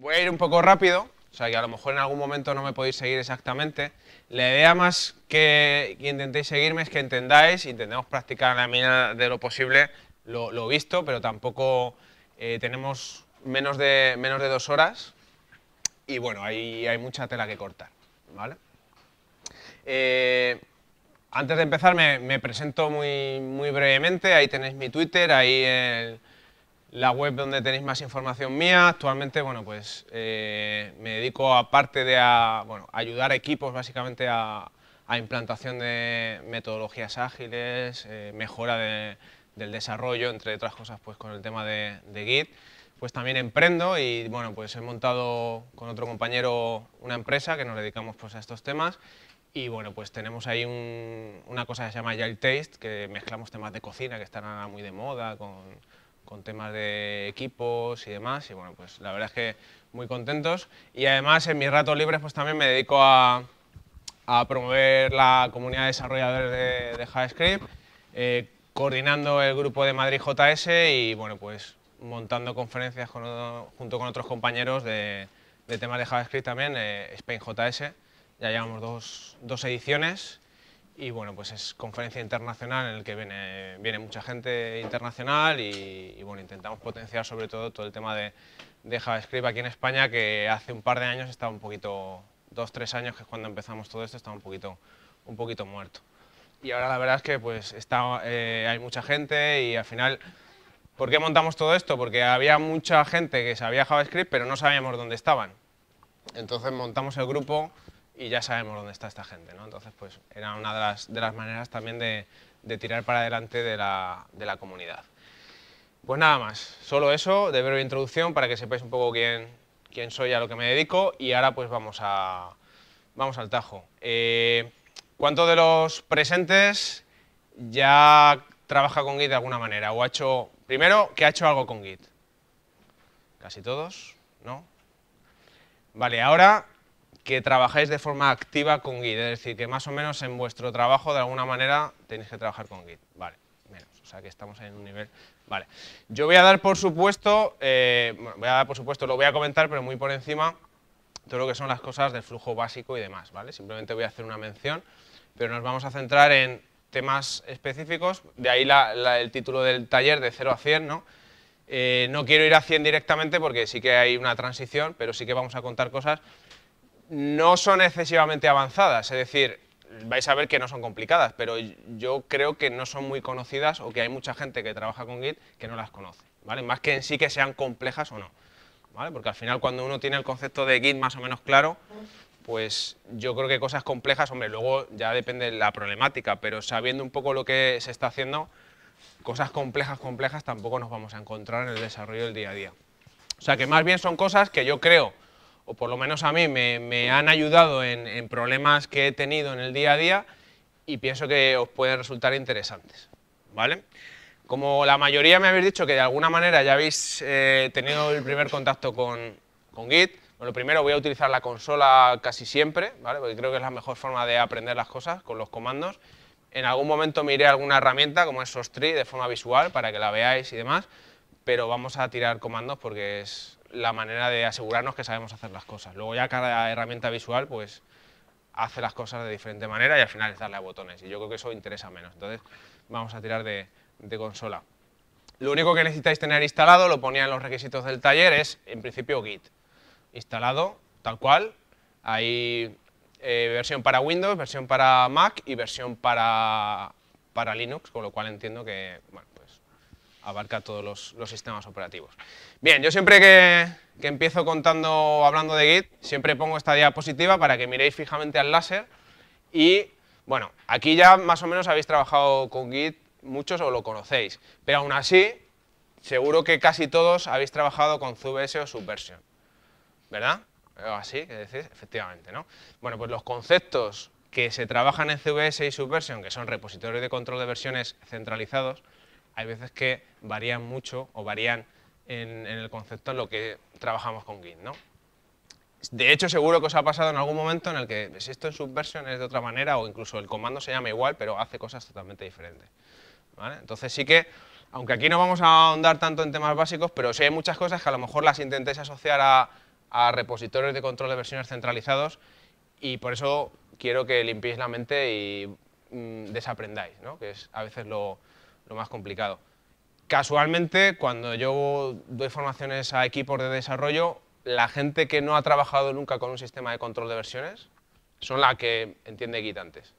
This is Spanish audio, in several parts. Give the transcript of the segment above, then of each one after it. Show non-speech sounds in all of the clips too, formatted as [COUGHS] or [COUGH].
Voy a ir un poco rápido, o sea que a lo mejor en algún momento no me podéis seguir exactamente. La idea más que intentéis seguirme es que entendáis, intentemos practicar la medida de lo posible lo, visto, pero tampoco eh, tenemos menos de, menos de dos horas y bueno, hay mucha tela que cortar, ¿vale? Eh, antes de empezar me, me presento muy, muy brevemente, ahí tenéis mi Twitter, ahí el la web donde tenéis más información mía. Actualmente, bueno, pues eh, me dedico aparte de a, bueno, ayudar a equipos básicamente a, implantación de metodologías ágiles, eh, mejora del desarrollo, entre otras cosas, pues con el tema de, Git. Pues también emprendo y, bueno, pues he montado con otro compañero una empresa que nos dedicamos pues a estos temas y bueno, pues tenemos ahí una cosa que se llama Yale Taste, que mezclamos temas de cocina que están ahora muy de moda con con temas de equipos y demás. Y bueno, pues la verdad es que muy contentos. Y además en mis ratos libres pues también me dedico a, a promover la comunidad de desarrolladores de, JavaScript, eh, coordinando el grupo de Madrid JS y bueno, pues montando conferencias junto con otros compañeros de, de temas de JavaScript también, eh, Spain JS. Ya llevamos dos, dos ediciones y bueno, pues es conferencia internacional en la que viene, mucha gente internacional y, bueno, intentamos potenciar sobre todo todo el tema de, de, JavaScript aquí en España que hace un par de años estaba un poquito, dos, tres años que es cuando empezamos todo esto, estaba un poquito, un poquito muerto. Y ahora la verdad es que pues está, eh, hay mucha gente y al final... ¿Por qué montamos todo esto? Porque había mucha gente que sabía JavaScript pero no sabíamos dónde estaban. Entonces montamos el grupo y ya sabemos dónde está esta gente. ¿no? Entonces, pues era una de las, maneras también de, tirar para adelante de la, comunidad. Pues nada más, solo eso de breve introducción para que sepáis un poco quién, quién soy, a lo que me dedico y ahora pues vamos, a, vamos al tajo. Eh, ¿Cuántos de los presentes ya trabaja con Git de alguna manera o ha hecho, primero, que ha hecho algo con Git? Casi todos, ¿no? Vale, ahora que trabajáis de forma activa con Git, es decir, que más o menos en vuestro trabajo de alguna manera tenéis que trabajar con Git. Vale, menos, o sea que estamos en un nivel... Vale, yo voy a dar por supuesto, eh, voy a por supuesto, lo voy a comentar, pero muy por encima, todo lo que son las cosas del flujo básico y demás, ¿vale? Simplemente voy a hacer una mención, pero nos vamos a centrar en temas específicos, de ahí el título del taller de 0 a 100, ¿no? Eh, no quiero ir a 100 directamente porque sí que hay una transición, pero sí que vamos a contar cosas no son excesivamente avanzadas, es decir, vais a ver que no son complicadas, pero yo creo que no son muy conocidas o que hay mucha gente que trabaja con Git que no las conoce, ¿vale? Más que en sí que sean complejas o no, ¿vale? Porque al final cuando uno tiene el concepto de Git más o menos claro, pues yo creo que cosas complejas, hombre, luego ya depende de la problemática, pero sabiendo un poco lo que se está haciendo, cosas complejas, complejas tampoco nos vamos a encontrar en el desarrollo del día a día. O sea que más bien son cosas que yo creo o por lo menos a mí, me, han ayudado en, problemas que he tenido en el día a día y pienso que os pueden resultar interesantes. ¿Vale? Como la mayoría me habéis dicho que de alguna manera ya habéis eh, tenido el primer contacto con, Git, bueno, primero voy a utilizar la consola casi siempre, ¿vale? porque creo que es la mejor forma de aprender las cosas con los comandos. En algún momento miré alguna herramienta como es SOSTRI de forma visual para que la veáis y demás, pero vamos a tirar comandos porque es la manera de asegurarnos que sabemos hacer las cosas. Luego ya cada herramienta visual pues hace las cosas de diferente manera y al final es darle a botones y yo creo que eso interesa menos. Entonces vamos a tirar de, consola. Lo único que necesitáis tener instalado, lo ponía en los requisitos del taller, es en principio Git. Instalado tal cual, hay eh, versión para Windows, versión para Mac y versión para, para Linux, con lo cual entiendo que bueno, abarca todos los, sistemas operativos. Bien, yo siempre que, empiezo contando hablando de Git, siempre pongo esta diapositiva para que miréis fijamente al láser y, bueno, aquí ya más o menos habéis trabajado con Git muchos o lo conocéis, pero aún así, seguro que casi todos habéis trabajado con CVS o Subversion, ¿verdad? O así, que decís, efectivamente, ¿no? Bueno, pues los conceptos que se trabajan en CVS y Subversion, que son repositorios de control de versiones centralizados, hay veces que varían mucho o varían en, el concepto en lo que trabajamos con Git, ¿no? De hecho, seguro que os ha pasado en algún momento en el que si esto en Subversion es de otra manera o incluso el comando se llama igual, pero hace cosas totalmente diferentes. Entonces sí que, aunque aquí no vamos a ahondar tanto en temas básicos, pero sí hay muchas cosas que a lo mejor las intentéis asociar a, repositorios de control de versiones centralizados y por eso quiero que limpiéis la mente y mm, desaprendáis, ¿no? que es a veces lo, lo más complicado. Casualmente, cuando yo doy formaciones a equipos de desarrollo, la gente que no ha trabajado nunca con un sistema de control de versiones son la que entiende Git antes,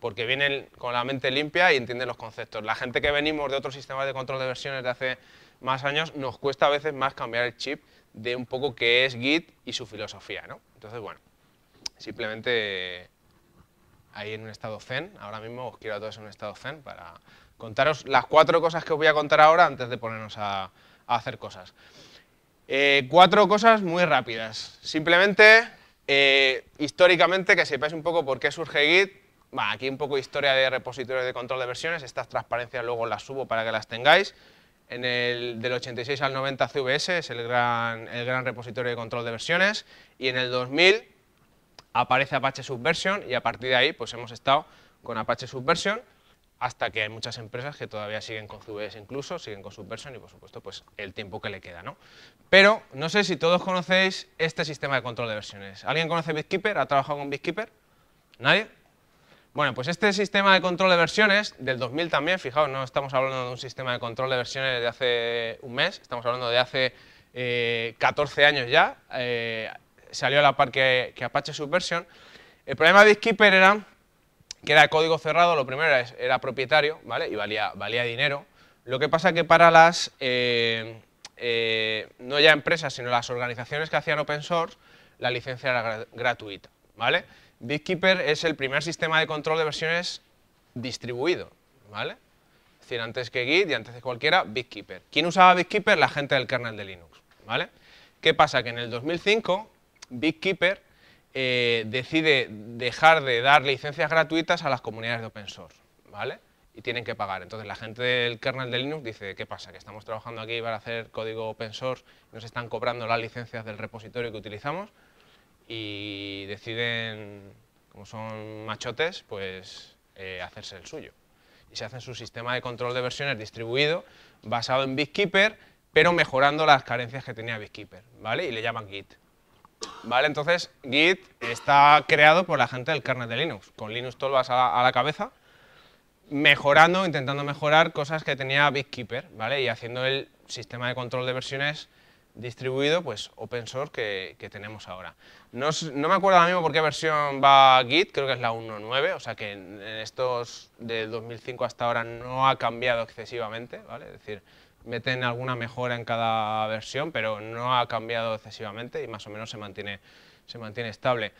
porque vienen con la mente limpia y entienden los conceptos. La gente que venimos de otros sistemas de control de versiones de hace más años, nos cuesta a veces más cambiar el chip de un poco qué es Git y su filosofía, ¿no? Entonces, bueno, simplemente ahí en un estado zen, ahora mismo os quiero a todos en un estado zen para contaros las cuatro cosas que os voy a contar ahora antes de ponernos a, hacer cosas. Eh, cuatro cosas muy rápidas. Simplemente, eh, históricamente, que sepáis un poco por qué surge Git. aquí un poco historia de repositorios de control de versiones. Estas transparencias luego las subo para que las tengáis. En el del 86 al 90 CVS es el gran, el gran repositorio de control de versiones. Y en el 2000 aparece Apache Subversion y a partir de ahí pues hemos estado con Apache Subversion hasta que hay muchas empresas que todavía siguen con CVS incluso, siguen con Subversion y por supuesto pues el tiempo que le queda. ¿no? Pero no sé si todos conocéis este sistema de control de versiones. ¿Alguien conoce BitKeeper? ¿Ha trabajado con BitKeeper? ¿Nadie? Bueno, pues este sistema de control de versiones del 2000 también, fijaos, no estamos hablando de un sistema de control de versiones de hace un mes, estamos hablando de hace 14 eh, años ya, eh, salió a la par que, que Apache Subversion. El problema de BitKeeper era que era código cerrado, lo primero era, propietario, ¿vale? Y valía, valía dinero. Lo que pasa que para las, eh, eh, no ya empresas, sino las organizaciones que hacían open source, la licencia era gratuita, ¿vale? Bitkeeper es el primer sistema de control de versiones distribuido, ¿vale? Es decir, antes que Git y antes de cualquiera, Bitkeeper. ¿Quién usaba Bitkeeper? La gente del kernel de Linux, ¿vale? ¿Qué pasa? Que en el 2005, Bitkeeper eh, decide dejar de dar licencias gratuitas a las comunidades de open source, ¿vale? Y tienen que pagar. Entonces la gente del kernel de Linux dice, ¿qué pasa? Que estamos trabajando aquí para hacer código open source, nos están cobrando las licencias del repositorio que utilizamos y deciden, como son machotes, pues eh, hacerse el suyo. Y se hacen su sistema de control de versiones distribuido basado en BitKeeper, pero mejorando las carencias que tenía BitKeeper, ¿vale? Y le llaman Git. ¿Vale? Entonces, Git está creado por la gente del kernel de Linux, con Linux Torvalds a, la cabeza, mejorando, intentando mejorar cosas que tenía BitKeeper, ¿vale? Y haciendo el sistema de control de versiones distribuido, pues open source que, tenemos ahora. No, me acuerdo ahora mismo por qué versión va Git, creo que es la 1.9, o sea que en, estos de 2005 hasta ahora no ha cambiado excesivamente, ¿vale? Es decir, meten alguna mejora en cada versión, pero no ha cambiado excesivamente y más o menos se mantiene, se mantiene estable.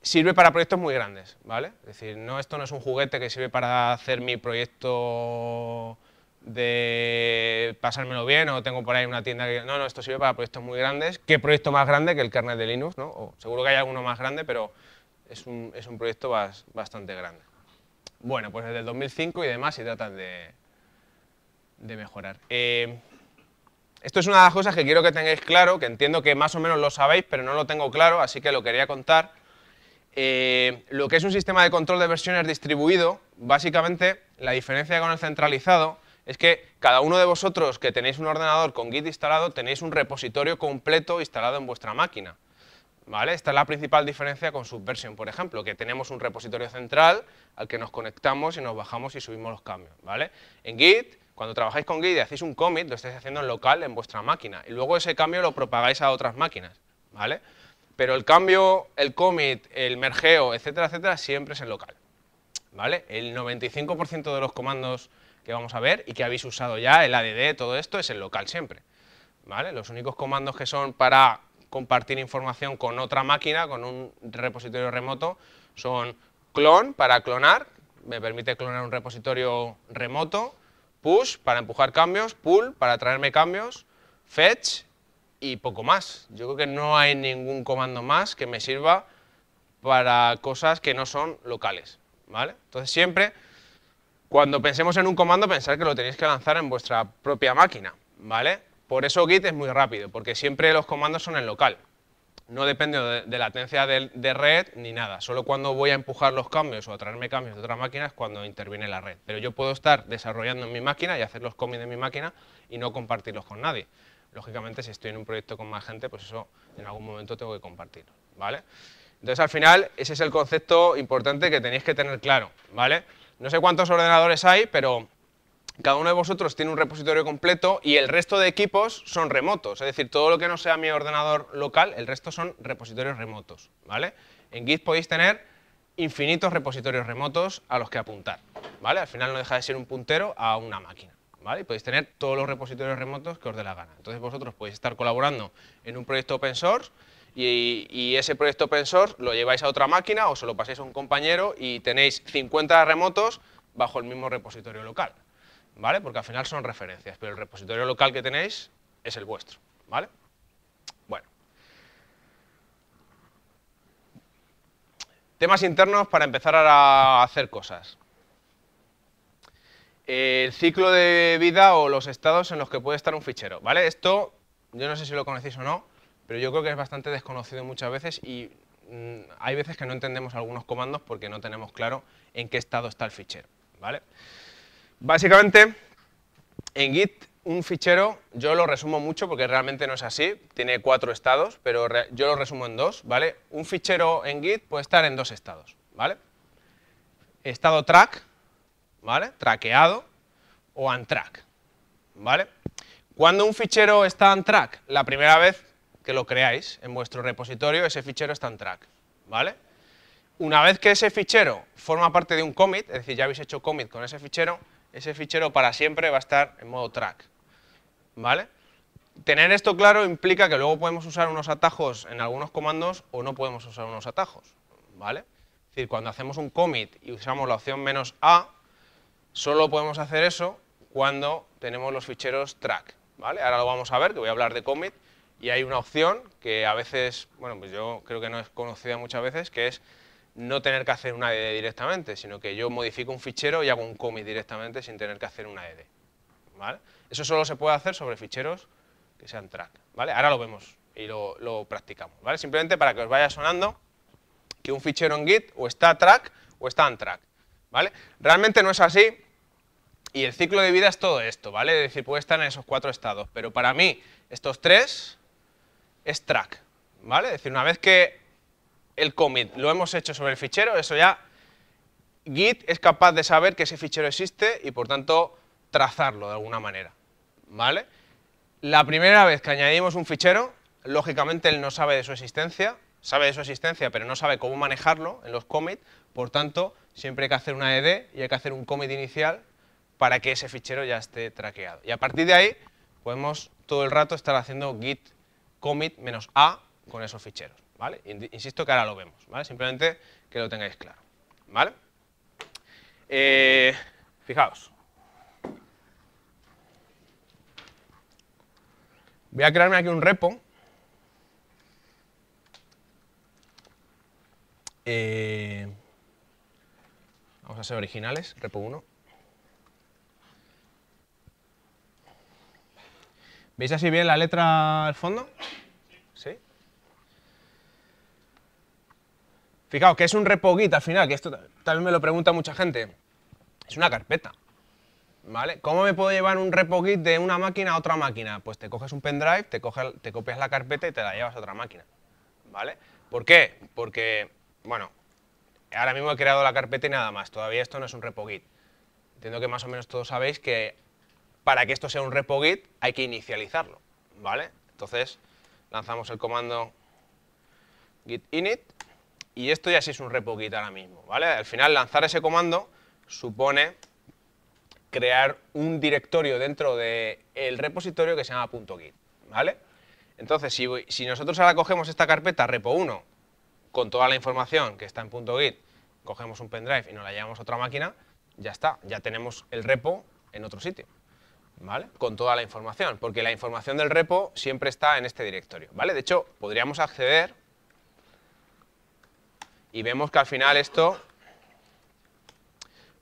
Sirve para proyectos muy grandes, ¿vale? Es decir, no, esto no es un juguete que sirve para hacer mi proyecto de pasármelo bien o tengo por ahí una tienda que... No, no, esto sirve para proyectos muy grandes. ¿Qué proyecto más grande que el kernel de Linux? ¿no? seguro que hay alguno más grande, pero es un, proyecto bastante grande. Bueno, pues desde el 2005 y demás se tratan de, de mejorar. Eh, esto es una de las cosas que quiero que tengáis claro, que entiendo que más o menos lo sabéis, pero no lo tengo claro, así que lo quería contar. Eh, lo que es un sistema de control de versiones distribuido, básicamente la diferencia con el centralizado es que cada uno de vosotros que tenéis un ordenador con Git instalado, tenéis un repositorio completo instalado en vuestra máquina. ¿Vale? Esta es la principal diferencia con Subversion, por ejemplo, que tenemos un repositorio central al que nos conectamos y nos bajamos y subimos los cambios. ¿vale? En Git cuando trabajáis con Git y hacéis un commit, lo estáis haciendo en local en vuestra máquina y luego ese cambio lo propagáis a otras máquinas, ¿vale? Pero el cambio, el commit, el mergeo, etcétera, etcétera, siempre es en local, ¿vale? El 95% de los comandos que vamos a ver y que habéis usado ya, el ADD, todo esto, es en local siempre, ¿vale? Los únicos comandos que son para compartir información con otra máquina, con un repositorio remoto, son clon para clonar, me permite clonar un repositorio remoto, push para empujar cambios, pull para traerme cambios, fetch y poco más. Yo creo que no hay ningún comando más que me sirva para cosas que no son locales. ¿vale? Entonces siempre, cuando pensemos en un comando, pensar que lo tenéis que lanzar en vuestra propia máquina. ¿vale? Por eso Git es muy rápido, porque siempre los comandos son en local no depende de, latencia de, red ni nada. Solo cuando voy a empujar los cambios o a traerme cambios de otra máquina es cuando interviene la red. Pero yo puedo estar desarrollando en mi máquina y hacer los commits de mi máquina y no compartirlos con nadie. Lógicamente, si estoy en un proyecto con más gente, pues eso en algún momento tengo que compartirlo, ¿vale? Entonces, al final, ese es el concepto importante que tenéis que tener claro, ¿vale? No sé cuántos ordenadores hay, pero cada uno de vosotros tiene un repositorio completo y el resto de equipos son remotos, es decir, todo lo que no sea mi ordenador local, el resto son repositorios remotos, ¿vale? En Git podéis tener infinitos repositorios remotos a los que apuntar, ¿vale? Al final no deja de ser un puntero a una máquina, ¿vale? podéis tener todos los repositorios remotos que os dé la gana. Entonces vosotros podéis estar colaborando en un proyecto open source y, y, ese proyecto open source lo lleváis a otra máquina o se lo pasáis a un compañero y tenéis 50 remotos bajo el mismo repositorio local. ¿vale? Porque al final son referencias, pero el repositorio local que tenéis es el vuestro, ¿vale? Bueno. Temas internos para empezar a hacer cosas. El ciclo de vida o los estados en los que puede estar un fichero, ¿vale? Esto, yo no sé si lo conocéis o no, pero yo creo que es bastante desconocido muchas veces y mm, hay veces que no entendemos algunos comandos porque no tenemos claro en qué estado está el fichero, ¿vale? vale Básicamente, en Git un fichero, yo lo resumo mucho porque realmente no es así, tiene cuatro estados, pero yo lo resumo en dos, ¿vale? Un fichero en Git puede estar en dos estados, ¿vale? Estado track, ¿vale? Traqueado o untrack, ¿vale? Cuando un fichero está track la primera vez que lo creáis en vuestro repositorio, ese fichero está untrack, ¿vale? Una vez que ese fichero forma parte de un commit, es decir, ya habéis hecho commit con ese fichero, ese fichero para siempre va a estar en modo track. ¿Vale? Tener esto claro implica que luego podemos usar unos atajos en algunos comandos o no podemos usar unos atajos. ¿Vale? Es decir, cuando hacemos un commit y usamos la opción menos "-a", solo podemos hacer eso cuando tenemos los ficheros track. ¿Vale? Ahora lo vamos a ver, que voy a hablar de commit, y hay una opción que a veces, bueno, pues yo creo que no es conocida muchas veces, que es no tener que hacer una ED directamente, sino que yo modifico un fichero y hago un commit directamente sin tener que hacer una ED, ¿vale? Eso solo se puede hacer sobre ficheros que sean track. ¿vale? Ahora lo vemos y lo, practicamos. ¿vale? Simplemente para que os vaya sonando que un fichero en Git o está track o está en track. ¿vale? Realmente no es así y el ciclo de vida es todo esto. ¿vale? Es decir, puede estar en esos cuatro estados, pero para mí estos tres es track. ¿vale? Es decir, una vez que el commit lo hemos hecho sobre el fichero, eso ya Git es capaz de saber que ese fichero existe y por tanto trazarlo de alguna manera. ¿Vale? La primera vez que añadimos un fichero, lógicamente él no sabe de su existencia, sabe de su existencia pero no sabe cómo manejarlo en los commits, por tanto siempre hay que hacer una ED y hay que hacer un commit inicial para que ese fichero ya esté traqueado. Y a partir de ahí podemos todo el rato estar haciendo git commit menos a con esos ficheros. ¿vale? Insisto que ahora lo vemos, ¿vale? Simplemente que lo tengáis claro, ¿vale? Eh, fijaos. Voy a crearme aquí un repo. Eh, vamos a ser originales, repo 1. ¿Veis así bien la letra al fondo? Fijaos que es un repo Git al final, que esto también me lo pregunta mucha gente. Es una carpeta. ¿Vale? ¿Cómo me puedo llevar un repo Git de una máquina a otra máquina? Pues te coges un pendrive, te, coges, te copias la carpeta y te la llevas a otra máquina. ¿Vale? ¿Por qué? Porque, bueno, ahora mismo he creado la carpeta y nada más. Todavía esto no es un repo Git. Entiendo que más o menos todos sabéis que para que esto sea un repo Git hay que inicializarlo. ¿Vale? Entonces, lanzamos el comando git init y esto ya sí es un repo git ahora mismo, ¿vale? Al final lanzar ese comando supone crear un directorio dentro del el repositorio que se llama .git, ¿vale? Entonces, si, si, nosotros ahora cogemos esta carpeta repo1 con toda la información que está en .git, cogemos un pendrive y nos la llevamos a otra máquina, ya está, ya tenemos el repo en otro sitio, ¿vale? Con toda la información, porque la información del repo siempre está en este directorio, ¿vale? De hecho, podríamos acceder y vemos que al final esto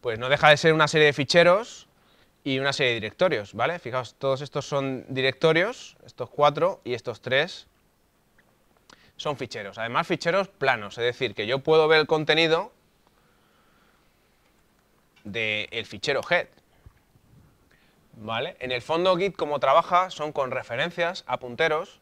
pues no deja de ser una serie de ficheros y una serie de directorios, ¿vale? Fijaos, todos estos son directorios, estos cuatro y estos tres son ficheros. Además, ficheros planos, es decir, que yo puedo ver el contenido del fichero head, ¿vale? En el fondo Git, como trabaja, son con referencias a punteros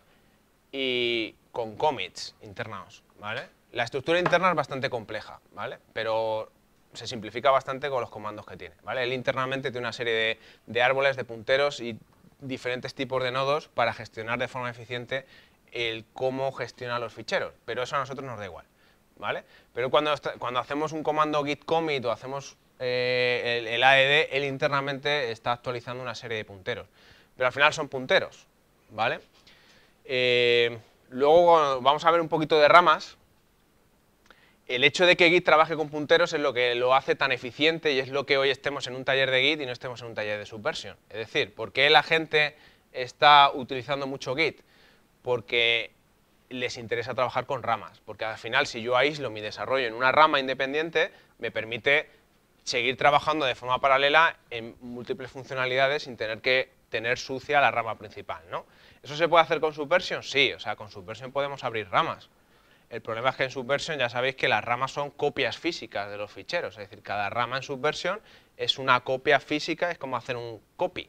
y con commits internados, ¿vale? La estructura interna es bastante compleja, ¿vale? Pero se simplifica bastante con los comandos que tiene, ¿vale? Él internamente tiene una serie de, árboles, de punteros y diferentes tipos de nodos para gestionar de forma eficiente el cómo gestiona los ficheros, pero eso a nosotros nos da igual, ¿vale? Pero cuando, cuando hacemos un comando git commit o hacemos eh, el, el, AED, él internamente está actualizando una serie de punteros, pero al final son punteros, ¿vale? Eh, luego vamos a ver un poquito de ramas, el hecho de que Git trabaje con punteros es lo que lo hace tan eficiente y es lo que hoy estemos en un taller de Git y no estemos en un taller de Subversion. Es decir, ¿por qué la gente está utilizando mucho Git? Porque les interesa trabajar con ramas, porque al final si yo aíslo mi desarrollo en una rama independiente, me permite seguir trabajando de forma paralela en múltiples funcionalidades sin tener que tener sucia la rama principal, ¿no? ¿Eso se puede hacer con Subversion? Sí, o sea, con Subversion podemos abrir ramas. El problema es que en Subversion ya sabéis que las ramas son copias físicas de los ficheros, es decir, cada rama en Subversion es una copia física, es como hacer un copy.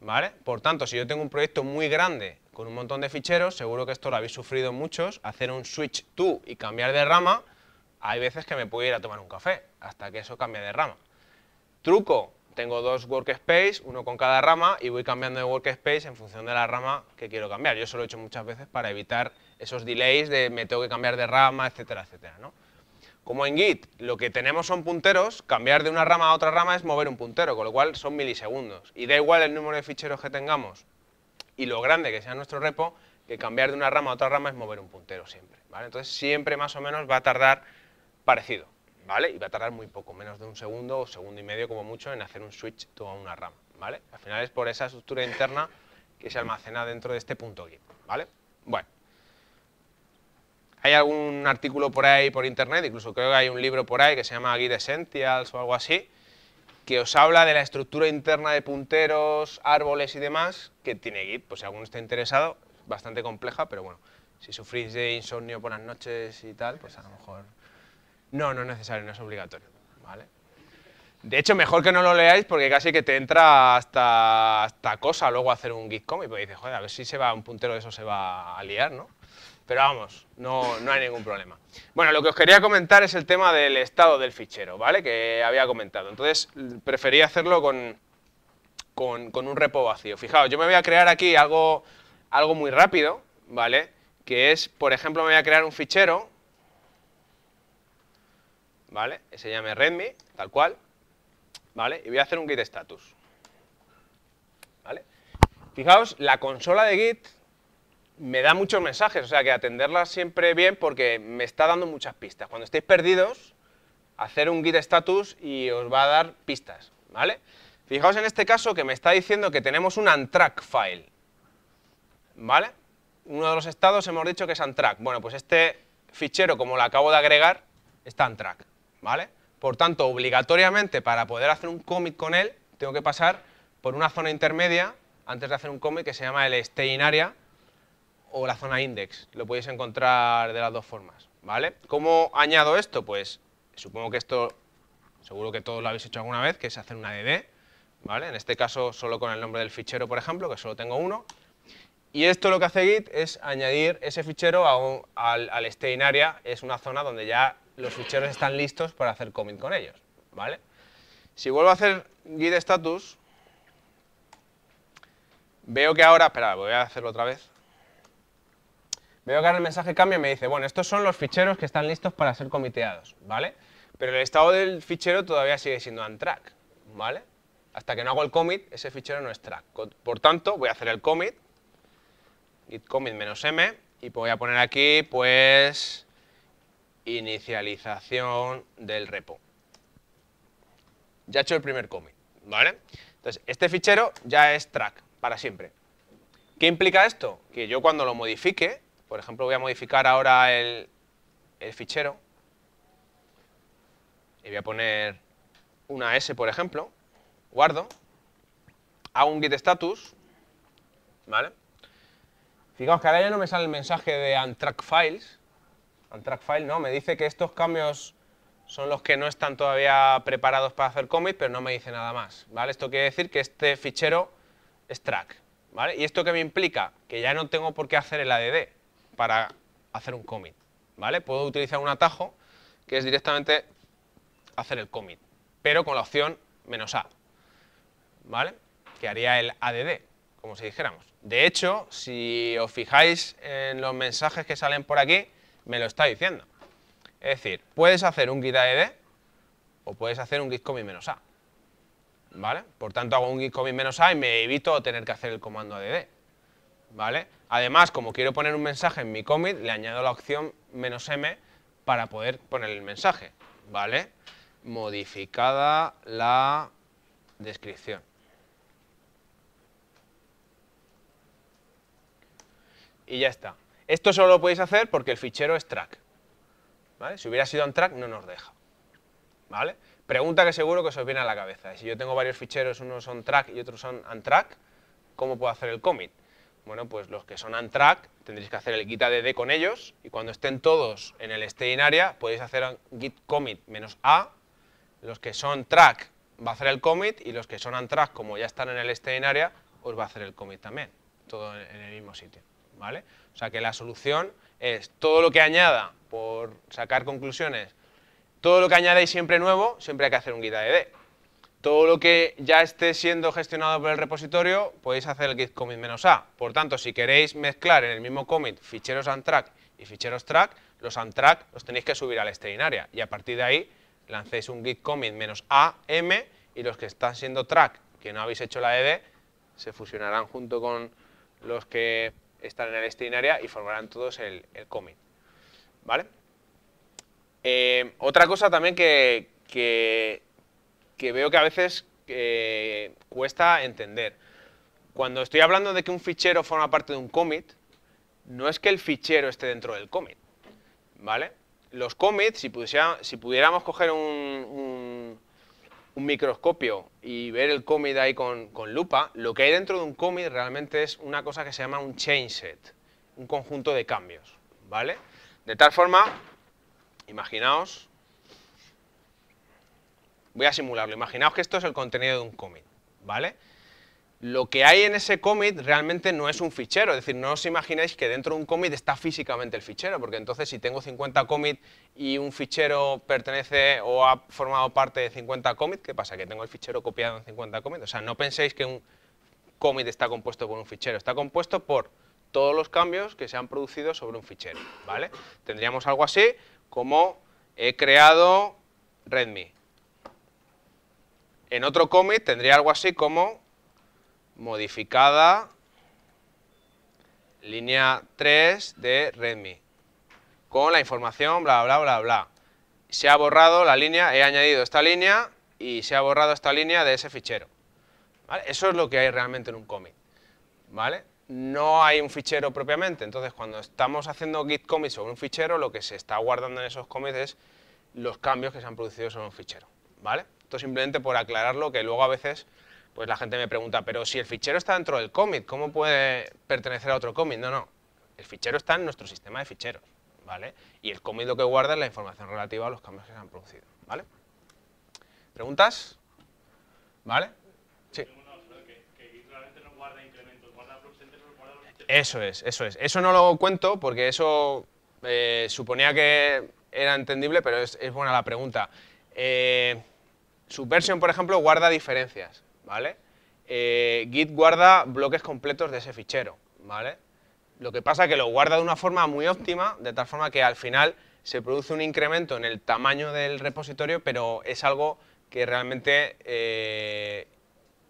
¿Vale? Por tanto, si yo tengo un proyecto muy grande con un montón de ficheros, seguro que esto lo habéis sufrido muchos, hacer un switch to y cambiar de rama, hay veces que me puedo ir a tomar un café, hasta que eso cambie de rama. Truco, tengo dos workspace, uno con cada rama, y voy cambiando de workspace en función de la rama que quiero cambiar. Yo eso lo he hecho muchas veces para evitar esos delays de me tengo que cambiar de rama, etcétera, etcétera. ¿no? Como en Git lo que tenemos son punteros, cambiar de una rama a otra rama es mover un puntero, con lo cual son milisegundos. Y da igual el número de ficheros que tengamos y lo grande que sea nuestro repo, que cambiar de una rama a otra rama es mover un puntero siempre. ¿vale? Entonces siempre más o menos va a tardar parecido. ¿Vale? Y va a tardar muy poco, menos de un segundo o segundo y medio como mucho en hacer un switch toda una rama, ¿vale? Al final es por esa estructura interna que se almacena dentro de este punto git, ¿vale? Bueno, hay algún artículo por ahí por internet, incluso creo que hay un libro por ahí que se llama Guide Essentials o algo así, que os habla de la estructura interna de punteros, árboles y demás que tiene Git, pues si alguno está interesado, bastante compleja, pero bueno, si sufrís de insomnio por las noches y tal, pues a lo mejor... No, no es necesario, no es obligatorio, ¿vale? De hecho, mejor que no lo leáis porque casi que te entra hasta, cosa luego hacer un Git y pues dices, joder, a ver si se va un puntero de eso se va a liar, ¿no? Pero vamos, no, no hay ningún problema. Bueno, lo que os quería comentar es el tema del estado del fichero, ¿vale? Que había comentado. Entonces, preferí hacerlo con, un repo vacío. Fijaos, yo me voy a crear aquí algo, algo muy rápido, ¿vale? Que es, por ejemplo, me voy a crear un fichero, ¿vale? Que se llame Redmi, tal cual, ¿vale? Y voy a hacer un git status, ¿vale? Fijaos, la consola de git me da muchos mensajes, o sea que atenderlas siempre bien porque me está dando muchas pistas. Cuando estéis perdidos, hacer un git status y os va a dar pistas, ¿vale? Fijaos en este caso que me está diciendo que tenemos un untrack file, ¿vale? Uno de los estados hemos dicho que es untrack. Bueno, pues este fichero, como lo acabo de agregar, está untrack, ¿vale? Por tanto, obligatoriamente, para poder hacer un commit con él, tengo que pasar por una zona intermedia antes de hacer un commit que se llama el stay area, o la zona index. Lo podéis encontrar de las dos formas, ¿vale? ¿Cómo añado esto? Pues supongo que esto, seguro que todos lo habéis hecho alguna vez, que es hacer una DD, ¿vale? En este caso solo con el nombre del fichero, por ejemplo, que solo tengo uno. Y esto lo que hace Git es añadir ese fichero al, al in area, es una zona donde ya los ficheros están listos para hacer commit con ellos, ¿vale? Si vuelvo a hacer git status, veo que ahora, espera, voy a hacerlo otra vez, Veo que ahora el mensaje cambia y me dice, bueno, estos son los ficheros que están listos para ser comiteados, ¿vale? Pero el estado del fichero todavía sigue siendo untrack, ¿vale? Hasta que no hago el commit, ese fichero no es track. Por tanto, voy a hacer el commit, git commit -m, y voy a poner aquí, pues, inicialización del repo. Ya he hecho el primer commit, ¿vale? Entonces, este fichero ya es track para siempre. ¿Qué implica esto? Que yo cuando lo modifique, por ejemplo, voy a modificar ahora el, fichero y voy a poner una S, por ejemplo, guardo, hago un git status, ¿vale? Fijaos que ahora ya no me sale el mensaje de untrack files, untrack file no, me dice que estos cambios son los que no están todavía preparados para hacer commit, pero no me dice nada más, ¿vale? Esto quiere decir que este fichero es track, ¿vale? ¿Y esto qué me implica? Que ya no tengo por qué hacer el ADD, para hacer un commit, ¿vale? Puedo utilizar un atajo que es directamente hacer el commit, pero con la opción menos "-a", ¿vale? Que haría el add, como si dijéramos. De hecho, si os fijáis en los mensajes que salen por aquí, me lo está diciendo. Es decir, puedes hacer un git add o puedes hacer un git commit menos "-a". ¿Vale? Por tanto, hago un git commit menos "-a", y me evito tener que hacer el comando add. ¿vale? Además, como quiero poner un mensaje en mi commit, le añado la opción menos "-m", para poder poner el mensaje, ¿vale? Modificada la descripción. Y ya está. Esto solo lo podéis hacer porque el fichero es track. ¿vale? Si hubiera sido un track no nos deja. ¿vale? Pregunta que seguro que se os viene a la cabeza. Si yo tengo varios ficheros, unos son track y otros son track, ¿cómo puedo hacer el commit? bueno, pues los que son track tendréis que hacer el git add con ellos y cuando estén todos en el staging area podéis hacer git commit menos a, los que son track va a hacer el commit y los que son track como ya están en el staging area, os va a hacer el commit también, todo en el mismo sitio, ¿vale? O sea que la solución es todo lo que añada, por sacar conclusiones, todo lo que añadáis siempre nuevo, siempre hay que hacer un git add. Todo lo que ya esté siendo gestionado por el repositorio, podéis hacer el git commit -a. Por tanto, si queréis mezclar en el mismo commit ficheros untrack y ficheros track, los untrack los tenéis que subir a la esterinaria y a partir de ahí lancéis un git commit menos -am y los que están siendo track, que no habéis hecho la ED, se fusionarán junto con los que están en la esterinaria y formarán todos el, commit. ¿Vale? Eh, otra cosa también que, que que veo que a veces eh, cuesta entender. Cuando estoy hablando de que un fichero forma parte de un commit, no es que el fichero esté dentro del commit, ¿vale? Los commits, si, pudiéramos coger un, microscopio y ver el commit ahí con, lupa, lo que hay dentro de un commit realmente es una cosa que se llama un change set, un conjunto de cambios, ¿vale? De tal forma, imaginaos Voy a simularlo. Imaginaos que esto es el contenido de un commit, ¿vale? Lo que hay en ese commit realmente no es un fichero, es decir, no os imagináis que dentro de un commit está físicamente el fichero, porque entonces si tengo 50 commits y un fichero pertenece o ha formado parte de 50 commits, ¿qué pasa? Que tengo el fichero copiado en 50 commits. O sea, no penséis que un commit está compuesto por un fichero, está compuesto por todos los cambios que se han producido sobre un fichero, ¿vale? Tendríamos algo así como he creado Redmi. En otro commit tendría algo así como modificada línea 3 de redmi con la información bla bla bla bla. Se ha borrado la línea, he añadido esta línea y se ha borrado esta línea de ese fichero. Eso es lo que hay realmente en un commit. ¿Vale? No hay un fichero propiamente, entonces cuando estamos haciendo git commit sobre un fichero, lo que se está guardando en esos commits es los cambios que se han producido sobre un fichero. ¿Vale? simplemente por aclararlo, que luego a veces pues la gente me pregunta, pero si el fichero está dentro del commit, ¿cómo puede pertenecer a otro commit? No, no, el fichero está en nuestro sistema de ficheros, ¿vale? Y el commit lo que guarda es la información relativa a los cambios que se han producido, ¿vale? ¿Preguntas? ¿Vale? Sí. Eso es, eso es. Eso no lo cuento porque eso eh, suponía que era entendible, pero es, es buena la pregunta. Eh, Subversion, por ejemplo, guarda diferencias, ¿vale? Eh, Git guarda bloques completos de ese fichero, ¿vale? Lo que pasa es que lo guarda de una forma muy óptima, de tal forma que al final se produce un incremento en el tamaño del repositorio, pero es algo que realmente eh,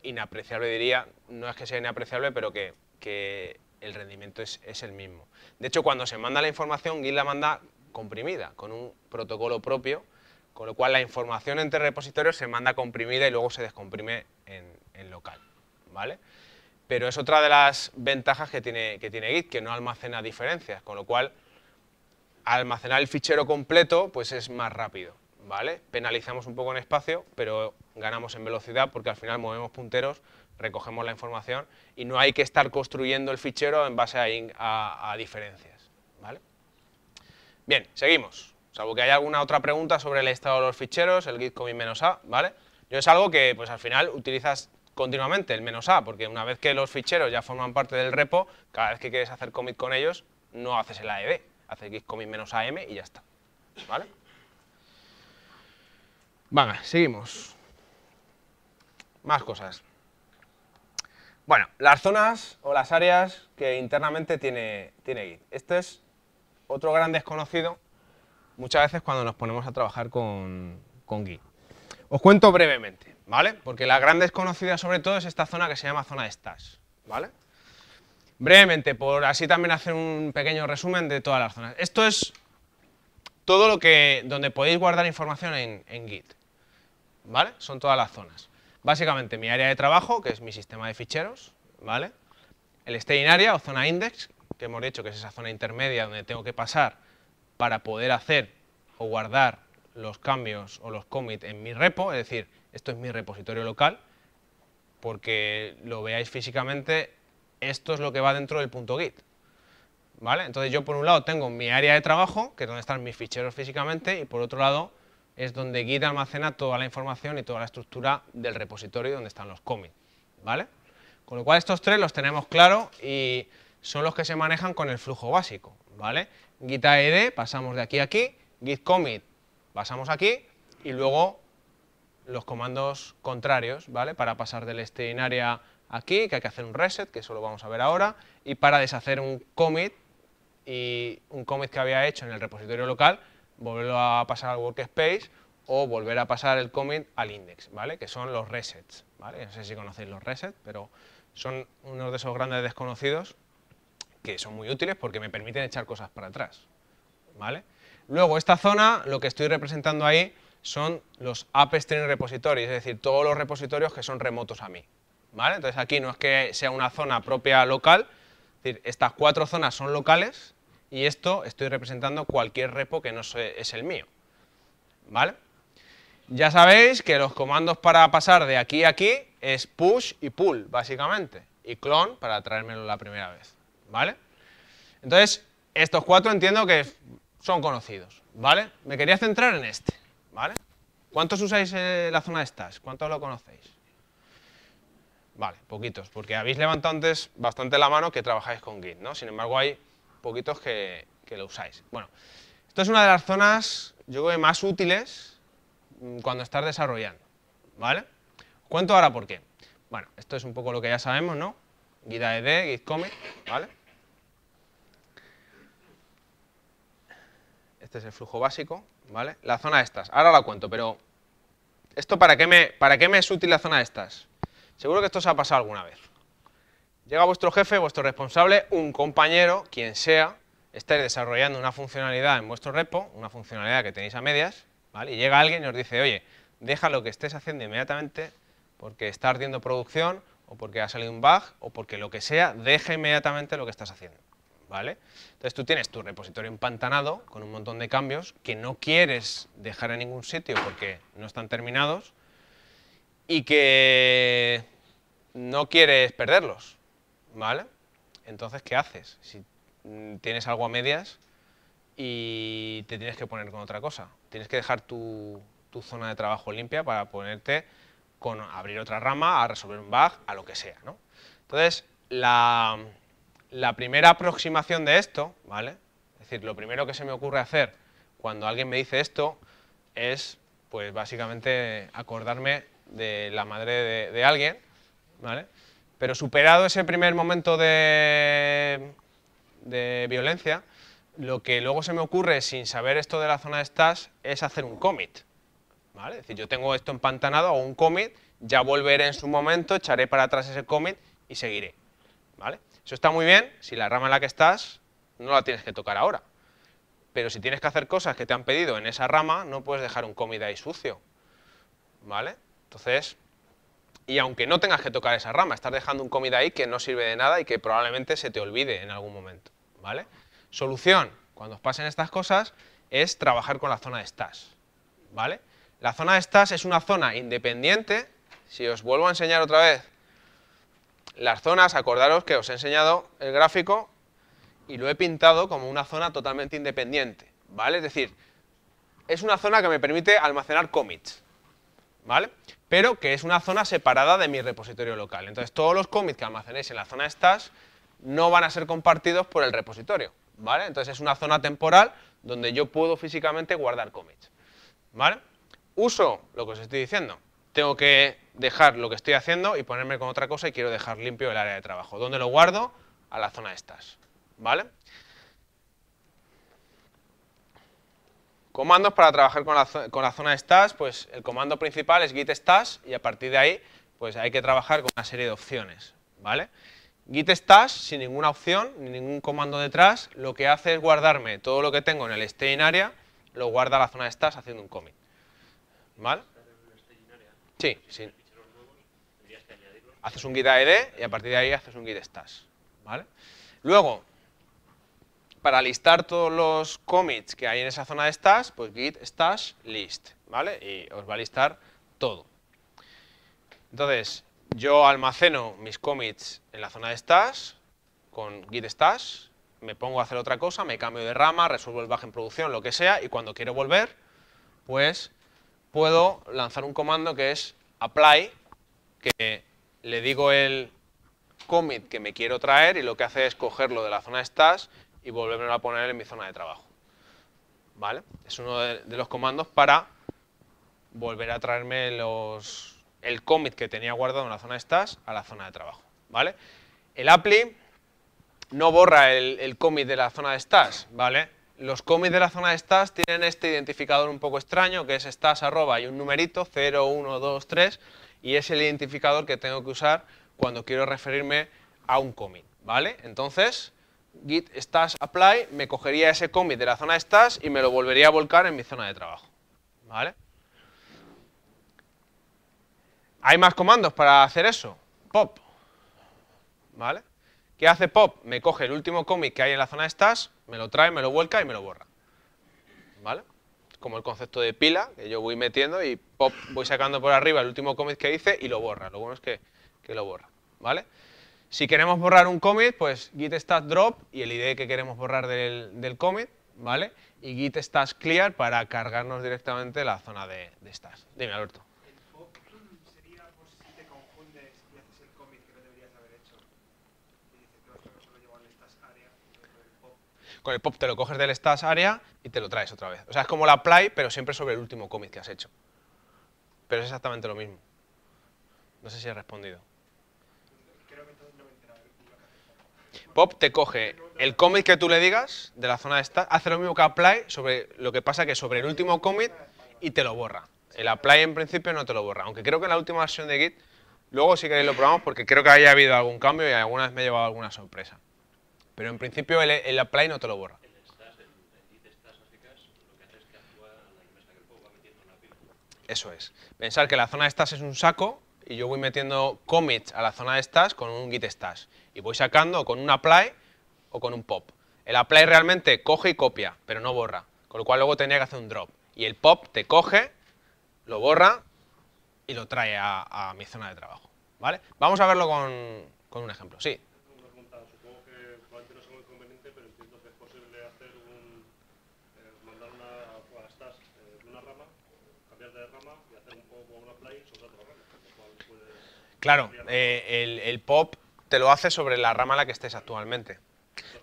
inapreciable, diría, no es que sea inapreciable, pero que, el rendimiento es, el mismo. De hecho, cuando se manda la información, Git la manda comprimida, con un protocolo propio con lo cual la información entre repositorios se manda comprimida y luego se descomprime en, local. ¿vale? Pero es otra de las ventajas que tiene, que tiene Git, que no almacena diferencias, con lo cual almacenar el fichero completo pues es más rápido. ¿vale? Penalizamos un poco en espacio, pero ganamos en velocidad porque al final movemos punteros, recogemos la información y no hay que estar construyendo el fichero en base a, a diferencias. ¿vale? Bien, seguimos. Salvo que haya alguna otra pregunta sobre el estado de los ficheros, el git commit menos "-a", ¿vale? Yo es algo que, pues al final, utilizas continuamente, el menos "-a", porque una vez que los ficheros ya forman parte del repo, cada vez que quieres hacer commit con ellos, no haces el AEB, haces git commit menos m y ya está, ¿vale? Venga, seguimos. Más cosas. Bueno, las zonas o las áreas que internamente tiene, tiene Git. Este es otro gran desconocido muchas veces cuando nos ponemos a trabajar con, Git. Os cuento brevemente, ¿vale? Porque la gran desconocida sobre todo es esta zona que se llama zona de stash, ¿vale? Brevemente, por así también hacer un pequeño resumen de todas las zonas. Esto es todo lo que, donde podéis guardar información en, Git, ¿vale? Son todas las zonas. Básicamente mi área de trabajo, que es mi sistema de ficheros, ¿vale? El staging area o zona index, que hemos dicho que es esa zona intermedia donde tengo que pasar para poder hacer o guardar los cambios o los commits en mi repo, es decir, esto es mi repositorio local, porque lo veáis físicamente, esto es lo que va dentro del punto .git. ¿Vale? Entonces yo por un lado tengo mi área de trabajo, que es donde están mis ficheros físicamente, y por otro lado es donde Git almacena toda la información y toda la estructura del repositorio donde están los commits. ¿Vale? Con lo cual estos tres los tenemos claro y son los que se manejan con el flujo básico. ¿Vale? git add, pasamos de aquí a aquí, git commit, pasamos aquí, y luego los comandos contrarios, ¿vale? Para pasar del este área aquí, que hay que hacer un reset, que eso lo vamos a ver ahora, y para deshacer un commit, y un commit que había hecho en el repositorio local, volverlo a pasar al workspace o volver a pasar el commit al index, ¿vale? Que son los resets, No sé si conocéis los resets, pero son unos de esos grandes desconocidos que son muy útiles porque me permiten echar cosas para atrás. ¿vale? Luego, esta zona, lo que estoy representando ahí son los upstream repositories, es decir, todos los repositorios que son remotos a mí. ¿vale? Entonces aquí no es que sea una zona propia local, es decir, estas cuatro zonas son locales y esto estoy representando cualquier repo que no es el mío. ¿vale? Ya sabéis que los comandos para pasar de aquí a aquí es push y pull, básicamente, y clone para traérmelo la primera vez. ¿vale? Entonces, estos cuatro entiendo que son conocidos, ¿vale? Me quería centrar en este, ¿vale? ¿Cuántos usáis eh, la zona de stash? ¿Cuántos lo conocéis? Vale, poquitos, porque habéis levantado antes bastante la mano que trabajáis con Git, ¿no? Sin embargo, hay poquitos que, lo usáis. Bueno, esto es una de las zonas, yo creo, más útiles mm, cuando estás desarrollando, ¿vale? Os cuento ahora por qué. Bueno, esto es un poco lo que ya sabemos, ¿no? Git add e Git Commit, ¿vale? Este es el flujo básico, ¿vale? La zona de estas, ahora la cuento, pero ¿esto para qué me, para me es útil la zona de estas? Seguro que esto os ha pasado alguna vez. Llega vuestro jefe, vuestro responsable, un compañero, quien sea, estáis desarrollando una funcionalidad en vuestro repo, una funcionalidad que tenéis a medias, ¿vale? y llega alguien y os dice, oye, deja lo que estés haciendo inmediatamente porque está ardiendo producción, o porque ha salido un bug, o porque lo que sea, deja inmediatamente lo que estás haciendo. ¿vale? Entonces tú tienes tu repositorio empantanado con un montón de cambios que no quieres dejar en ningún sitio porque no están terminados y que no quieres perderlos, ¿vale? Entonces, ¿qué haces? Si mm, tienes algo a medias y te tienes que poner con otra cosa. Tienes que dejar tu, zona de trabajo limpia para ponerte con abrir otra rama, a resolver un bug, a lo que sea, ¿no? Entonces, la, la primera aproximación de esto, ¿vale? Es decir, lo primero que se me ocurre hacer cuando alguien me dice esto es, pues básicamente, acordarme de la madre de, alguien, ¿vale? Pero superado ese primer momento de, de violencia, lo que luego se me ocurre sin saber esto de la zona de stash es hacer un commit. ¿vale? Es decir, yo tengo esto empantanado, o un commit, ya volveré en su momento, echaré para atrás ese commit y seguiré. ¿vale? Eso está muy bien si la rama en la que estás no la tienes que tocar ahora. Pero si tienes que hacer cosas que te han pedido en esa rama, no puedes dejar un comida ahí sucio. ¿Vale? Entonces, y aunque no tengas que tocar esa rama, estás dejando un comida ahí que no sirve de nada y que probablemente se te olvide en algún momento. ¿Vale? Solución, cuando os pasen estas cosas, es trabajar con la zona de estás. ¿Vale? La zona de estás es una zona independiente. Si os vuelvo a enseñar otra vez las zonas, acordaros que os he enseñado el gráfico y lo he pintado como una zona totalmente independiente, ¿vale? Es decir, es una zona que me permite almacenar commits, ¿vale? Pero que es una zona separada de mi repositorio local. Entonces, todos los commits que almacenéis en la zona stash no van a ser compartidos por el repositorio, ¿vale? Entonces, es una zona temporal donde yo puedo físicamente guardar commits, ¿vale? Uso lo que os estoy diciendo. Tengo que dejar lo que estoy haciendo y ponerme con otra cosa y quiero dejar limpio el área de trabajo. ¿Dónde lo guardo? A la zona de estas. ¿Vale? Comandos para trabajar con la, zona de stash, pues el comando principal es git stash y a partir de ahí pues hay que trabajar con una serie de opciones, ¿vale? Git stash sin ninguna opción, ni ningún comando detrás, lo que hace es guardarme todo lo que tengo en el stain area, lo guarda a la zona de stash haciendo un commit, ¿vale? Sí, sin, haces un git AD y a partir de ahí haces un git stash. ¿vale? Luego, para listar todos los commits que hay en esa zona de stash, pues git stash list, ¿vale? Y os va a listar todo. Entonces, yo almaceno mis commits en la zona de stash con git stash, me pongo a hacer otra cosa, me cambio de rama, resuelvo el bug en producción, lo que sea, y cuando quiero volver, pues puedo lanzar un comando que es apply, que le digo el commit que me quiero traer y lo que hace es cogerlo de la zona de stash y volverlo a poner en mi zona de trabajo. ¿Vale? Es uno de, los comandos para volver a traerme los, el commit que tenía guardado en la zona de stash a la zona de trabajo. ¿Vale? El apply no borra el, el commit de la zona de stash, ¿vale? Los commits de la zona de stash tienen este identificador un poco extraño que es stash arroba y un numerito 0, 1, 2, 3 y es el identificador que tengo que usar cuando quiero referirme a un commit, ¿vale? Entonces, git stash apply me cogería ese commit de la zona stash y me lo volvería a volcar en mi zona de trabajo, ¿vale? Hay más comandos para hacer eso. Pop, ¿vale? ¿Qué hace pop? Me coge el último commit que hay en la zona stash, me lo trae, me lo vuelca y me lo borra, ¿vale? como el concepto de pila, que yo voy metiendo y pop, voy sacando por arriba el último commit que hice y lo borra. Lo bueno es que, lo borra, ¿vale? Si queremos borrar un commit, pues git stats drop y el ID que queremos borrar del, del commit, ¿vale? Y git stats clear para cargarnos directamente la zona de, de stats. Dime, Alberto. Con el pop te lo coges del stats area y te lo traes otra vez. O sea, es como la apply, pero siempre sobre el último commit que has hecho. Pero es exactamente lo mismo. No sé si he respondido. Pop te coge el commit que tú le digas de la zona de esta, hace lo mismo que Apply, sobre lo que pasa que sobre el último commit y te lo borra. El Apply en principio no te lo borra, aunque creo que en la última versión de Git, luego si queréis lo probamos porque creo que haya habido algún cambio y alguna vez me ha llevado alguna sorpresa. Pero en principio el Apply no te lo borra. Eso es. Pensar que la zona de stash es un saco y yo voy metiendo commits a la zona de stash con un git stash. Y voy sacando con un apply o con un pop. El apply realmente coge y copia, pero no borra. Con lo cual luego tenía que hacer un drop. Y el pop te coge, lo borra y lo trae a, mi zona de trabajo. ¿Vale? Vamos a verlo con, con un ejemplo. Sí. Claro, eh, el, pop te lo hace sobre la rama en la que estés actualmente.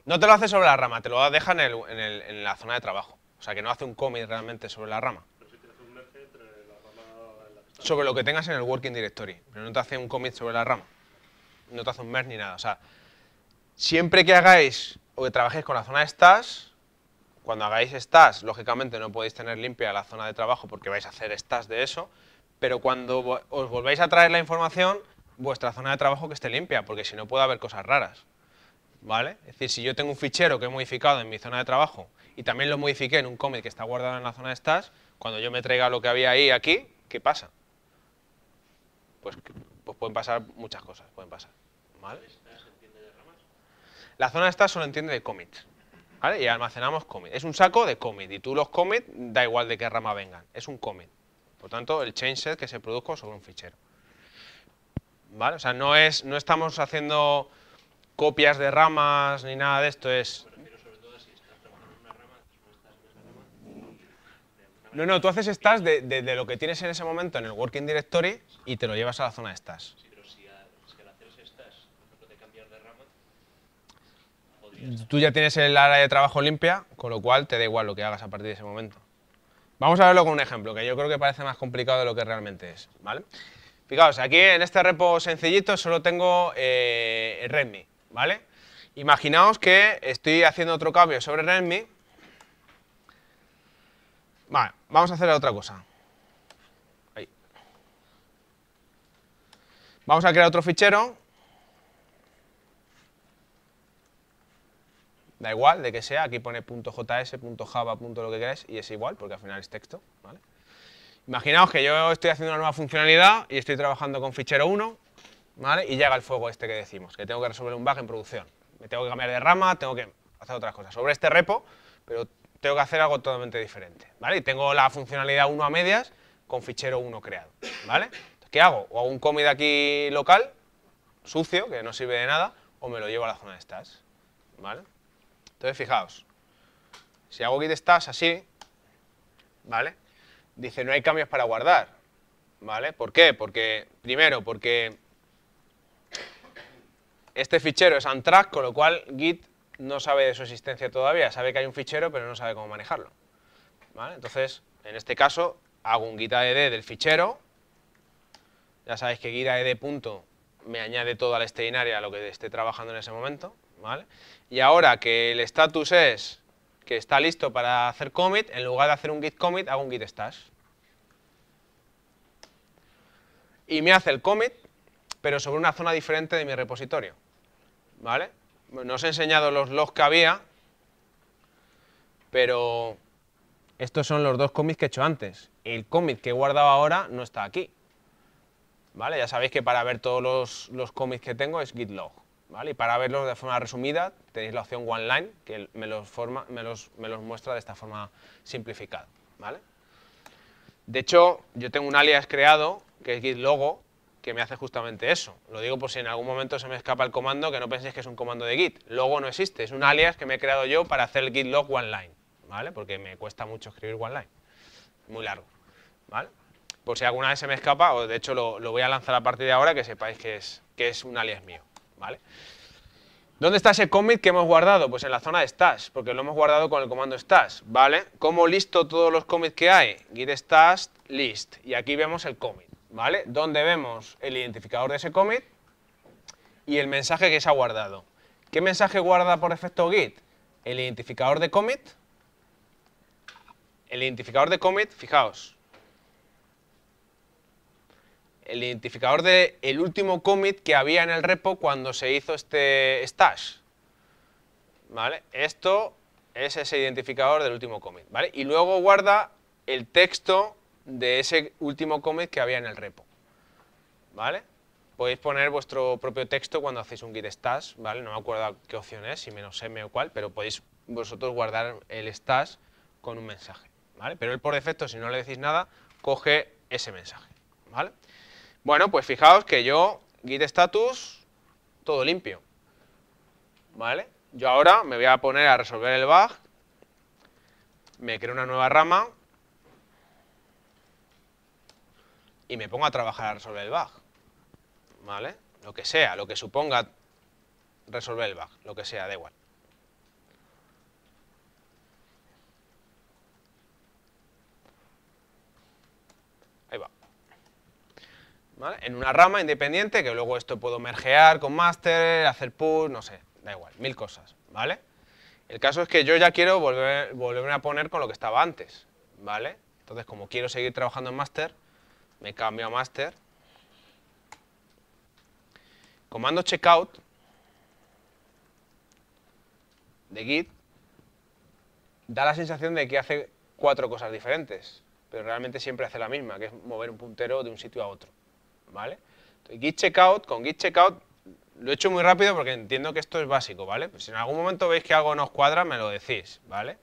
No te lo hace sobre la rama, te lo deja en, la zona de trabajo. O sea, que no hace un commit realmente sobre la rama. te un merge entre la rama Sobre lo que tengas en el Working Directory, pero no te hace un commit sobre la rama. No te hace un merge ni nada. O sea, siempre que hagáis o que trabajéis con la zona de estás, cuando hagáis Stash, lógicamente no podéis tener limpia la zona de trabajo porque vais a hacer estás de eso, pero cuando os volvéis a traer la información, vuestra zona de trabajo que esté limpia, porque si no puede haber cosas raras. ¿Vale? Es decir, si yo tengo un fichero que he modificado en mi zona de trabajo y también lo modifiqué en un commit que está guardado en la zona de stash, cuando yo me traiga lo que había ahí aquí, ¿qué pasa? Pues, pues pueden pasar muchas cosas, pueden pasar. ¿Vale? La zona de stash solo entiende de commits. ¿Vale? Y almacenamos commit. Es un saco de commit y tú los commit da igual de qué rama vengan, es un commit. Por tanto, el change set que se produjo sobre un fichero. ¿Vale? O sea, no, es, no estamos haciendo copias de ramas ni nada de esto, es... No, no, tú haces estas de, lo que tienes en ese momento en el Working Directory y te lo llevas a la zona de estas. Sí, pero si, al hacer cambiar de rama, Tú ya tienes el área de trabajo limpia, con lo cual te da igual lo que hagas a partir de ese momento. Vamos a verlo con un ejemplo, que yo creo que parece más complicado de lo que realmente es. ¿vale? Fijaos, aquí en este repo sencillito solo tengo eh, Redmi. ¿vale? Imaginaos que estoy haciendo otro cambio sobre Redmi. Vale, vamos a hacer otra cosa. Vamos a crear otro fichero Da igual de que sea, aquí pone .js, .java, lo que queráis y es igual porque al final es texto. ¿vale? Imaginaos que yo estoy haciendo una nueva funcionalidad y estoy trabajando con fichero 1 ¿vale? y llega el fuego este que decimos, que tengo que resolver un bug en producción. Me tengo que cambiar de rama, tengo que hacer otras cosas sobre este repo, pero tengo que hacer algo totalmente diferente. ¿vale? Y tengo la funcionalidad 1 a medias con fichero 1 creado. ¿vale? ¿Qué hago? O hago un commit aquí local, sucio, que no sirve de nada, o me lo llevo a la zona de stash ¿vale? Entonces, fijaos, si hago git stash así, ¿vale? Dice, no hay cambios para guardar, ¿vale? ¿Por qué? Porque, primero, porque este fichero es untrack, con lo cual git no sabe de su existencia todavía. Sabe que hay un fichero, pero no sabe cómo manejarlo. ¿Vale? Entonces, en este caso, hago un git add e del fichero. Ya sabéis que git add e punto me añade toda la estadinaria a lo que esté trabajando en ese momento. ¿vale? y ahora que el status es que está listo para hacer commit, en lugar de hacer un git commit, hago un git stash. Y me hace el commit, pero sobre una zona diferente de mi repositorio. ¿Vale? No os he enseñado los logs que había, pero estos son los dos commits que he hecho antes. El commit que he guardado ahora no está aquí. ¿Vale? Ya sabéis que para ver todos los, los commits que tengo es git log. Y para verlos de forma resumida tenéis la opción One Line, que me los, forma, me los, muestra de esta forma simplificada, ¿vale? De hecho, yo tengo un alias creado, que es git logo, que me hace justamente eso. Lo digo por si en algún momento se me escapa el comando, que no penséis que es un comando de git. Logo no existe, es un alias que me he creado yo para hacer el git log one line, ¿vale? Porque me cuesta mucho escribir one line, muy largo, Por si alguna vez se me escapa, o de hecho lo, lo voy a lanzar a partir de ahora, que sepáis que es, que es un alias mío. ¿vale? ¿Dónde está ese commit que hemos guardado? Pues en la zona de stash, porque lo hemos guardado con el comando stash, ¿vale? ¿Cómo listo todos los commits que hay? Git stash list, y aquí vemos el commit, ¿vale? Donde vemos el identificador de ese commit y el mensaje que se ha guardado. ¿Qué mensaje guarda por defecto Git? El identificador de commit. El identificador de commit, fijaos, el identificador del último commit que había en el repo cuando se hizo este stash. ¿Vale? Esto es ese identificador del último commit. ¿vale? Y luego guarda el texto de ese último commit que había en el repo. ¿Vale? Podéis poner vuestro propio texto cuando hacéis un git stash, ¿vale? No me acuerdo qué opción es, si menos M o cuál, pero podéis vosotros guardar el stash con un mensaje, ¿vale? Pero él por defecto, si no le decís nada, coge ese mensaje, ¿vale? Bueno, pues fijaos que yo, git status, todo limpio. ¿Vale? Yo ahora me voy a poner a resolver el bug. Me creo una nueva rama. Y me pongo a trabajar a resolver el bug. ¿Vale? Lo que sea, lo que suponga resolver el bug. Lo que sea, da igual. En una rama independiente que luego esto puedo mergear con master, hacer push, no sé, da igual, mil cosas, ¿vale? El caso es que yo ya quiero volver, volverme a poner con lo que estaba antes, ¿vale? Entonces, como quiero seguir trabajando en master, me cambio a master. Comando checkout de git da la sensación de que hace cuatro cosas diferentes, pero realmente siempre hace la misma, que es mover un puntero de un sitio a otro. ¿vale? git checkout, con git checkout lo he hecho muy rápido porque entiendo que esto es básico, ¿vale? Pues si en algún momento veis que algo no os cuadra, me lo decís, ¿vale?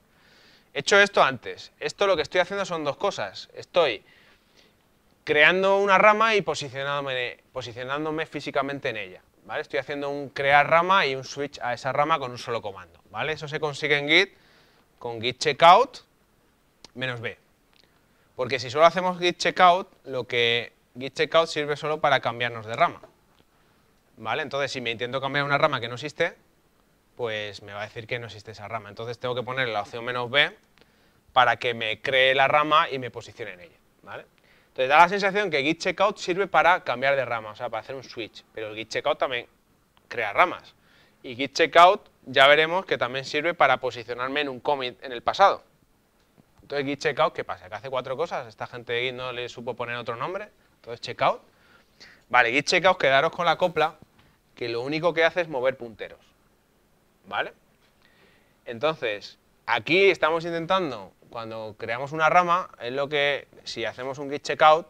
He hecho esto antes. Esto lo que estoy haciendo son dos cosas. Estoy creando una rama y posicionándome, posicionándome físicamente en ella, ¿vale? Estoy haciendo un crear rama y un switch a esa rama con un solo comando, ¿vale? Eso se consigue en git con git checkout menos b. Porque si solo hacemos git checkout, lo que git checkout sirve solo para cambiarnos de rama. ¿Vale? Entonces, si me intento cambiar una rama que no existe, pues me va a decir que no existe esa rama. Entonces tengo que poner la opción menos B para que me cree la rama y me posicione en ella. ¿Vale? Entonces da la sensación que git checkout sirve para cambiar de rama, o sea, para hacer un switch. Pero el git checkout también crea ramas. Y git checkout ya veremos que también sirve para posicionarme en un commit en el pasado. Entonces git checkout, ¿qué pasa? Que hace cuatro cosas, esta gente de git no le supo poner otro nombre entonces, checkout. Vale, git checkout, quedaros con la copla, que lo único que hace es mover punteros. ¿Vale? Entonces, aquí estamos intentando, cuando creamos una rama, es lo que, si hacemos un git checkout,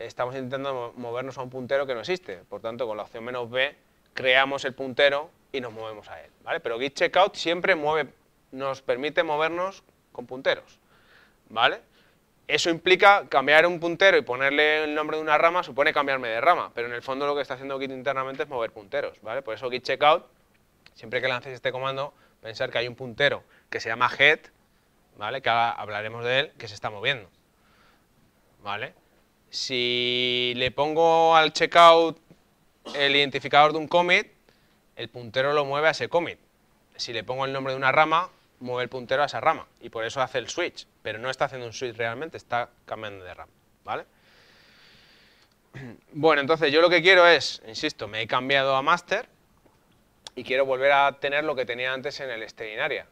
estamos intentando movernos a un puntero que no existe. Por tanto, con la opción menos B, creamos el puntero y nos movemos a él. ¿vale? Pero git checkout siempre mueve, nos permite movernos con punteros. ¿vale? Eso implica cambiar un puntero y ponerle el nombre de una rama, supone cambiarme de rama, pero en el fondo lo que está haciendo Git internamente es mover punteros, ¿vale? Por eso Git checkout, siempre que lances este comando, pensar que hay un puntero que se llama head, ¿vale? Que hablaremos de él, que se está moviendo, ¿vale? Si le pongo al checkout el identificador de un commit, el puntero lo mueve a ese commit. Si le pongo el nombre de una rama, mueve el puntero a esa rama y por eso hace el switch pero no está haciendo un switch realmente, está cambiando de RAM, ¿vale? [CLEARS THROAT] Bueno, entonces yo lo que quiero es, insisto, me he cambiado a master y quiero volver a tener lo que tenía antes en el staging este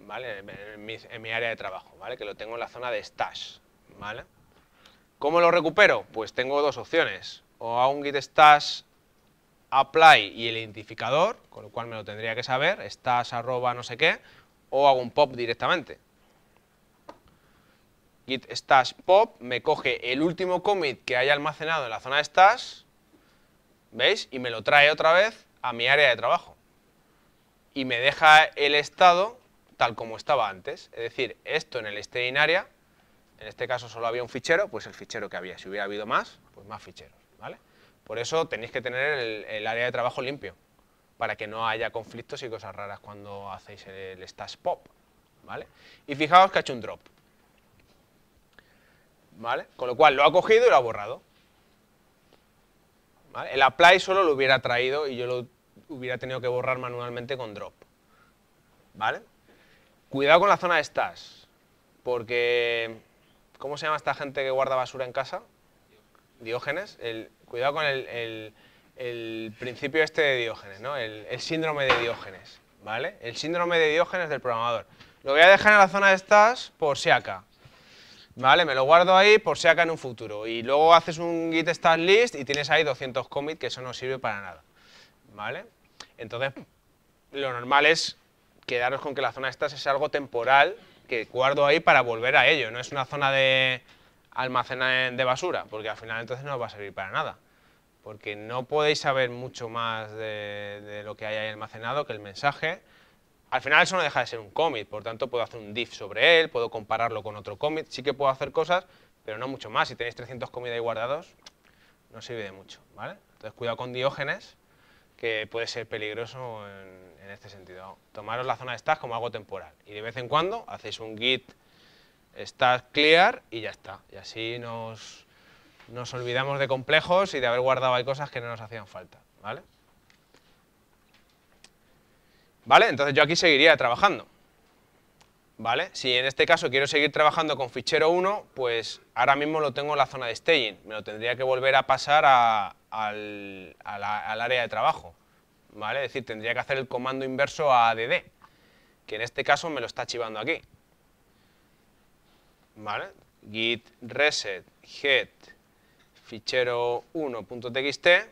¿vale? En, mi, área de trabajo, ¿vale? Que lo tengo en la zona de stash, ¿vale? ¿Cómo lo recupero? Pues tengo dos opciones. O hago un git stash apply y el identificador, con lo cual me lo tendría que saber, stash arroba no sé qué, o hago un pop directamente, git stash pop me coge el último commit que haya almacenado en la zona de stash, ¿veis? Y me lo trae otra vez a mi área de trabajo. Y me deja el estado tal como estaba antes. Es decir, esto en el staging area, en este caso solo había un fichero, pues el fichero que había. Si hubiera habido más, pues más ficheros, ¿vale? Por eso tenéis que tener el, área de trabajo limpio, para que no haya conflictos y cosas raras cuando hacéis el, el stash pop, ¿vale? Y fijaos que ha hecho un drop. ¿Vale? Con lo cual lo ha cogido y lo ha borrado. El apply solo lo hubiera traído y yo lo hubiera tenido que borrar manualmente con drop. ¿Vale? Cuidado con la zona de stash, porque... ¿Cómo se llama esta gente que guarda basura en casa? Diógenes. El, cuidado con el, principio este de Diógenes, ¿no? El, síndrome de Diógenes, ¿vale? El síndrome de Diógenes del programador. Lo voy a dejar en la zona de stash por si acá. ¿vale? Me lo guardo ahí por si acá en un futuro. Y luego haces un git start list y tienes ahí 200 commit que eso no sirve para nada, ¿vale? Entonces, lo normal es quedaros con que la zona de estas es algo temporal que guardo ahí para volver a ello. No es una zona de almacenar de basura, porque al final entonces no va a servir para nada. Porque no podéis saber mucho más de lo que hay ahí almacenado que el mensaje, al final eso no deja de ser un commit, por tanto puedo hacer un diff sobre él, puedo compararlo con otro commit, sí que puedo hacer cosas, pero no mucho más. Si tenéis 300 commits ahí guardados, no sirve de mucho, ¿vale? Entonces cuidado con Diógenes, que puede ser peligroso en, este sentido. Tomaros la zona de stash como algo temporal y de vez en cuando hacéis un git stash clear y ya está. Y así nos, nos olvidamos de complejos y de haber guardado ahí cosas que no nos hacían falta, ¿vale? ¿Vale? Entonces yo aquí seguiría trabajando. ¿Vale? Si en este caso quiero seguir trabajando con fichero 1, pues ahora mismo lo tengo en la zona de staging. Me lo tendría que volver a pasar al, área de trabajo. ¿Vale? Es decir, tendría que hacer el comando inverso a add, que en este caso me lo está archivando aquí. git reset get fichero 1.txt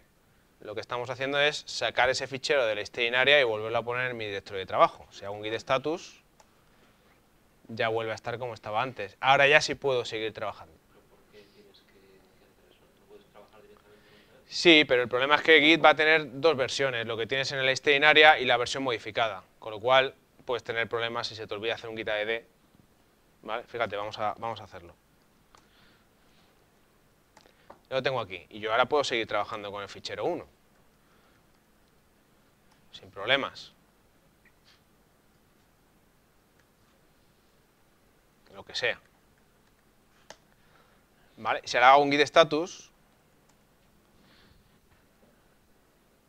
lo que estamos haciendo es sacar ese fichero del la area y volverlo a poner en mi directorio de trabajo. Si hago un git status, ya vuelve a estar como estaba antes. Ahora ya sí puedo seguir trabajando. Sí, pero el problema es que Git va a tener dos versiones, lo que tienes en el in area y la versión modificada, con lo cual puedes tener problemas si se te olvida hacer un git AED. ¿Vale? Fíjate, vamos vamos a hacerlo. Yo lo tengo aquí y yo ahora puedo seguir trabajando con el fichero 1. Sin problemas. Lo que sea. ¿Vale? Si ahora hago un git status,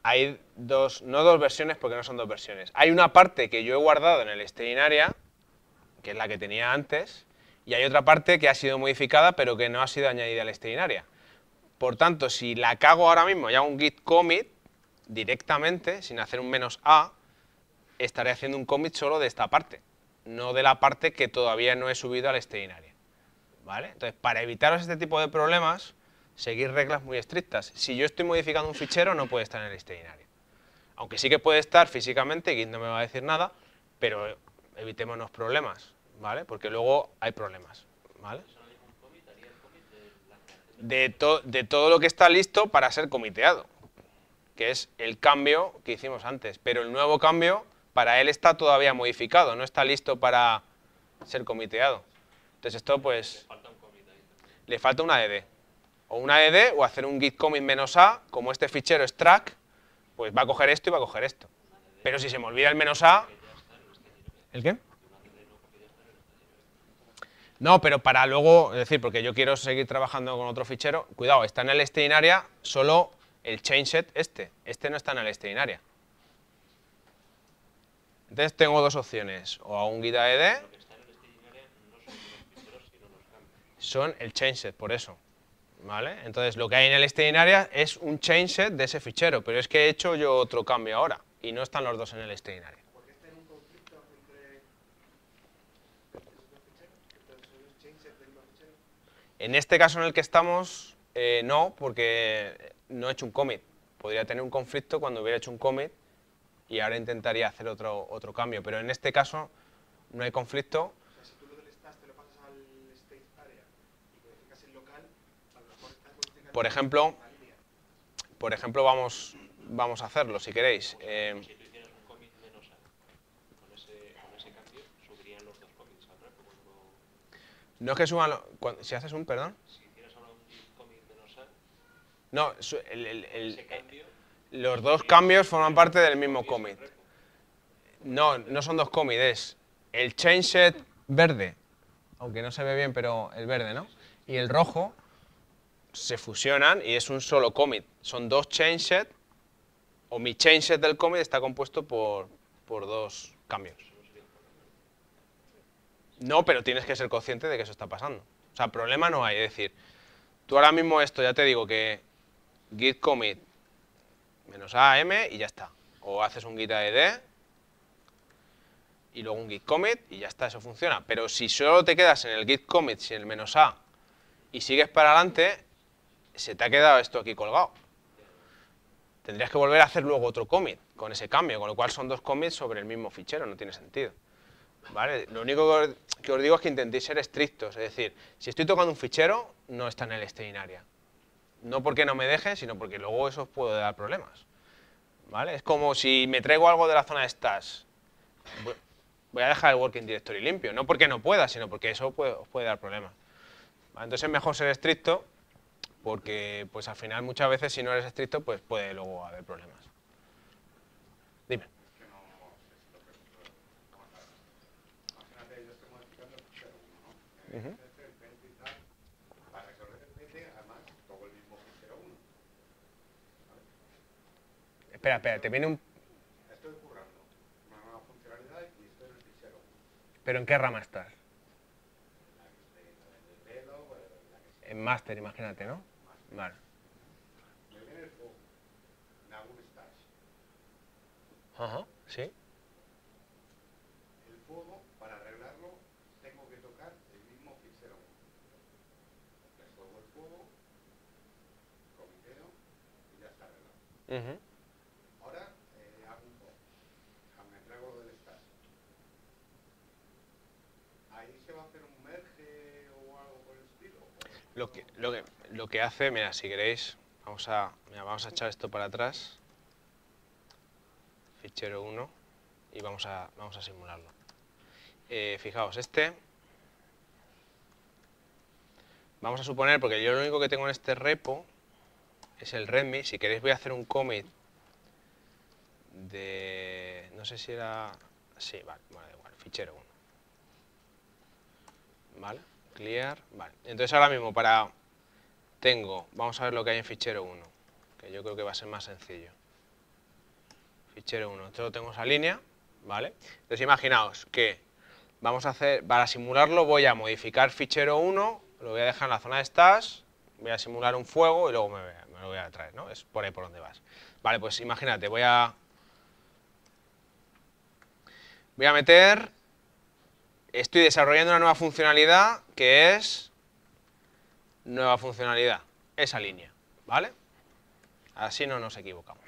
hay dos, no dos versiones porque no son dos versiones. Hay una parte que yo he guardado en el staging area, que es la que tenía antes, y hay otra parte que ha sido modificada pero que no ha sido añadida al staging area. Por tanto, si la cago ahora mismo y hago un git commit, directamente, sin hacer un menos A, estaré haciendo un commit solo de esta parte, no de la parte que todavía no he subido al la ¿Vale? Entonces, para evitaros este tipo de problemas, seguir reglas muy estrictas. Si yo estoy modificando un fichero, no puede estar en el staging Aunque sí que puede estar físicamente, Git no me va a decir nada, pero evitémonos problemas, ¿vale? Porque luego hay problemas, ¿vale? de, de todo lo que está listo para ser comiteado, que es el cambio que hicimos antes. Pero el nuevo cambio para él está todavía modificado, no está listo para ser comiteado. Entonces esto pues... Le falta, un le falta una ED. O una ED o hacer un git commit menos A, como este fichero es track, pues va a coger esto y va a coger esto. Pero si se me olvida el menos A... ¿El qué? No, pero para luego, es decir, porque yo quiero seguir trabajando con otro fichero, cuidado, está en el stay este solo el set este, este no está en el stay este Entonces tengo dos opciones, o a un guida ED, este son el set, por eso. ¿Vale? Entonces lo que hay en el staging es un set de ese fichero, pero es que he hecho yo otro cambio ahora y no están los dos en el staging En este caso en el que estamos, eh, no, porque no he hecho un commit. Podría tener un conflicto cuando hubiera hecho un commit y ahora intentaría hacer otro, otro cambio. Pero en este caso no hay conflicto. Por ejemplo, por ejemplo vamos, vamos a hacerlo si queréis. Eh, No es que suman, si haces un, perdón. Si un commit No, eh, los dos cambios forman parte del mismo commit. No, no son dos commits, es el change set verde, aunque no se ve bien, pero el verde, ¿no? Y el rojo se fusionan y es un solo commit. Son dos change sets o mi change set del commit está compuesto por dos cambios. No, pero tienes que ser consciente de que eso está pasando. O sea, problema no hay. Es decir, tú ahora mismo esto, ya te digo que git commit menos m y ya está. O haces un git AED y luego un git commit y ya está, eso funciona. Pero si solo te quedas en el git commit sin el menos A y sigues para adelante, se te ha quedado esto aquí colgado. Tendrías que volver a hacer luego otro commit con ese cambio, con lo cual son dos commits sobre el mismo fichero, no tiene sentido. ¿vale? Lo único que os, digo es que intentéis ser estrictos, es decir, si estoy tocando un fichero, no está en el staging este No porque no me deje, sino porque luego eso os puede dar problemas. ¿Vale? Es como si me traigo algo de la zona de stash. Voy a dejar el Working Directory limpio, no porque no pueda, sino porque eso os puede dar problemas. Entonces es mejor ser estricto, porque pues al final muchas veces si no eres estricto, pues puede luego haber problemas. Espera, espera, te viene un... Estoy currando una nueva funcionalidad y estoy en el fichero. ¿Pero en qué rama estás? En máster, imagínate, ¿no? Vale. Me viene el Ajá, sí. Ahora eh, hago un poco. Me entrego del Ahí se va a hacer un merge o algo por el estilo. Lo que, lo que, lo que hace, mira, si queréis, vamos a, vamos a echar esto para atrás. Fichero 1 y vamos a, vamos a simularlo. Eh, fijaos, este vamos a suponer, porque yo lo único que tengo en este repo es el REMI, Si queréis voy a hacer un commit de... no sé si era... sí, vale, vale, igual, fichero 1. Vale, clear, vale. Entonces ahora mismo para... tengo, vamos a ver lo que hay en fichero 1, que yo creo que va a ser más sencillo. Fichero 1, todo lo tengo esa línea, ¿vale? Entonces imaginaos que vamos a hacer, para simularlo voy a modificar fichero 1, lo voy a dejar en la zona de stash, voy a simular un fuego y luego me, lo voy a traer, ¿no? Es por ahí por donde vas. Vale, pues imagínate, voy a... Voy a meter... Estoy desarrollando una nueva funcionalidad que es... Nueva funcionalidad, esa línea, ¿vale? Así no nos equivocamos,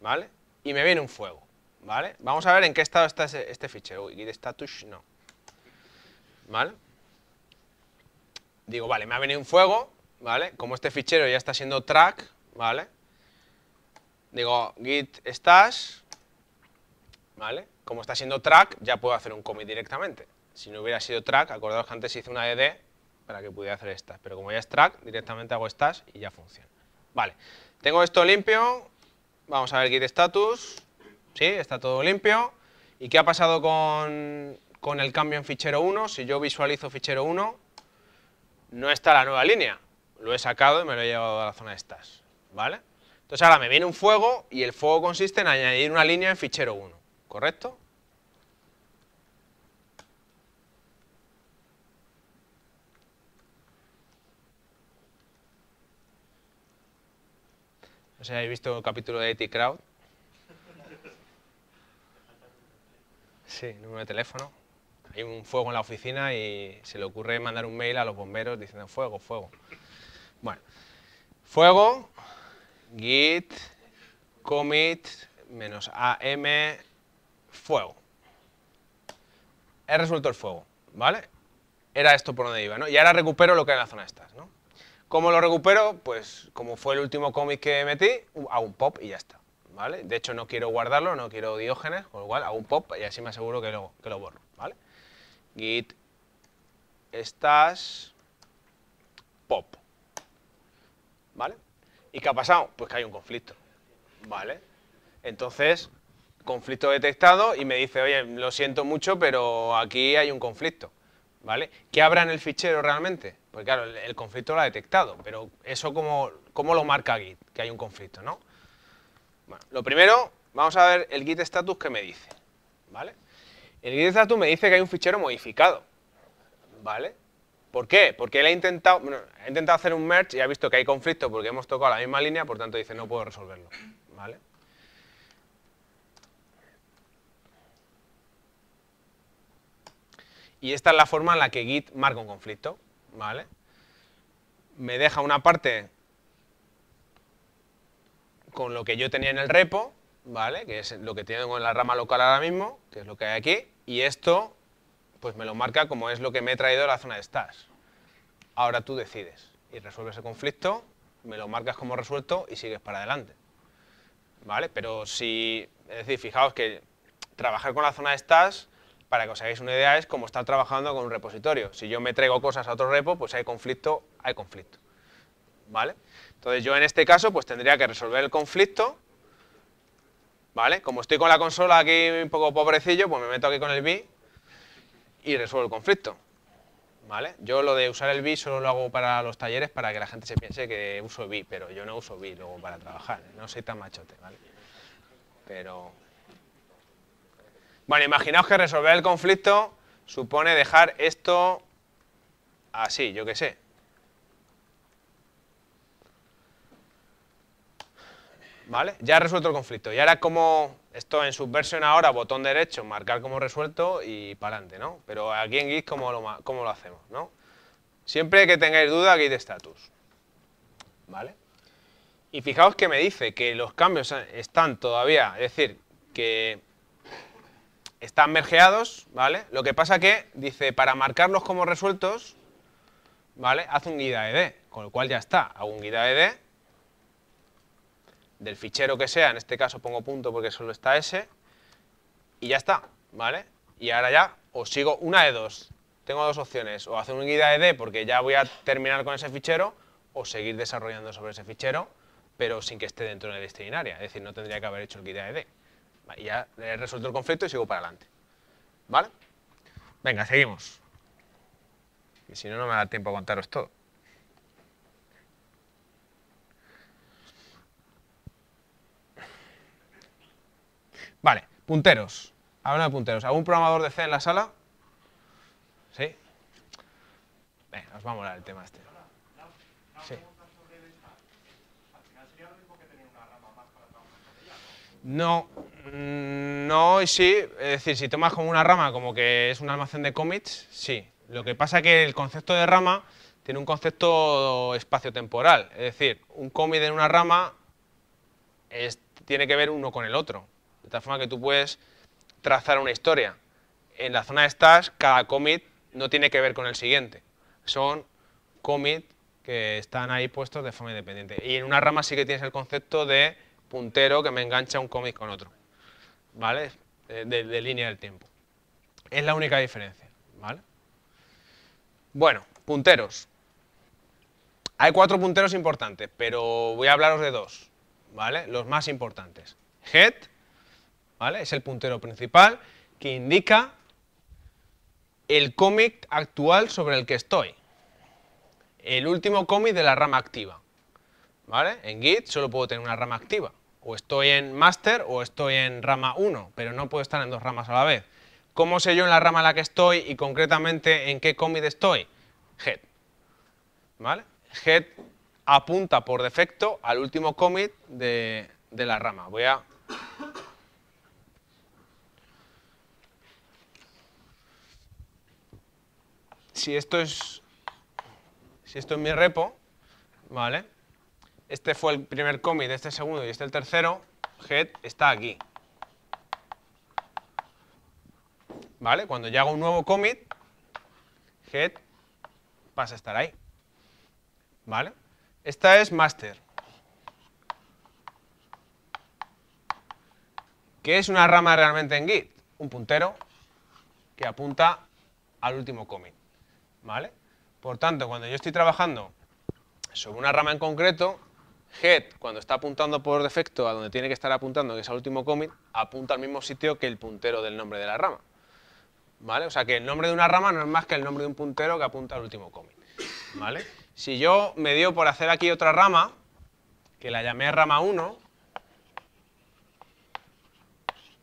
¿vale? Y me viene un fuego, ¿vale? Vamos a ver en qué estado está este fichero. Uy, de status no, ¿vale? Digo, vale, me ha venido un fuego, ¿vale? Como este fichero ya está siendo track, ¿vale? Digo git stash, ¿vale? Como está siendo track, ya puedo hacer un commit directamente. Si no hubiera sido track, acordaos que antes hice una ed para que pudiera hacer stash, pero como ya es track, directamente hago stash y ya funciona. Vale, tengo esto limpio, vamos a ver git status, ¿sí? Está todo limpio. ¿Y qué ha pasado con el cambio en fichero 1? Si yo visualizo fichero 1, no está la nueva línea lo he sacado y me lo he llevado a la zona de stash, ¿vale? Entonces ahora me viene un fuego y el fuego consiste en añadir una línea en fichero 1, ¿correcto? No sé si habéis visto el capítulo de IT Crowd. Sí, número de teléfono. Hay un fuego en la oficina y se le ocurre mandar un mail a los bomberos diciendo fuego, fuego. Bueno, fuego, git, commit, menos am, fuego. He resuelto el fuego, ¿vale? Era esto por donde iba, ¿no? Y ahora recupero lo que hay en la zona estas, ¿no? ¿Cómo lo recupero? Pues como fue el último commit que metí, uh, hago un pop y ya está, ¿vale? De hecho no quiero guardarlo, no quiero diógenes, con lo cual hago un pop y así me aseguro que lo, que lo borro, ¿vale? Git estas, pop. ¿vale? ¿Y qué ha pasado? Pues que hay un conflicto, ¿vale? Entonces, conflicto detectado y me dice, oye, lo siento mucho, pero aquí hay un conflicto, ¿vale? ¿Qué habrá en el fichero realmente? Pues claro, el, conflicto lo ha detectado, pero eso como, cómo lo marca Git, que hay un conflicto, ¿no? Bueno, lo primero, vamos a ver el Git status que me dice, ¿vale? El Git status me dice que hay un fichero modificado, ¿vale? ¿Por qué? Porque él ha intentado, intentado hacer un merge y ha visto que hay conflicto porque hemos tocado la misma línea, por tanto dice, no puedo resolverlo. ¿Vale? Y esta es la forma en la que Git marca un conflicto. ¿Vale? Me deja una parte con lo que yo tenía en el repo, ¿vale? Que es lo que tengo en la rama local ahora mismo, que es lo que hay aquí, y esto pues me lo marca como es lo que me he traído a la zona de stash. Ahora tú decides y resuelves el conflicto, me lo marcas como resuelto y sigues para adelante. ¿Vale? Pero si, es decir, fijaos que trabajar con la zona de stash, para que os hagáis una idea, es como estar trabajando con un repositorio. Si yo me traigo cosas a otro repo, pues hay conflicto, hay conflicto. ¿Vale? Entonces yo en este caso pues tendría que resolver el conflicto ¿vale? Como estoy con la consola aquí un poco pobrecillo, pues me meto aquí con el B y resuelvo el conflicto. ¿Vale? Yo lo de usar el BI solo lo hago para los talleres para que la gente se piense que uso BI, pero yo no uso BI luego para trabajar, no soy tan machote, ¿vale? Pero... Bueno, imaginaos que resolver el conflicto supone dejar esto así, yo qué sé. ¿Vale? Ya ha resuelto el conflicto. Y ahora como esto en versión ahora, botón derecho, marcar como resuelto y para adelante, ¿no? Pero aquí en Git, ¿cómo lo, hacemos, no? Siempre que tengáis duda, Git status. ¿Vale? Y fijaos que me dice que los cambios están todavía, es decir, que están mergeados, ¿vale? Lo que pasa que dice, para marcarlos como resueltos, ¿vale? Haz un guida ED, con lo cual ya está, hago un guida ED del fichero que sea, en este caso pongo punto porque solo está ese, y ya está, ¿vale? Y ahora ya os sigo una de dos. Tengo dos opciones, o hacer un guía de D porque ya voy a terminar con ese fichero, o seguir desarrollando sobre ese fichero, pero sin que esté dentro de la disciplinaria, es decir, no tendría que haber hecho el guía de D. ya he resuelto el conflicto y sigo para adelante, ¿vale? Venga, seguimos. Y si no, no me da tiempo a contaros todo. Punteros. habla de punteros. ¿Algún programador de C en la sala? ¿Sí? Venga, nos va a molar el tema este. No, mm, no y sí. Es decir, si tomas como una rama como que es un almacén de commits, sí. Lo que pasa es que el concepto de rama tiene un concepto espacio-temporal. Es decir, un cómic en una rama tiene que ver uno con el otro. De tal forma que tú puedes trazar una historia. En la zona de stash, cada commit no tiene que ver con el siguiente. Son commit que están ahí puestos de forma independiente. Y en una rama sí que tienes el concepto de puntero que me engancha un commit con otro. ¿Vale? De, de línea del tiempo. Es la única diferencia. ¿Vale? Bueno, punteros. Hay cuatro punteros importantes, pero voy a hablaros de dos. ¿Vale? Los más importantes. Head, es el puntero principal que indica el cómic actual sobre el que estoy. El último commit de la rama activa. ¿Vale? En Git solo puedo tener una rama activa. O estoy en master o estoy en rama 1, pero no puedo estar en dos ramas a la vez. ¿Cómo sé yo en la rama en la que estoy y concretamente en qué commit estoy? Head. ¿Vale? Head apunta por defecto al último commit de la rama. Voy a si esto es, si esto mi repo, ¿vale? Este fue el primer commit, este segundo y este el tercero, head está aquí. ¿Vale? Cuando yo hago un nuevo commit, head pasa a estar ahí. ¿Vale? Esta es master. ¿Qué es una rama realmente en Git? Un puntero que apunta al último commit. ¿vale? Por tanto, cuando yo estoy trabajando sobre una rama en concreto, head, cuando está apuntando por defecto a donde tiene que estar apuntando, que es al último commit, apunta al mismo sitio que el puntero del nombre de la rama. ¿Vale? O sea que el nombre de una rama no es más que el nombre de un puntero que apunta al último commit. ¿Vale? Si yo me dio por hacer aquí otra rama, que la llamé rama 1,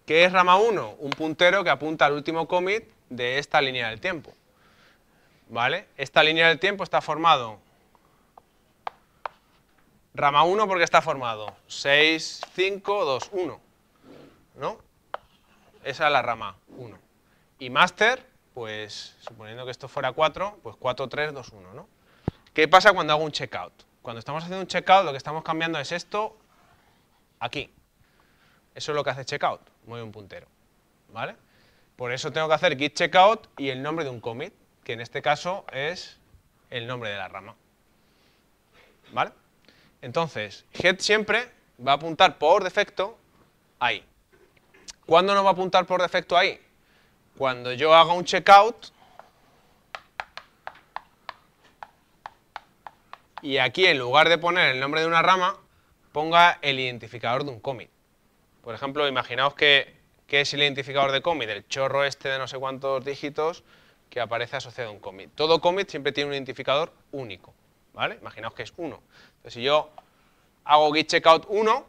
¿qué es rama 1? Un puntero que apunta al último commit de esta línea del tiempo. ¿Vale? Esta línea del tiempo está formado. Rama 1 porque está formado. 6, 5, 2, 1. ¿No? Esa es la rama 1. Y master, pues suponiendo que esto fuera 4, pues 4, 3, 2, 1. ¿no? ¿Qué pasa cuando hago un checkout? Cuando estamos haciendo un checkout lo que estamos cambiando es esto aquí. Eso es lo que hace checkout, mueve un puntero. ¿Vale? Por eso tengo que hacer git checkout y el nombre de un commit que en este caso es el nombre de la rama. ¿Vale? Entonces, head siempre va a apuntar por defecto ahí. ¿Cuándo no va a apuntar por defecto ahí? Cuando yo haga un checkout y aquí en lugar de poner el nombre de una rama, ponga el identificador de un commit. Por ejemplo, imaginaos que, que es el identificador de commit, el chorro este de no sé cuántos dígitos que aparece asociado a un commit. Todo commit siempre tiene un identificador único, ¿vale? Imaginaos que es uno. Entonces, si yo hago git checkout 1,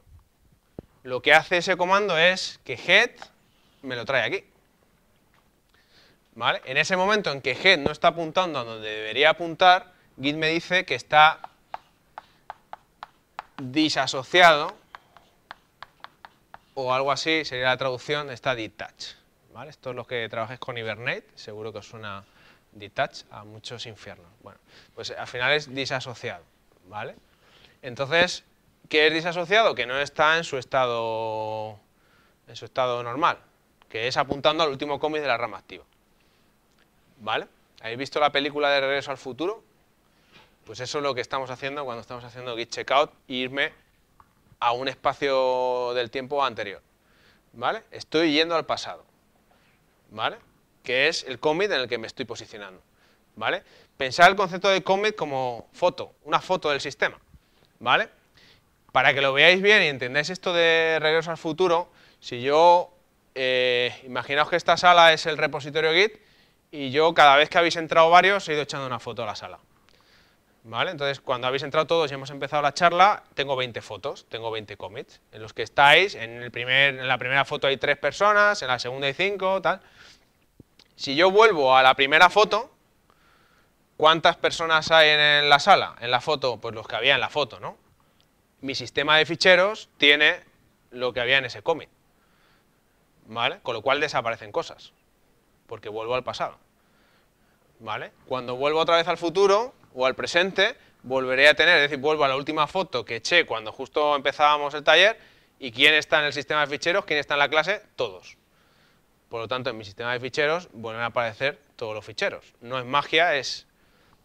lo que hace ese comando es que head me lo trae aquí. ¿Vale? En ese momento en que head no está apuntando a donde debería apuntar, git me dice que está disasociado o algo así, sería la traducción, está detached. Esto es lo que trabajes con Hibernate, seguro que os suena detach a muchos infiernos. Bueno, pues al final es disasociado, ¿vale? Entonces, ¿qué es disasociado? Que no está en su estado, en su estado normal, que es apuntando al último cómic de la rama activa. ¿Vale? ¿Habéis visto la película de Regreso al Futuro? Pues eso es lo que estamos haciendo cuando estamos haciendo git checkout, irme a un espacio del tiempo anterior. ¿Vale? Estoy yendo al pasado. ¿vale? Que es el commit en el que me estoy posicionando, ¿vale? Pensar el concepto de commit como foto, una foto del sistema, ¿vale? Para que lo veáis bien y entendáis esto de regreso al futuro, si yo, eh, imaginaos que esta sala es el repositorio Git y yo cada vez que habéis entrado varios he ido echando una foto a la sala, ¿Vale? Entonces, cuando habéis entrado todos y hemos empezado la charla, tengo 20 fotos, tengo 20 commits, en los que estáis, en, el primer, la primera foto hay tres personas, en la segunda hay cinco, tal. Si yo vuelvo a la primera foto, ¿cuántas personas hay en la sala? En la foto, pues los que había en la foto, ¿no? Mi sistema de ficheros tiene lo que había en ese commit, ¿vale? Con lo cual desaparecen cosas, porque vuelvo al pasado. Cuando vuelvo otra vez al futuro o al presente, volveré a tener, es decir, vuelvo a la última foto que eché cuando justo empezábamos el taller y quién está en el sistema de ficheros, quién está en la clase, todos. Por lo tanto, en mi sistema de ficheros vuelven a aparecer todos los ficheros. No es magia, es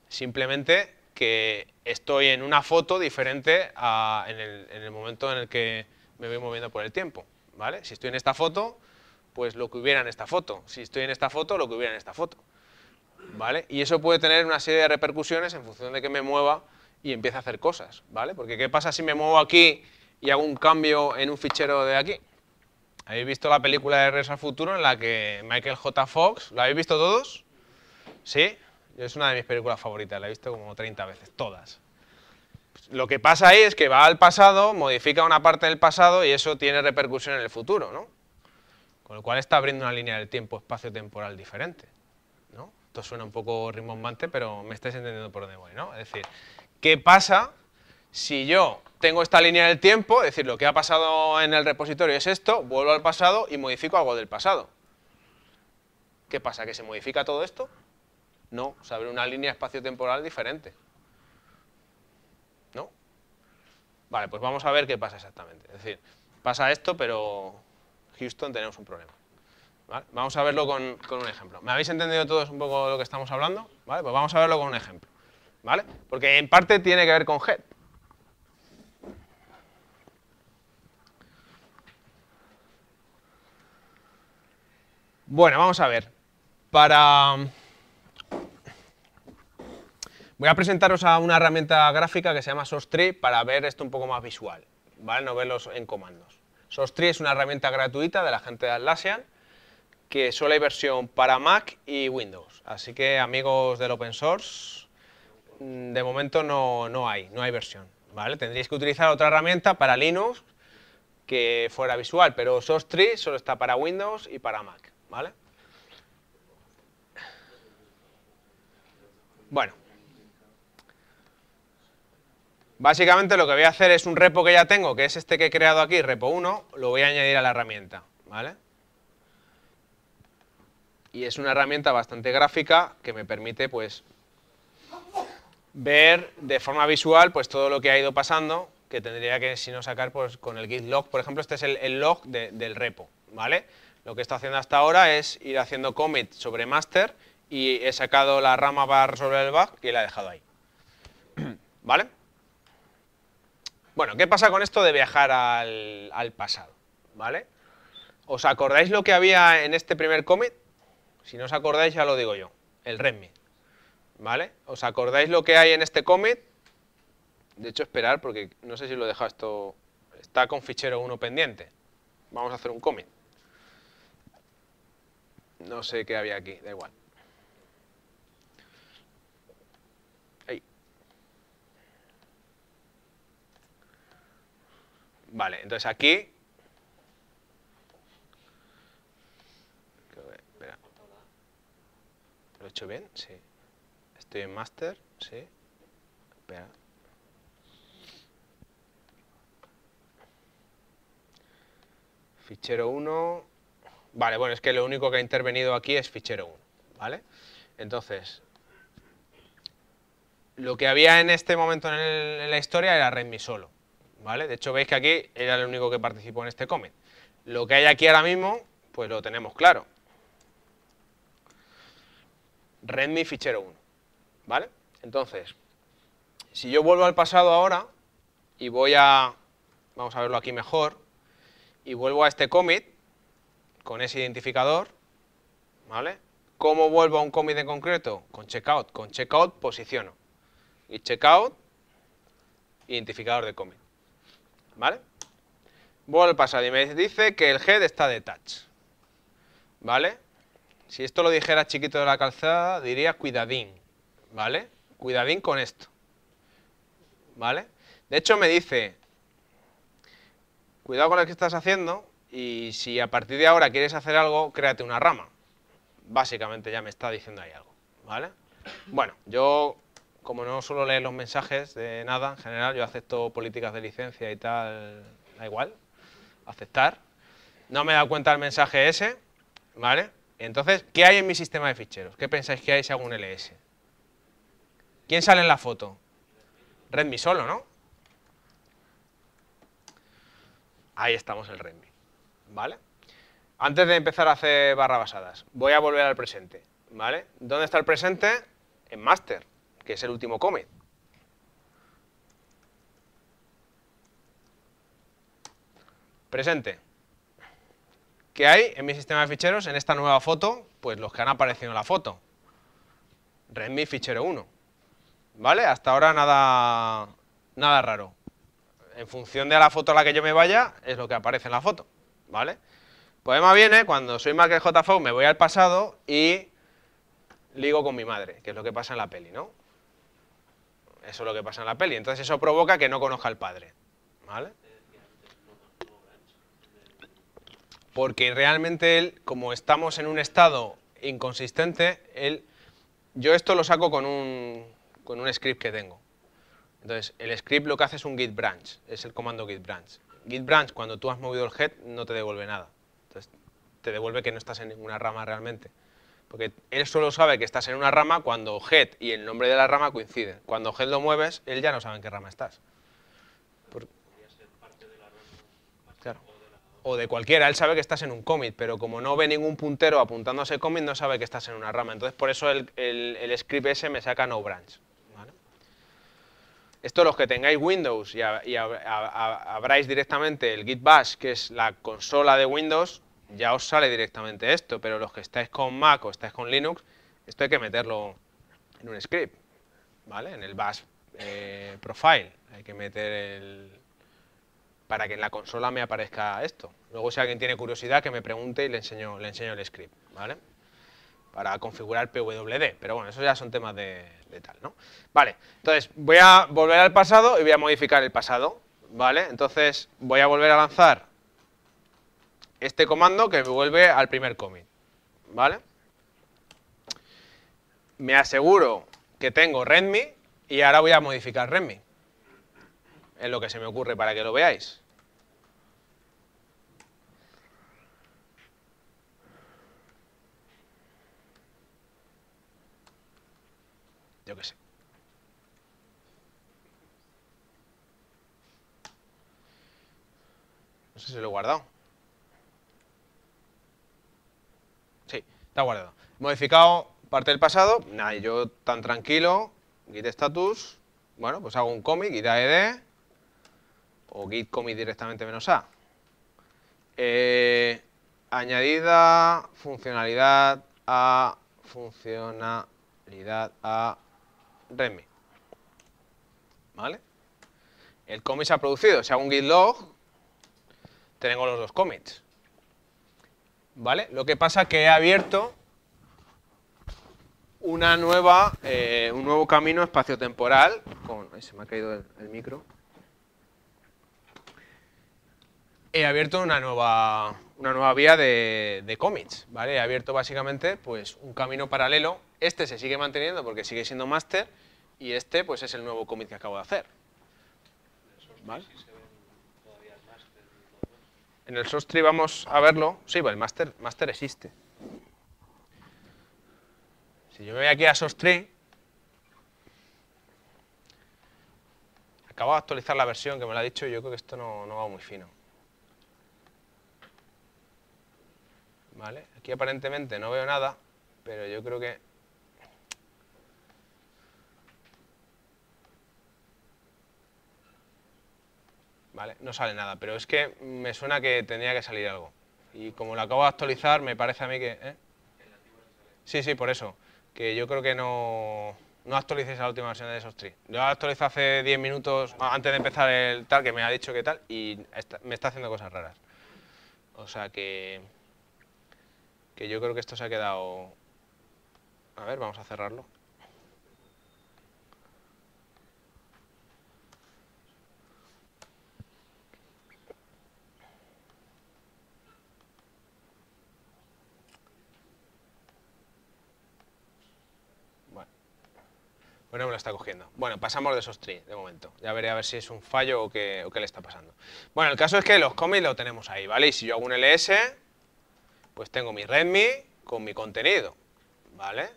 simplemente que estoy en una foto diferente en, el, en el momento en el que me voy moviendo por el tiempo. ¿vale? Si estoy en esta foto, pues lo que hubiera en esta foto. Si estoy en esta foto, lo que hubiera en esta foto. Y eso puede tener una serie de repercusiones en función de que me mueva y empiece a hacer cosas, ¿vale? Porque ¿qué pasa si me muevo aquí y hago un cambio en un fichero de aquí? ¿Habéis visto la película de Regreso al Futuro en la que Michael J. Fox, ¿la habéis visto todos? ¿Sí? Es una de mis películas favoritas, la he visto como 30 veces, todas. Lo que pasa ahí es que va al pasado, modifica una parte del pasado y eso tiene repercusión en el futuro, ¿no? Con lo cual está abriendo una línea del tiempo, espacio temporal diferente. Esto suena un poco rimbombante, pero me estáis entendiendo por dónde voy, ¿no? Es decir, ¿qué pasa si yo tengo esta línea del tiempo, es decir, lo que ha pasado en el repositorio es esto, vuelvo al pasado y modifico algo del pasado? ¿Qué pasa? ¿Que se modifica todo esto? No, se abre una línea espacio-temporal diferente. ¿No? Vale, pues vamos a ver qué pasa exactamente. Es decir, pasa esto, pero Houston tenemos un problema. Vamos a verlo con, un ejemplo. ¿Me habéis entendido todos un poco lo que estamos hablando? Pues vamos a verlo con un ejemplo. ¿Vale? Porque en parte tiene que ver con head. Bueno, vamos a ver. Para... Voy a presentaros a una herramienta gráfica que se llama SourceTree para ver esto un poco más visual, ¿vale? No verlos en comandos. SourceTree es una herramienta gratuita de la gente de Atlassian que solo hay versión para Mac y Windows. Así que amigos del open source, mm, de momento no, hay, no hay versión. ¿vale? Tendríais que utilizar otra herramienta para Linux que fuera visual, pero source 3 solo está para Windows y para Mac. ¿vale? Bueno, Básicamente lo que voy a hacer es un repo que ya tengo, que es este que he creado aquí, repo1, lo voy a añadir a la herramienta, ¿vale? y es una herramienta bastante gráfica que me permite pues ver de forma visual pues todo lo que ha ido pasando que tendría que si no sacar pues con el git log por ejemplo este es el, log del repo vale lo que está haciendo hasta ahora es ir haciendo commit sobre master y he sacado la rama para resolver el bug y la he dejado ahí [CLEARS THROAT] vale bueno qué pasa con esto de viajar al, al pasado vale os acordáis lo que había en este primer commit si no os acordáis, ya lo digo yo, el Redmi. ¿Vale? ¿Os acordáis lo que hay en este commit? De hecho, esperar, porque no sé si lo he dejado esto... Está con fichero 1 pendiente. Vamos a hacer un commit. No sé qué había aquí, da igual. Ahí. Vale, entonces aquí hecho bien? Sí. Estoy en master, sí. Espera. Fichero 1. Vale, bueno, es que lo único que ha intervenido aquí es fichero 1, ¿vale? Entonces, lo que había en este momento en, la historia era Redmi solo, ¿vale? De hecho, veis que aquí era el único que participó en este commit Lo que hay aquí ahora mismo, pues lo tenemos claro. Redmi fichero 1, ¿vale? Entonces, si yo vuelvo al pasado ahora y voy a, vamos a verlo aquí mejor, y vuelvo a este commit con ese identificador, ¿vale? ¿Cómo vuelvo a un commit en concreto? Con checkout, con checkout posiciono. Y checkout, identificador de commit, ¿vale? Vuelvo al pasado y me dice que el head está detached, ¿vale? Si esto lo dijera chiquito de la calzada, diría cuidadín, ¿vale? Cuidadín con esto, ¿vale? De hecho me dice, cuidado con lo que estás haciendo y si a partir de ahora quieres hacer algo, créate una rama. Básicamente ya me está diciendo ahí algo, ¿vale? Bueno, yo como no suelo leer los mensajes de nada en general, yo acepto políticas de licencia y tal, da igual, aceptar. No me he dado cuenta del mensaje ese, ¿vale? Entonces, ¿qué hay en mi sistema de ficheros? ¿Qué pensáis que hay si hago un ls? ¿Quién sale en la foto? Redmi solo, ¿no? Ahí estamos el Redmi, ¿vale? Antes de empezar a hacer barra basadas, voy a volver al presente, ¿vale? ¿Dónde está el presente? En master, que es el último commit. Presente que hay en mi sistema de ficheros, en esta nueva foto, pues los que han aparecido en la foto. Redmi fichero 1. ¿Vale? Hasta ahora nada, nada raro. En función de la foto a la que yo me vaya, es lo que aparece en la foto. ¿Vale? Poema pues viene ¿eh? cuando soy más que JFO, me voy al pasado y ligo con mi madre, que es lo que pasa en la peli, ¿no? Eso es lo que pasa en la peli. Entonces eso provoca que no conozca al padre. ¿Vale? porque realmente él, como estamos en un estado inconsistente, él, yo esto lo saco con un, con un script que tengo. Entonces, el script lo que hace es un git branch, es el comando git branch. Git branch, cuando tú has movido el head, no te devuelve nada. Entonces, te devuelve que no estás en ninguna rama realmente. Porque él solo sabe que estás en una rama cuando head y el nombre de la rama coinciden. Cuando head lo mueves, él ya no sabe en qué rama estás. o de cualquiera, él sabe que estás en un commit, pero como no ve ningún puntero apuntando a ese no sabe que estás en una rama. Entonces, por eso el, script ese me saca no branch. Esto los que tengáis Windows y, abráis directamente el Git Bash, que es la consola de Windows, ya os sale directamente esto, pero los que estáis con Mac o estáis con Linux, esto hay que meterlo en un script, ¿vale? En el Bash eh, Profile, hay que meter el, para que en la consola me aparezca esto. Luego si alguien tiene curiosidad que me pregunte y le enseño, le enseño el script, ¿vale? Para configurar PWD, pero bueno, eso ya son temas de, tal, ¿no? Vale, entonces voy a volver al pasado y voy a modificar el pasado, ¿vale? Entonces voy a volver a lanzar este comando que me vuelve al primer commit, ¿vale? Me aseguro que tengo readme y ahora voy a modificar readme es lo que se me ocurre para que lo veáis. Yo qué sé. No sé si lo he guardado. Sí, está guardado. Modificado parte del pasado. Nada, yo tan tranquilo. Git status. Bueno, pues hago un comic, git aed o git commit directamente menos A. Eh, añadida funcionalidad a funcionalidad a remi. ¿Vale? El commit se ha producido. Si hago un git log, tengo los dos commits. ¿Vale? Lo que pasa es que he abierto una nueva, eh, un nuevo camino temporal Con, se me ha caído el micro. he abierto una nueva, una nueva vía de, de cómics, ¿vale? He abierto básicamente pues, un camino paralelo. Este se sigue manteniendo porque sigue siendo máster y este pues, es el nuevo cómic que acabo de hacer. ¿Vale? En el Sostri vamos a verlo. Sí, pues el master existe. Si yo me voy aquí a Sostri, acabo de actualizar la versión que me lo ha dicho y yo creo que esto no va muy fino. Aquí aparentemente no veo nada, pero yo creo que... Vale, no sale nada, pero es que me suena que tenía que salir algo. Y como lo acabo de actualizar, me parece a mí que... ¿eh? Sí, sí, por eso. Que yo creo que no, no actualicéis la última versión de esos tres Yo la actualicé hace 10 minutos antes de empezar el tal, que me ha dicho que tal, y me está haciendo cosas raras. O sea que que yo creo que esto se ha quedado... A ver, vamos a cerrarlo. Bueno, pues me lo está cogiendo. Bueno, pasamos de esos tres de momento. Ya veré a ver si es un fallo o qué, o qué le está pasando. Bueno, el caso es que los commits lo tenemos ahí, ¿vale? Y si yo hago un ls, pues tengo mi Redmi con mi contenido, ¿vale?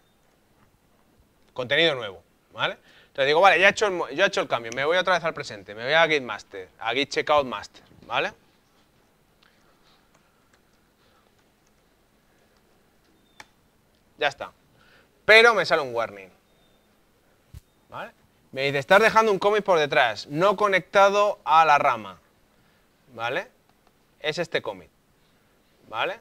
Contenido nuevo, ¿vale? Entonces digo, vale, ya he, hecho el, hecho el cambio, me voy otra vez al presente, me voy a Git Master, a Git Checkout Master, ¿vale? Ya está. Pero me sale un warning. ¿Vale? Me dice, estás dejando un cómic por detrás, no conectado a la rama. ¿Vale? Es este commit, ¿Vale?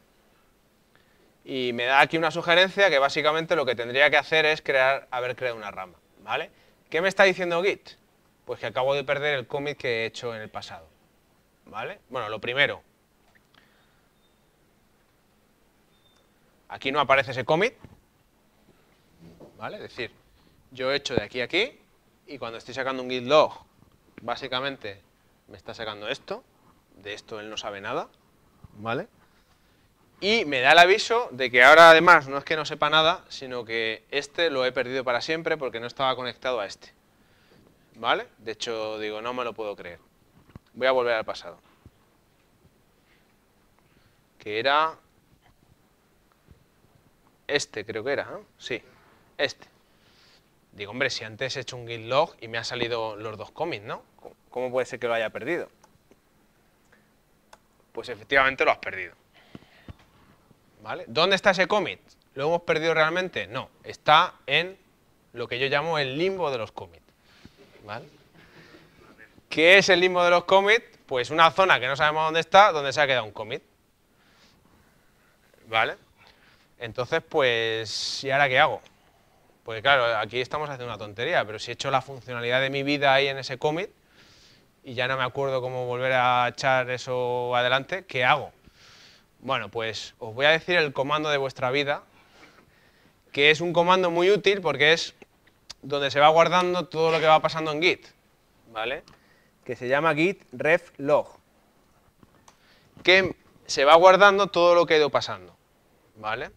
y me da aquí una sugerencia que básicamente lo que tendría que hacer es crear, haber creado una rama, ¿vale? ¿Qué me está diciendo Git? Pues que acabo de perder el commit que he hecho en el pasado, ¿vale? Bueno, lo primero, aquí no aparece ese commit, ¿vale? Es decir, yo he hecho de aquí a aquí y cuando estoy sacando un git log, básicamente me está sacando esto, de esto él no sabe nada, ¿vale? Y me da el aviso de que ahora además no es que no sepa nada, sino que este lo he perdido para siempre porque no estaba conectado a este. ¿Vale? De hecho, digo, no me lo puedo creer. Voy a volver al pasado. Que era... Este creo que era, ¿eh? Sí, este. Digo, hombre, si antes he hecho un git log y me han salido los dos commits, ¿no? ¿Cómo puede ser que lo haya perdido? Pues efectivamente lo has perdido. ¿Dónde está ese commit? ¿Lo hemos perdido realmente? No, está en lo que yo llamo el limbo de los commits, ¿Qué es el limbo de los commits? Pues una zona que no sabemos dónde está, donde se ha quedado un commit, ¿vale? Entonces, pues, ¿y ahora qué hago? Pues claro, aquí estamos haciendo una tontería, pero si he hecho la funcionalidad de mi vida ahí en ese commit y ya no me acuerdo cómo volver a echar eso adelante, ¿qué hago? Bueno, pues os voy a decir el comando de vuestra vida, que es un comando muy útil porque es donde se va guardando todo lo que va pasando en Git, ¿vale? Que se llama git reflog, log, que se va guardando todo lo que ha ido pasando, ¿vale?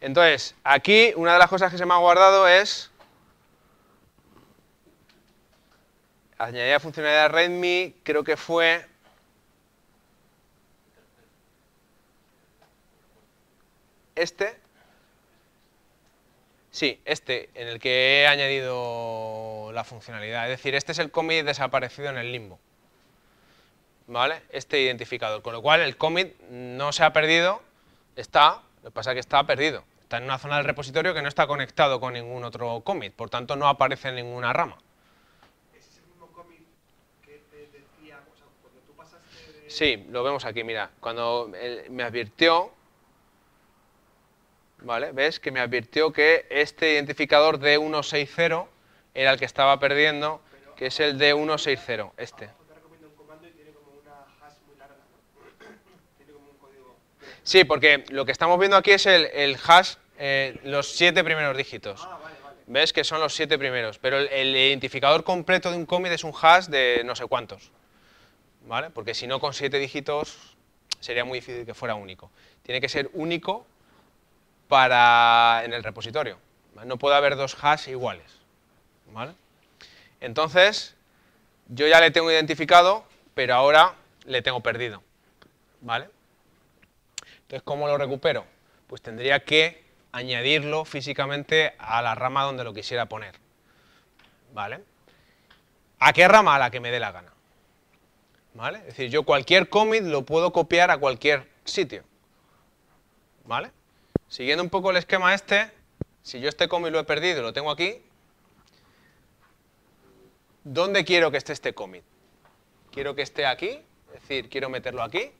Entonces, aquí una de las cosas que se me ha guardado es añadir funcionalidad README, creo que fue este. Sí, este, en el que he añadido la funcionalidad. Es decir, este es el commit desaparecido en el limbo. ¿Vale? Este identificador. Con lo cual, el commit no se ha perdido, está, lo que pasa es que está perdido. Está en una zona del repositorio que no está conectado con ningún otro commit, por tanto no aparece en ninguna rama. ¿Es el mismo commit que te decía, cuando tú pasaste Sí, lo vemos aquí, mira. Cuando me advirtió ¿vale? ¿Ves? Que me advirtió que este identificador D160 era el que estaba perdiendo, que es el D160, este. Sí, porque lo que estamos viendo aquí es el, hash, eh, los siete primeros dígitos. Ah, ¿Ves? Que son los siete primeros. Pero el, identificador completo de un commit es un hash de no sé cuántos. ¿Vale? Porque si no, con siete dígitos sería muy difícil que fuera único. Tiene que ser único para, en el repositorio. No puede haber dos hash iguales. ¿vale? Entonces, yo ya le tengo identificado, pero ahora le tengo perdido. ¿vale? Entonces, ¿cómo lo recupero? Pues tendría que añadirlo físicamente a la rama donde lo quisiera poner. ¿Vale? ¿A qué rama? A la que me dé la gana. ¿Vale? Es decir, yo cualquier commit lo puedo copiar a cualquier sitio. ¿Vale? Siguiendo un poco el esquema este, si yo este commit lo he perdido y lo tengo aquí, ¿dónde quiero que esté este commit? Quiero que esté aquí, es decir, quiero meterlo aquí,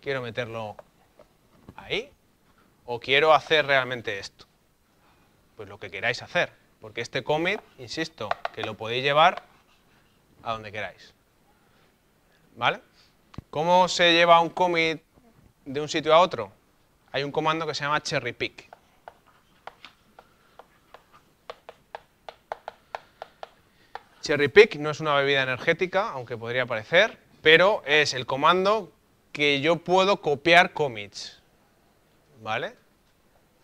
quiero meterlo ahí, o quiero hacer realmente esto. Pues lo que queráis hacer, porque este commit, insisto, que lo podéis llevar a donde queráis. ¿Vale? ¿Cómo se lleva un commit de un sitio a otro? hay un comando que se llama cherry pick. Cherry pick no es una bebida energética, aunque podría parecer, pero es el comando que yo puedo copiar commits, ¿vale?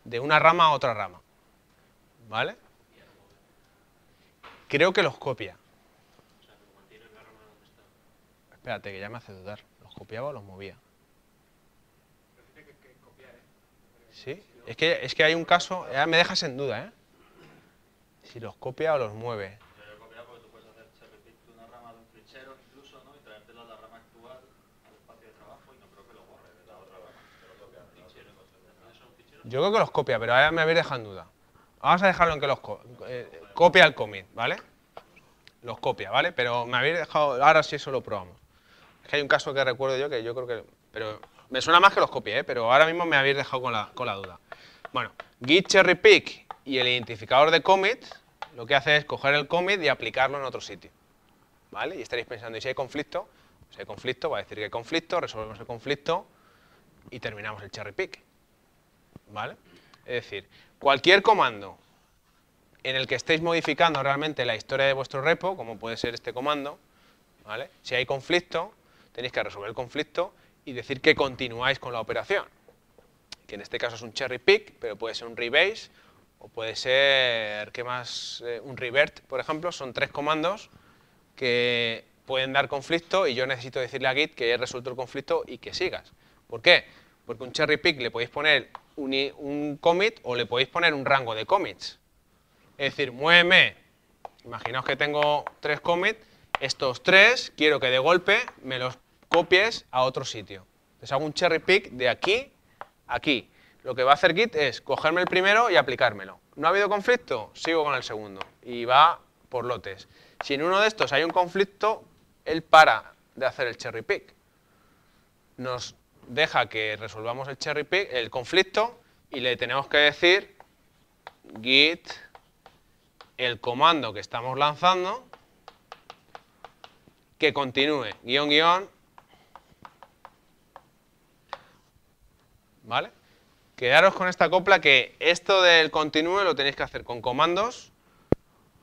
De una rama a otra rama, ¿vale? Creo que los copia. Espérate, que ya me hace dudar. ¿Los copiaba o los movía? Es que, es que hay un caso, me dejas en duda, ¿eh? Si los copia o los mueve. Yo creo que los copia, pero ahora me habéis dejado en duda. Vamos a dejarlo en que los copie eh, copia el commit, ¿vale? Los copia, ¿vale? Pero me habéis dejado, ahora sí eso lo probamos. Es que hay un caso que recuerdo yo que yo creo que... Pero me suena más que los copie, ¿eh? pero ahora mismo me habéis dejado con con la duda. Bueno, git cherry pick y el identificador de commit lo que hace es coger el commit y aplicarlo en otro sitio. ¿Vale? Y estaréis pensando, ¿y si hay conflicto? Si hay conflicto, va a decir que hay conflicto, resolvemos el conflicto y terminamos el cherry pick. ¿Vale? Es decir, cualquier comando en el que estéis modificando realmente la historia de vuestro repo, como puede ser este comando, ¿vale? Si hay conflicto, tenéis que resolver el conflicto y decir que continuáis con la operación que en este caso es un cherry pick, pero puede ser un rebase o puede ser, ¿qué más? Eh, un revert, por ejemplo, son tres comandos que pueden dar conflicto y yo necesito decirle a Git que he resuelto el conflicto y que sigas. ¿Por qué? Porque un cherry pick le podéis poner un, un commit o le podéis poner un rango de commits. Es decir, muéveme, imaginaos que tengo tres commits, estos tres quiero que de golpe me los copies a otro sitio. Entonces hago un cherry pick de aquí aquí. Lo que va a hacer Git es cogerme el primero y aplicármelo. ¿No ha habido conflicto? Sigo con el segundo. Y va por lotes. Si en uno de estos hay un conflicto, él para de hacer el cherry pick. Nos deja que resolvamos el cherry pick, el conflicto, y le tenemos que decir git el comando que estamos lanzando que continúe guión guión ¿vale? Quedaros con esta copla que esto del continuo lo tenéis que hacer con comandos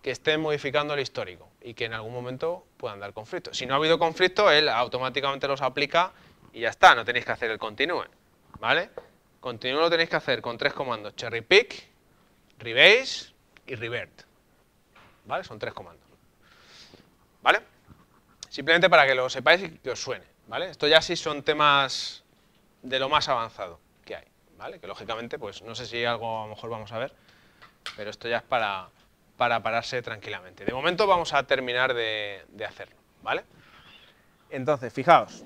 que estén modificando el histórico y que en algún momento puedan dar conflicto. Si no ha habido conflicto, él automáticamente los aplica y ya está, no tenéis que hacer el continue, ¿vale? lo tenéis que hacer con tres comandos, cherry pick, rebase y revert, ¿vale? Son tres comandos, ¿vale? Simplemente para que lo sepáis y que os suene, ¿vale? Esto ya sí son temas de lo más avanzado. ¿vale? Que lógicamente, pues no sé si algo a lo mejor vamos a ver, pero esto ya es para, para pararse tranquilamente. De momento vamos a terminar de, de hacerlo, ¿vale? Entonces, fijaos,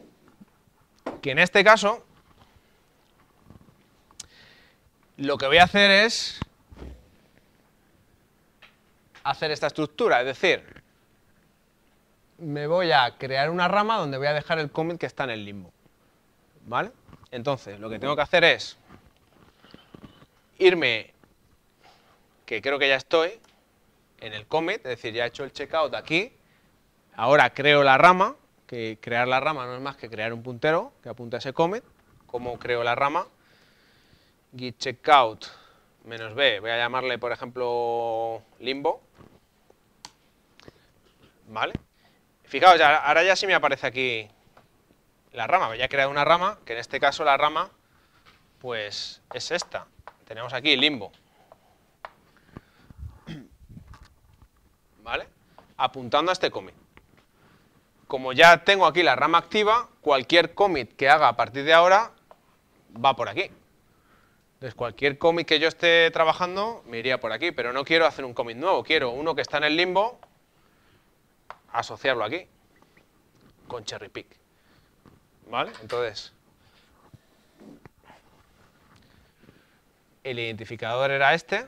que en este caso lo que voy a hacer es hacer esta estructura, es decir, me voy a crear una rama donde voy a dejar el commit que está en el limbo. ¿Vale? Entonces, lo que tengo que hacer es irme, que creo que ya estoy, en el comet, es decir, ya he hecho el checkout aquí, ahora creo la rama, que crear la rama no es más que crear un puntero que apunta a ese comet, como creo la rama, git checkout menos b, voy a llamarle por ejemplo limbo, ¿vale? Fijaos, ahora ya sí me aparece aquí la rama, ya he creado una rama, que en este caso la rama pues es esta, tenemos aquí limbo. ¿Vale? Apuntando a este commit. Como ya tengo aquí la rama activa, cualquier commit que haga a partir de ahora va por aquí. Entonces cualquier commit que yo esté trabajando me iría por aquí, pero no quiero hacer un commit nuevo, quiero uno que está en el limbo, asociarlo aquí, con cherry pick. ¿Vale? Entonces, El identificador era este,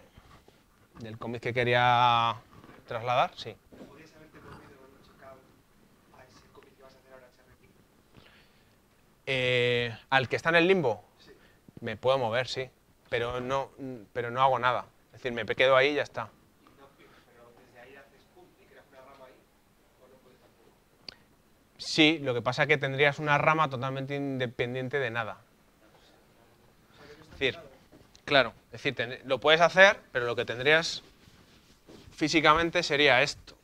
del cómic que quería trasladar, sí. Eh, al que está en el limbo, me puedo mover, sí, pero no, pero no hago nada. Es decir, me quedo ahí y ya está. Sí, lo que pasa es que tendrías una rama totalmente independiente de nada. Es decir, Claro, es decir, lo puedes hacer, pero lo que tendrías físicamente sería esto.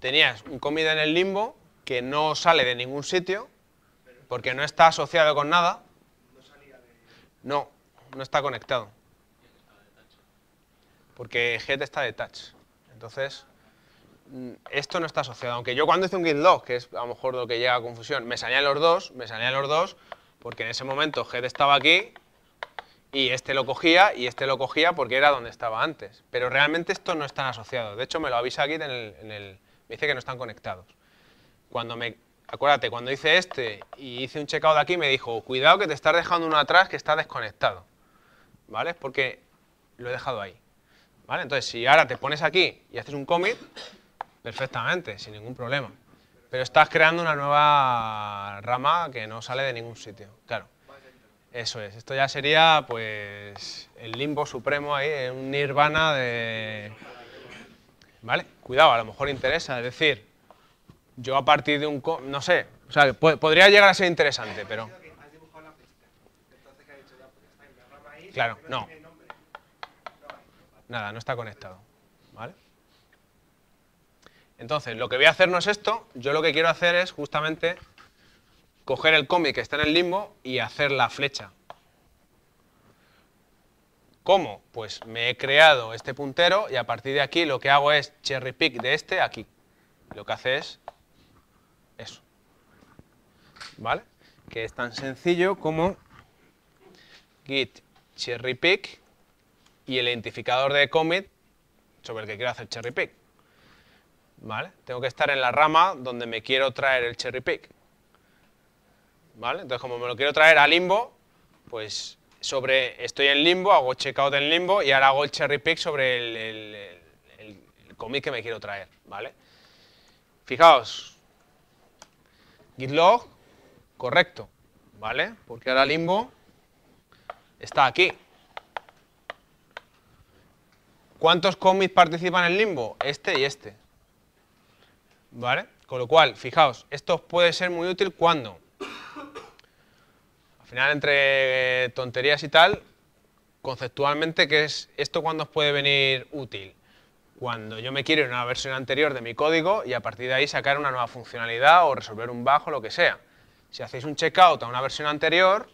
Tenías un comida en el limbo que no sale de ningún sitio porque no está asociado con nada. No, no está conectado. Porque head está detached. Entonces, esto no está asociado. Aunque yo cuando hice un git log, que es a lo mejor lo que llega a confusión, me salían los dos, me salían los dos, porque en ese momento head estaba aquí y este lo cogía y este lo cogía porque era donde estaba antes. Pero realmente estos no están asociados. De hecho, me lo avisa aquí en el, me dice que no están conectados. Cuando me, acuérdate, cuando hice este y hice un checkout de aquí, me dijo, cuidado que te estás dejando uno atrás que está desconectado. ¿Vale? porque lo he dejado ahí. ¿Vale? Entonces, si ahora te pones aquí y haces un commit, perfectamente, sin ningún problema. Pero estás creando una nueva rama que no sale de ningún sitio, claro. Eso es, esto ya sería pues el limbo supremo ahí, un nirvana de... ¿Vale? Cuidado, a lo mejor interesa, es decir, yo a partir de un... no sé, o sea, podría llegar a ser interesante, pero... Claro, no. Nada, no está conectado, ¿vale? Entonces, lo que voy a hacer no es esto, yo lo que quiero hacer es justamente coger el cómic que está en el limbo y hacer la flecha. ¿Cómo? Pues me he creado este puntero y a partir de aquí lo que hago es cherry pick de este aquí. Lo que hace es eso. ¿Vale? Que es tan sencillo como git cherry pick y el identificador de commit sobre el que quiero hacer cherry pick. ¿Vale? Tengo que estar en la rama donde me quiero traer el cherry pick. ¿Vale? Entonces, como me lo quiero traer a limbo, pues sobre estoy en limbo, hago checkout en limbo y ahora hago el cherry pick sobre el, el, commit que me quiero traer, ¿vale? Fijaos, git log, correcto, ¿vale? Porque ahora limbo está aquí. ¿Cuántos commits participan en limbo? Este y este. ¿Vale? Con lo cual, fijaos, esto puede ser muy útil cuando, al final entre eh, tonterías y tal, conceptualmente, ¿qué es esto cuando os puede venir útil? Cuando yo me quiero ir a una versión anterior de mi código y a partir de ahí sacar una nueva funcionalidad o resolver un bajo, lo que sea. Si hacéis un checkout a una versión anterior,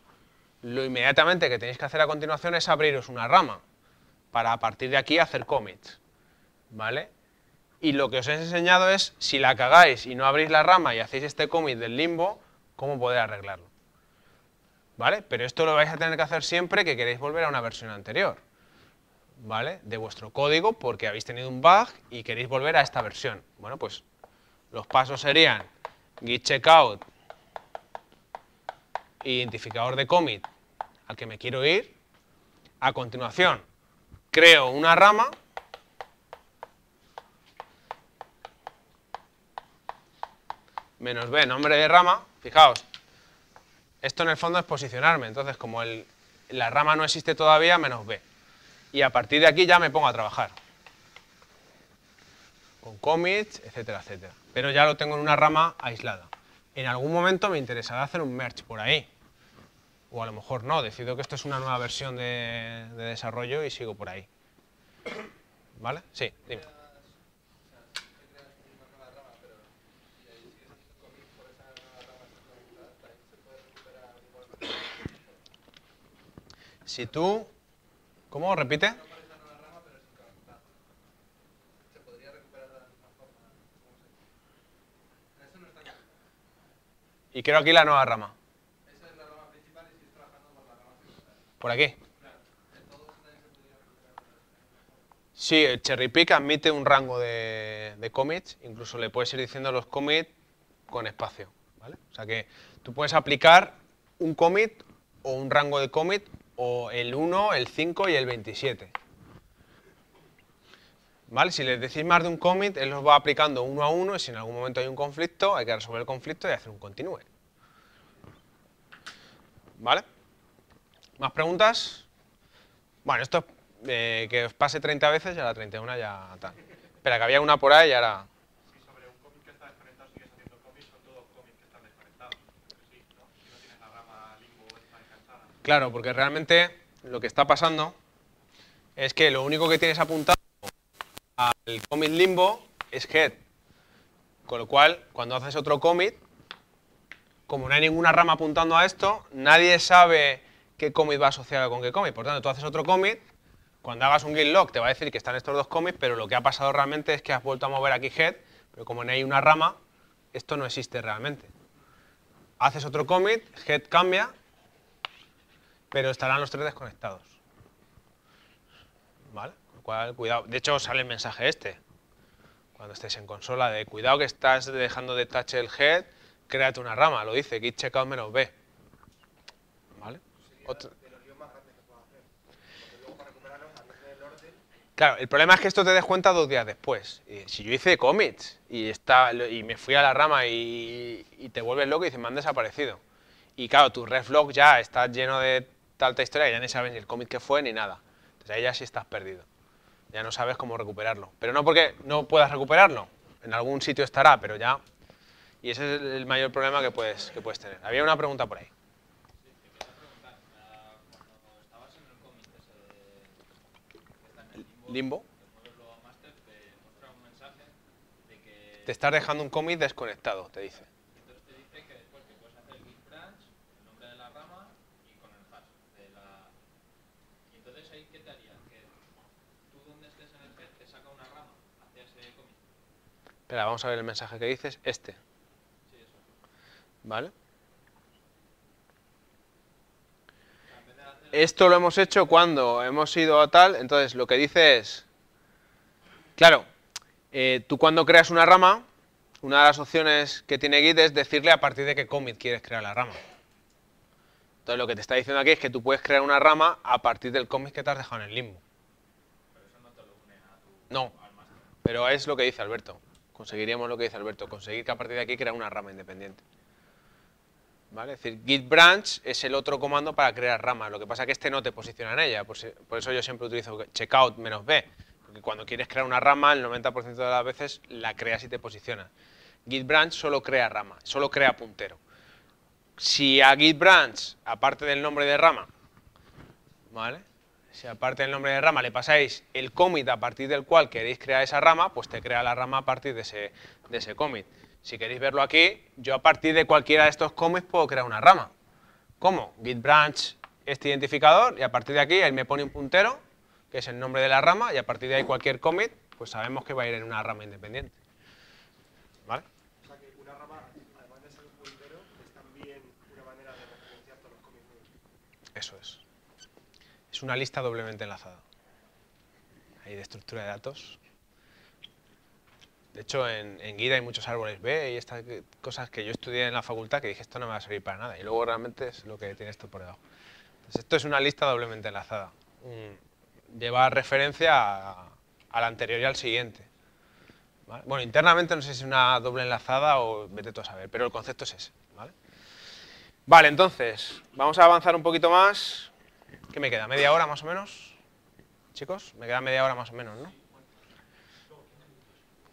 lo inmediatamente que tenéis que hacer a continuación es abriros una rama para a partir de aquí hacer commits. ¿Vale? y lo que os he enseñado es, si la cagáis y no abrís la rama y hacéis este commit del limbo, cómo poder arreglarlo. ¿Vale? Pero esto lo vais a tener que hacer siempre que queréis volver a una versión anterior. ¿Vale? De vuestro código porque habéis tenido un bug y queréis volver a esta versión. Bueno, pues los pasos serían git checkout, identificador de commit al que me quiero ir. A continuación, creo una rama menos B, nombre de rama, fijaos, esto en el fondo es posicionarme, entonces como el, la rama no existe todavía, menos B. Y a partir de aquí ya me pongo a trabajar. Con commits, etcétera, etcétera. Pero ya lo tengo en una rama aislada. En algún momento me interesará hacer un merge por ahí. O a lo mejor no, decido que esto es una nueva versión de, de desarrollo y sigo por ahí. ¿Vale? Sí, dime. Si tú... ¿Cómo? ¿Repite? Y creo aquí la nueva rama. Esa es la rama principal y trabajando por la rama principal. ¿Por aquí? Sí, el cherry pick admite un rango de, commits, incluso le puedes ir diciendo los commits con espacio, ¿vale? O sea que tú puedes aplicar un commit o un rango de commit o el 1, el 5 y el 27. ¿Vale? Si les decís más de un commit, él los va aplicando uno a uno y si en algún momento hay un conflicto, hay que resolver el conflicto y hacer un continue. ¿Vale? ¿Más preguntas? Bueno, esto eh, que os pase 30 veces y a la 31 ya tal. Pero que había una por ahí y ahora... Claro, porque realmente lo que está pasando es que lo único que tienes apuntado al commit limbo es head. Con lo cual, cuando haces otro commit, como no hay ninguna rama apuntando a esto, nadie sabe qué commit va asociado con qué commit. Por tanto, tú haces otro commit, cuando hagas un git log te va a decir que están estos dos commits, pero lo que ha pasado realmente es que has vuelto a mover aquí head, pero como no hay una rama, esto no existe realmente. Haces otro commit, head cambia pero estarán los tres desconectados. ¿Vale? Con lo cual, cuidado. De hecho, sale el mensaje este, cuando estés en consola, de cuidado que estás dejando de touch el head, créate una rama, lo dice, git checkout menos B. ¿Vale? Claro, el problema es que esto te des cuenta dos días después. Si yo hice commits y, está, y me fui a la rama y, y te vuelves loco y dices, me han desaparecido. Y claro, tu reflog ya está lleno de tanta historia ya ni sabes ni el cómic que fue ni nada. Entonces ahí ya sí estás perdido. Ya no sabes cómo recuperarlo. Pero no porque no puedas recuperarlo. En algún sitio estará, pero ya... Y ese es el mayor problema que puedes, que puedes tener. Había una pregunta por ahí. Limbo. Te estás dejando un cómic desconectado, te dice. Espera, vamos a ver el mensaje que dices. Este. ¿Vale? Esto lo hemos hecho cuando hemos ido a tal, entonces lo que dice es, claro, eh, tú cuando creas una rama, una de las opciones que tiene Git es decirle a partir de qué commit quieres crear la rama. Entonces lo que te está diciendo aquí es que tú puedes crear una rama a partir del commit que te has dejado en el limbo. Pero eso no te lo une a tu... No, pero es lo que dice Alberto conseguiríamos lo que dice Alberto, conseguir que a partir de aquí crea una rama independiente. ¿Vale? Es decir, git branch es el otro comando para crear ramas, lo que pasa es que este no te posiciona en ella, por, por eso yo siempre utilizo checkout menos b, porque cuando quieres crear una rama, el 90% de las veces la creas y te posicionas. Git branch solo crea rama, solo crea puntero. Si a git branch, aparte del nombre de rama, ¿vale? si aparte del nombre de rama le pasáis el commit a partir del cual queréis crear esa rama, pues te crea la rama a partir de ese, commit. Si queréis verlo aquí, yo a partir de cualquiera de estos commits puedo crear una rama. ¿Cómo? Git branch este identificador y a partir de aquí él me pone un puntero, que es el nombre de la rama, y a partir de ahí cualquier commit, pues sabemos que va a ir en una rama independiente. Es una lista doblemente enlazada. hay de estructura de datos. De hecho, en, en Guida hay muchos árboles B y estas cosas que yo estudié en la facultad que dije, esto no me va a servir para nada. Y luego realmente es lo que tiene esto por debajo. Entonces, esto es una lista doblemente enlazada. Lleva referencia a, al anterior y al siguiente. Bueno, internamente no sé si es una doble enlazada o vete tú a saber, pero el concepto es ese. Vale, vale entonces, vamos a avanzar un poquito más. ¿Qué me queda? ¿Media hora más o menos? Chicos, me queda media hora más o menos, ¿no?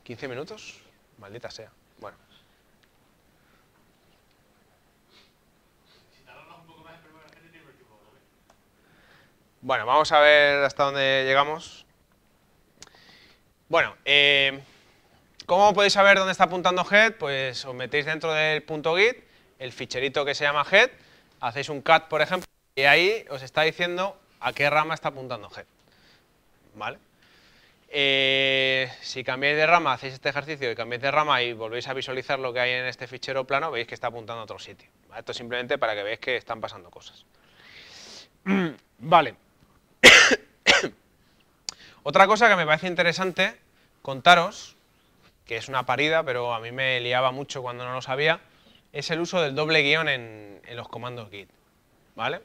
¿15 minutos? Maldita sea. Bueno. Bueno, vamos a ver hasta dónde llegamos. Bueno, eh, ¿cómo podéis saber dónde está apuntando head? Pues os metéis dentro del punto .git, el ficherito que se llama head, hacéis un cat, por ejemplo, y ahí os está diciendo a qué rama está apuntando G. ¿Vale? Eh, si cambiáis de rama, hacéis este ejercicio y cambiáis de rama y volvéis a visualizar lo que hay en este fichero plano, veis que está apuntando a otro sitio. Esto simplemente para que veáis que están pasando cosas. [CLEARS THROAT] Vale. [COUGHS] Otra cosa que me parece interesante contaros, que es una parida, pero a mí me liaba mucho cuando no lo sabía, es el uso del doble guión en, en los comandos git. ¿Vale?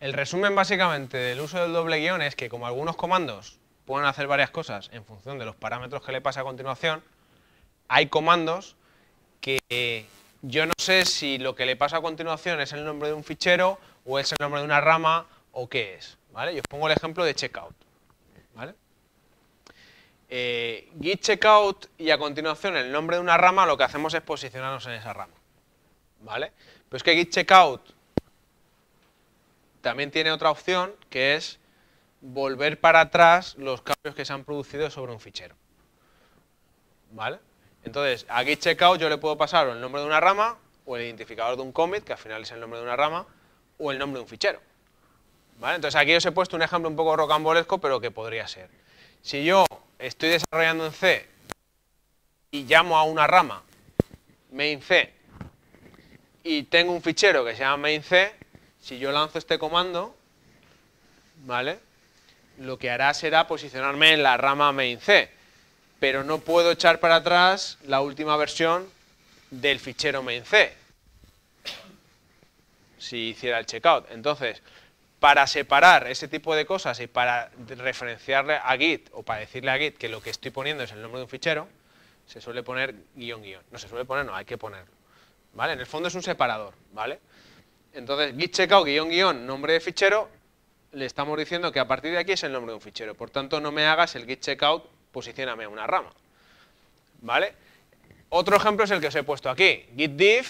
El resumen básicamente del uso del doble guión es que como algunos comandos pueden hacer varias cosas en función de los parámetros que le pasa a continuación, hay comandos que yo no sé si lo que le pasa a continuación es el nombre de un fichero o es el nombre de una rama o qué es. ¿vale? Yo os pongo el ejemplo de checkout. ¿vale? Eh, git checkout y a continuación el nombre de una rama lo que hacemos es posicionarnos en esa rama. ¿vale? Pero es que git checkout también tiene otra opción que es volver para atrás los cambios que se han producido sobre un fichero. ¿Vale? Entonces, aquí checkout yo le puedo pasar el nombre de una rama, o el identificador de un commit, que al final es el nombre de una rama, o el nombre de un fichero. Entonces aquí os he puesto un ejemplo un poco rocambolesco, pero que podría ser. Si yo estoy desarrollando en C y llamo a una rama main C y tengo un fichero que se llama main si yo lanzo este comando, ¿vale? Lo que hará será posicionarme en la rama main C, pero no puedo echar para atrás la última versión del fichero main C, si hiciera el checkout. Entonces, para separar ese tipo de cosas y para referenciarle a Git o para decirle a Git que lo que estoy poniendo es el nombre de un fichero, se suele poner guión guión. No se suele poner, no, hay que ponerlo. ¿Vale? En el fondo es un separador, ¿vale? Entonces, git checkout guión guión nombre de fichero, le estamos diciendo que a partir de aquí es el nombre de un fichero. Por tanto, no me hagas el git checkout, posicioname a una rama. ¿Vale? Otro ejemplo es el que os he puesto aquí. Git div,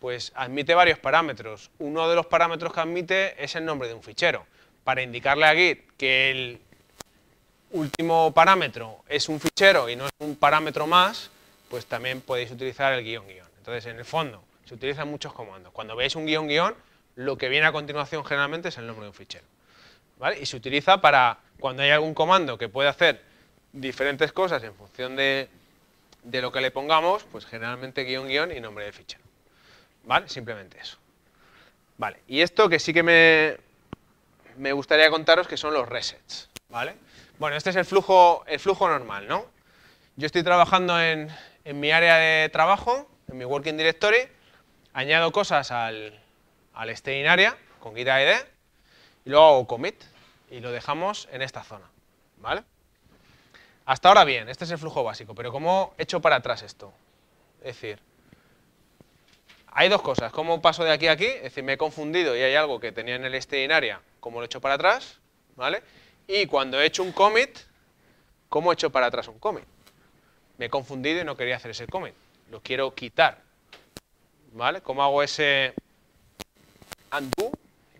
pues admite varios parámetros. Uno de los parámetros que admite es el nombre de un fichero. Para indicarle a git que el último parámetro es un fichero y no es un parámetro más, pues también podéis utilizar el guión guión. Entonces, en el fondo, se utilizan muchos comandos. Cuando veáis un guión guión, lo que viene a continuación generalmente es el nombre de un fichero. ¿vale? Y se utiliza para cuando hay algún comando que puede hacer diferentes cosas en función de, lo que le pongamos, pues generalmente guión guión y nombre de fichero. ¿Vale? Simplemente eso. Vale, y esto que sí que me, me gustaría contaros que son los resets, ¿vale? Bueno, este es el flujo, el flujo normal, ¿no? Yo estoy trabajando en, en mi área de trabajo, en mi Working Directory, añado cosas al, al in area con git ID y luego hago commit y lo dejamos en esta zona. ¿Vale? Hasta ahora bien, este es el flujo básico, pero ¿cómo echo para atrás esto? Es decir, hay dos cosas. ¿Cómo paso de aquí a aquí? Es decir, me he confundido y hay algo que tenía en el in area, ¿cómo lo echo para atrás? ¿Vale? Y cuando he hecho un commit, ¿cómo echo para atrás un commit? Me he confundido y no quería hacer ese commit. Lo quiero quitar. ¿vale? ¿Cómo hago ese undo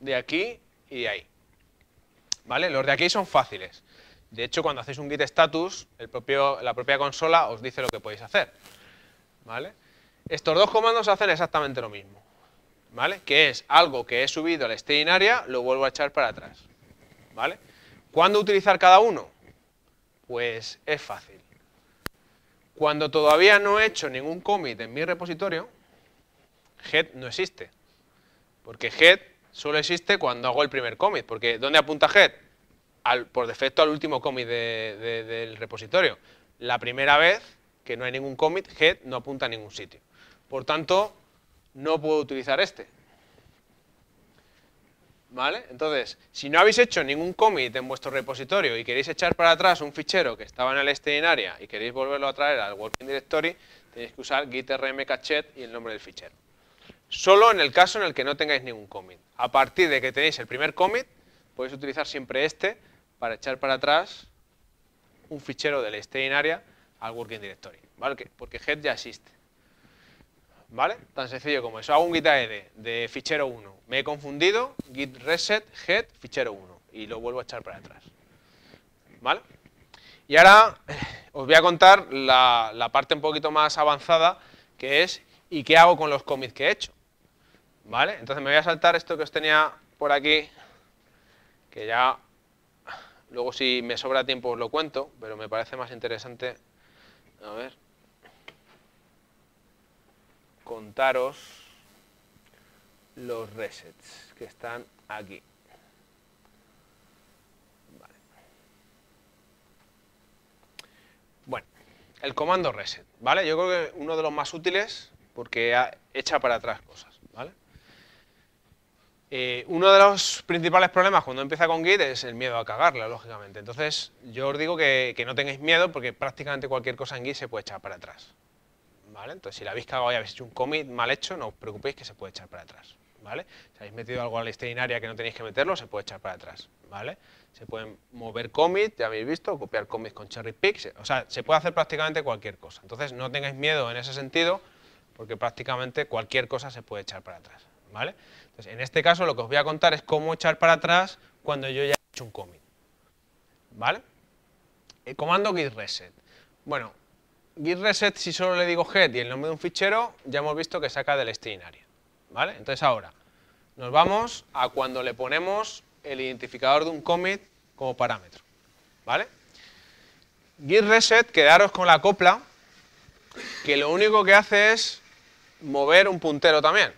de aquí y de ahí? ¿Vale? Los de aquí son fáciles. De hecho, cuando hacéis un git status, el propio, la propia consola os dice lo que podéis hacer. ¿Vale? Estos dos comandos hacen exactamente lo mismo. ¿Vale? Que es algo que he subido a la area, lo vuelvo a echar para atrás. ¿Vale? ¿Cuándo utilizar cada uno? Pues es fácil. Cuando todavía no he hecho ningún commit en mi repositorio, head no existe. Porque head solo existe cuando hago el primer commit. Porque ¿dónde apunta head? Al, por defecto al último commit del repositorio. La primera vez que no hay ningún commit, head no apunta a ningún sitio. Por tanto, no puedo utilizar este. ¿Vale? Entonces, si no habéis hecho ningún commit en vuestro repositorio y queréis echar para atrás un fichero que estaba en el este área y queréis volverlo a traer al Working Directory, tenéis que usar git rm cachet y el nombre del fichero. Solo en el caso en el que no tengáis ningún commit. A partir de que tenéis el primer commit, podéis utilizar siempre este para echar para atrás un fichero del staging area al working directory, ¿vale? Porque head ya existe. ¿Vale? Tan sencillo como eso. Hago un git add de fichero 1. Me he confundido, git reset head fichero 1 y lo vuelvo a echar para atrás. ¿Vale? Y ahora os voy a contar la, la parte un poquito más avanzada que es ¿y qué hago con los commits que he hecho? ¿Vale? Entonces me voy a saltar esto que os tenía por aquí, que ya luego si me sobra tiempo os lo cuento, pero me parece más interesante, a ver, contaros los resets que están aquí. Bueno, el comando reset, ¿vale? Yo creo que uno de los más útiles porque echa para atrás cosas. Eh, uno de los principales problemas cuando empieza con Git es el miedo a cagarla, lógicamente. Entonces, yo os digo que, no tengáis miedo porque prácticamente cualquier cosa en Git se puede echar para atrás. ¿Vale? Entonces, si la habéis cagado y habéis hecho un commit mal hecho, no os preocupéis que se puede echar para atrás. ¿Vale? Si habéis metido algo a la área que no tenéis que meterlo, se puede echar para atrás. ¿Vale? Se pueden mover commits, ya habéis visto, copiar commits con cherry pick, O sea, se puede hacer prácticamente cualquier cosa. Entonces, no tengáis miedo en ese sentido porque prácticamente cualquier cosa se puede echar para atrás. ¿Vale? Pues en este caso lo que os voy a contar es cómo echar para atrás cuando yo ya he hecho un commit. ¿Vale? El eh, comando git reset. Bueno, git reset si solo le digo head y el nombre de un fichero, ya hemos visto que saca del string ¿Vale? Entonces ahora, nos vamos a cuando le ponemos el identificador de un commit como parámetro. ¿Vale? Git reset, quedaros con la copla, que lo único que hace es mover un puntero también.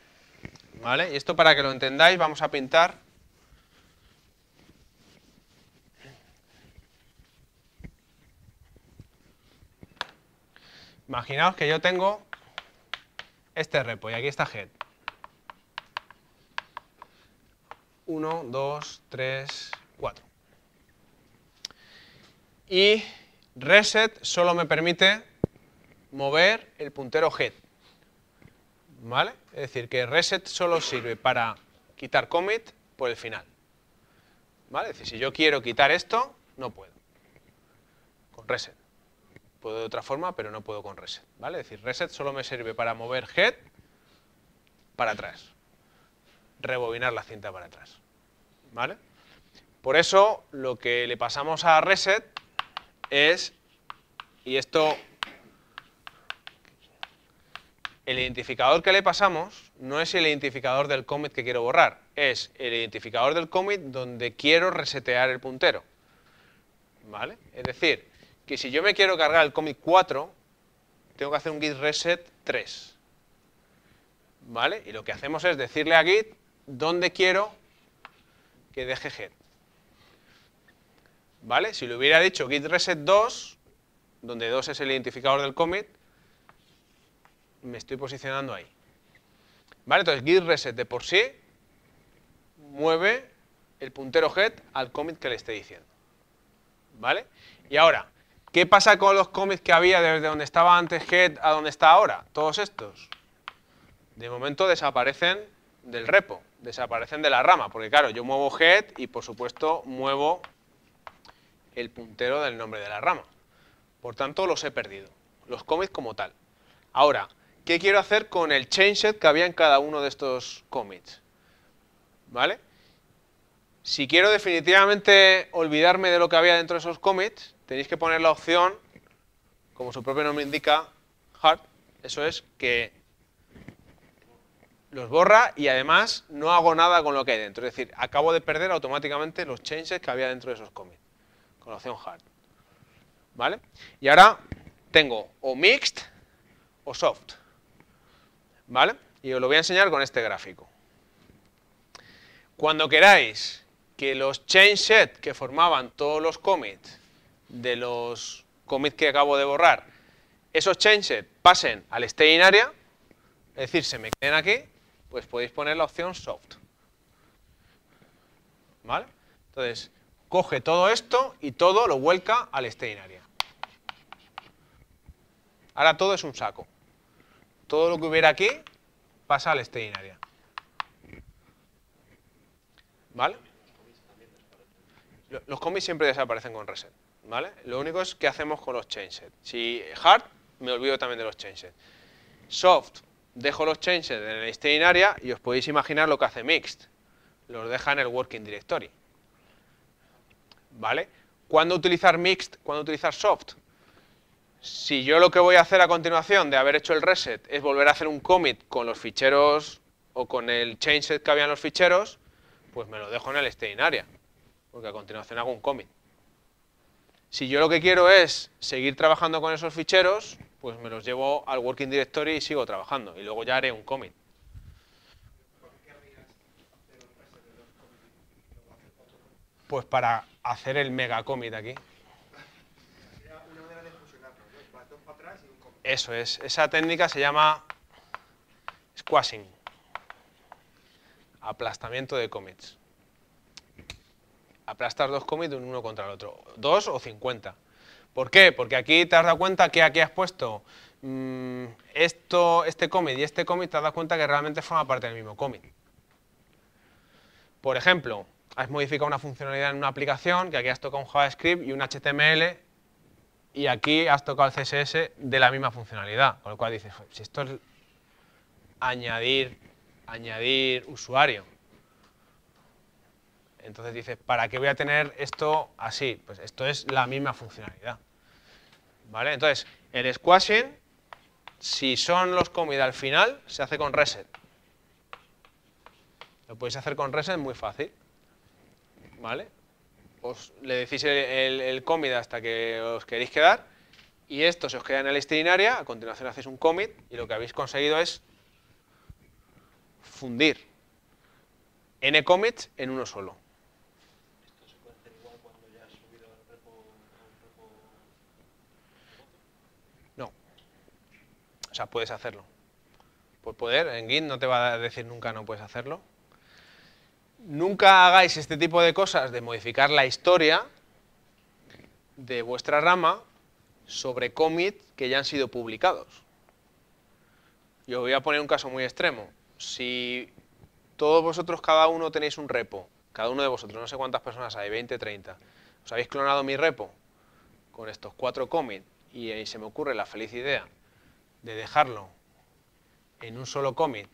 Y esto para que lo entendáis vamos a pintar Imaginaos que yo tengo este repo y aquí está head. 1, 2, 3, 4. Y reset solo me permite mover el puntero head. ¿vale? Es decir, que reset solo sirve para quitar commit por el final. ¿Vale? Es decir, si yo quiero quitar esto, no puedo. Con reset. Puedo de otra forma, pero no puedo con reset. ¿Vale? Es decir, reset solo me sirve para mover head para atrás. Rebobinar la cinta para atrás. ¿Vale? Por eso, lo que le pasamos a reset es, y esto el identificador que le pasamos no es el identificador del commit que quiero borrar, es el identificador del commit donde quiero resetear el puntero. ¿Vale? Es decir, que si yo me quiero cargar el commit 4, tengo que hacer un git reset 3. ¿Vale? Y lo que hacemos es decirle a git dónde quiero que deje head. ¿Vale? Si le hubiera dicho git reset 2, donde 2 es el identificador del commit, me estoy posicionando ahí. ¿Vale? Entonces, git reset de por sí mueve el puntero head al commit que le esté diciendo. ¿Vale? Y ahora, ¿qué pasa con los commits que había desde donde estaba antes head a donde está ahora? Todos estos. De momento desaparecen del repo, desaparecen de la rama, porque claro, yo muevo head y por supuesto muevo el puntero del nombre de la rama. Por tanto, los he perdido, los commits como tal. Ahora, qué quiero hacer con el change que había en cada uno de estos commits. ¿Vale? Si quiero definitivamente olvidarme de lo que había dentro de esos commits, tenéis que poner la opción, como su propio nombre indica, hard, eso es que los borra y además no hago nada con lo que hay dentro. Es decir, acabo de perder automáticamente los changes que había dentro de esos commits, con la opción hard. ¿Vale? Y ahora tengo o mixed o soft. ¿Vale? Y os lo voy a enseñar con este gráfico. Cuando queráis que los change set que formaban todos los commits de los commits que acabo de borrar, esos change pasen al stay in area, es decir, se me queden aquí, pues podéis poner la opción soft. ¿Vale? Entonces, coge todo esto y todo lo vuelca al stay in area. Ahora todo es un saco todo lo que hubiera aquí pasa al staging area. ¿Vale? Los commits siempre desaparecen con reset, ¿vale? Lo único es que hacemos con los changes. Si hard, me olvido también de los changes. Soft, dejo los changes en el staging area y os podéis imaginar lo que hace mixed. Los deja en el working directory. ¿Vale? ¿Cuándo utilizar mixed? ¿Cuándo utilizar soft? Si yo lo que voy a hacer a continuación de haber hecho el reset es volver a hacer un commit con los ficheros o con el change set que había en los ficheros, pues me lo dejo en el staging area, porque a continuación hago un commit. Si yo lo que quiero es seguir trabajando con esos ficheros, pues me los llevo al working directory y sigo trabajando, y luego ya haré un commit. Pues para hacer el mega commit aquí. Eso es, esa técnica se llama squashing, aplastamiento de commits. Aplastar dos comets uno contra el otro, dos o cincuenta. ¿Por qué? Porque aquí te has dado cuenta que aquí has puesto mm, esto, este commit y este commit te has dado cuenta que realmente forma parte del mismo commit. Por ejemplo, has modificado una funcionalidad en una aplicación, que aquí has tocado un JavaScript y un HTML y aquí has tocado el CSS de la misma funcionalidad, con lo cual dices, si esto es añadir, añadir usuario, entonces dices, ¿para qué voy a tener esto así? Pues esto es la misma funcionalidad. ¿Vale? Entonces, el squashing, si son los comida al final, se hace con reset. Lo podéis hacer con reset muy fácil. ¿Vale? os le decís el, commit hasta que os queréis quedar y esto se os queda en la lista a continuación hacéis un commit y lo que habéis conseguido es fundir n commits en uno solo. ¿Esto se cuando ya has subido No. O sea, puedes hacerlo. Por poder, en Git no te va a decir nunca no puedes hacerlo nunca hagáis este tipo de cosas de modificar la historia de vuestra rama sobre commits que ya han sido publicados. Yo voy a poner un caso muy extremo. Si todos vosotros, cada uno tenéis un repo, cada uno de vosotros, no sé cuántas personas hay, 20, 30, os habéis clonado mi repo con estos cuatro commits y ahí se me ocurre la feliz idea de dejarlo en un solo commit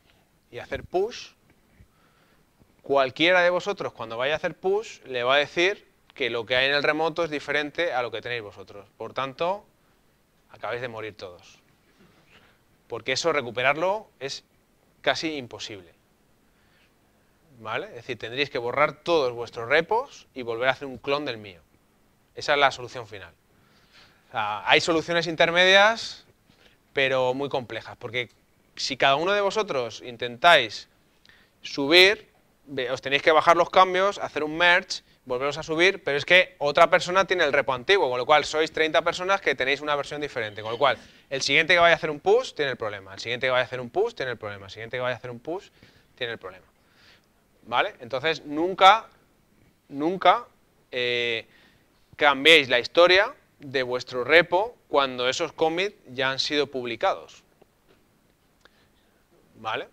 y hacer push, cualquiera de vosotros cuando vaya a hacer push le va a decir que lo que hay en el remoto es diferente a lo que tenéis vosotros. Por tanto, acabáis de morir todos. Porque eso, recuperarlo, es casi imposible. ¿Vale? Es decir, tendréis que borrar todos vuestros repos y volver a hacer un clon del mío. Esa es la solución final. hay soluciones intermedias, pero muy complejas, porque si cada uno de vosotros intentáis subir, os tenéis que bajar los cambios, hacer un merge, volveros a subir, pero es que otra persona tiene el repo antiguo, con lo cual sois 30 personas que tenéis una versión diferente, con lo cual el siguiente que vaya a hacer un push tiene el problema, el siguiente que vaya a hacer un push tiene el problema, el siguiente que vaya a hacer un push tiene el problema. ¿Vale? Entonces nunca, nunca eh, cambiéis la historia de vuestro repo cuando esos commits ya han sido publicados. ¿Vale?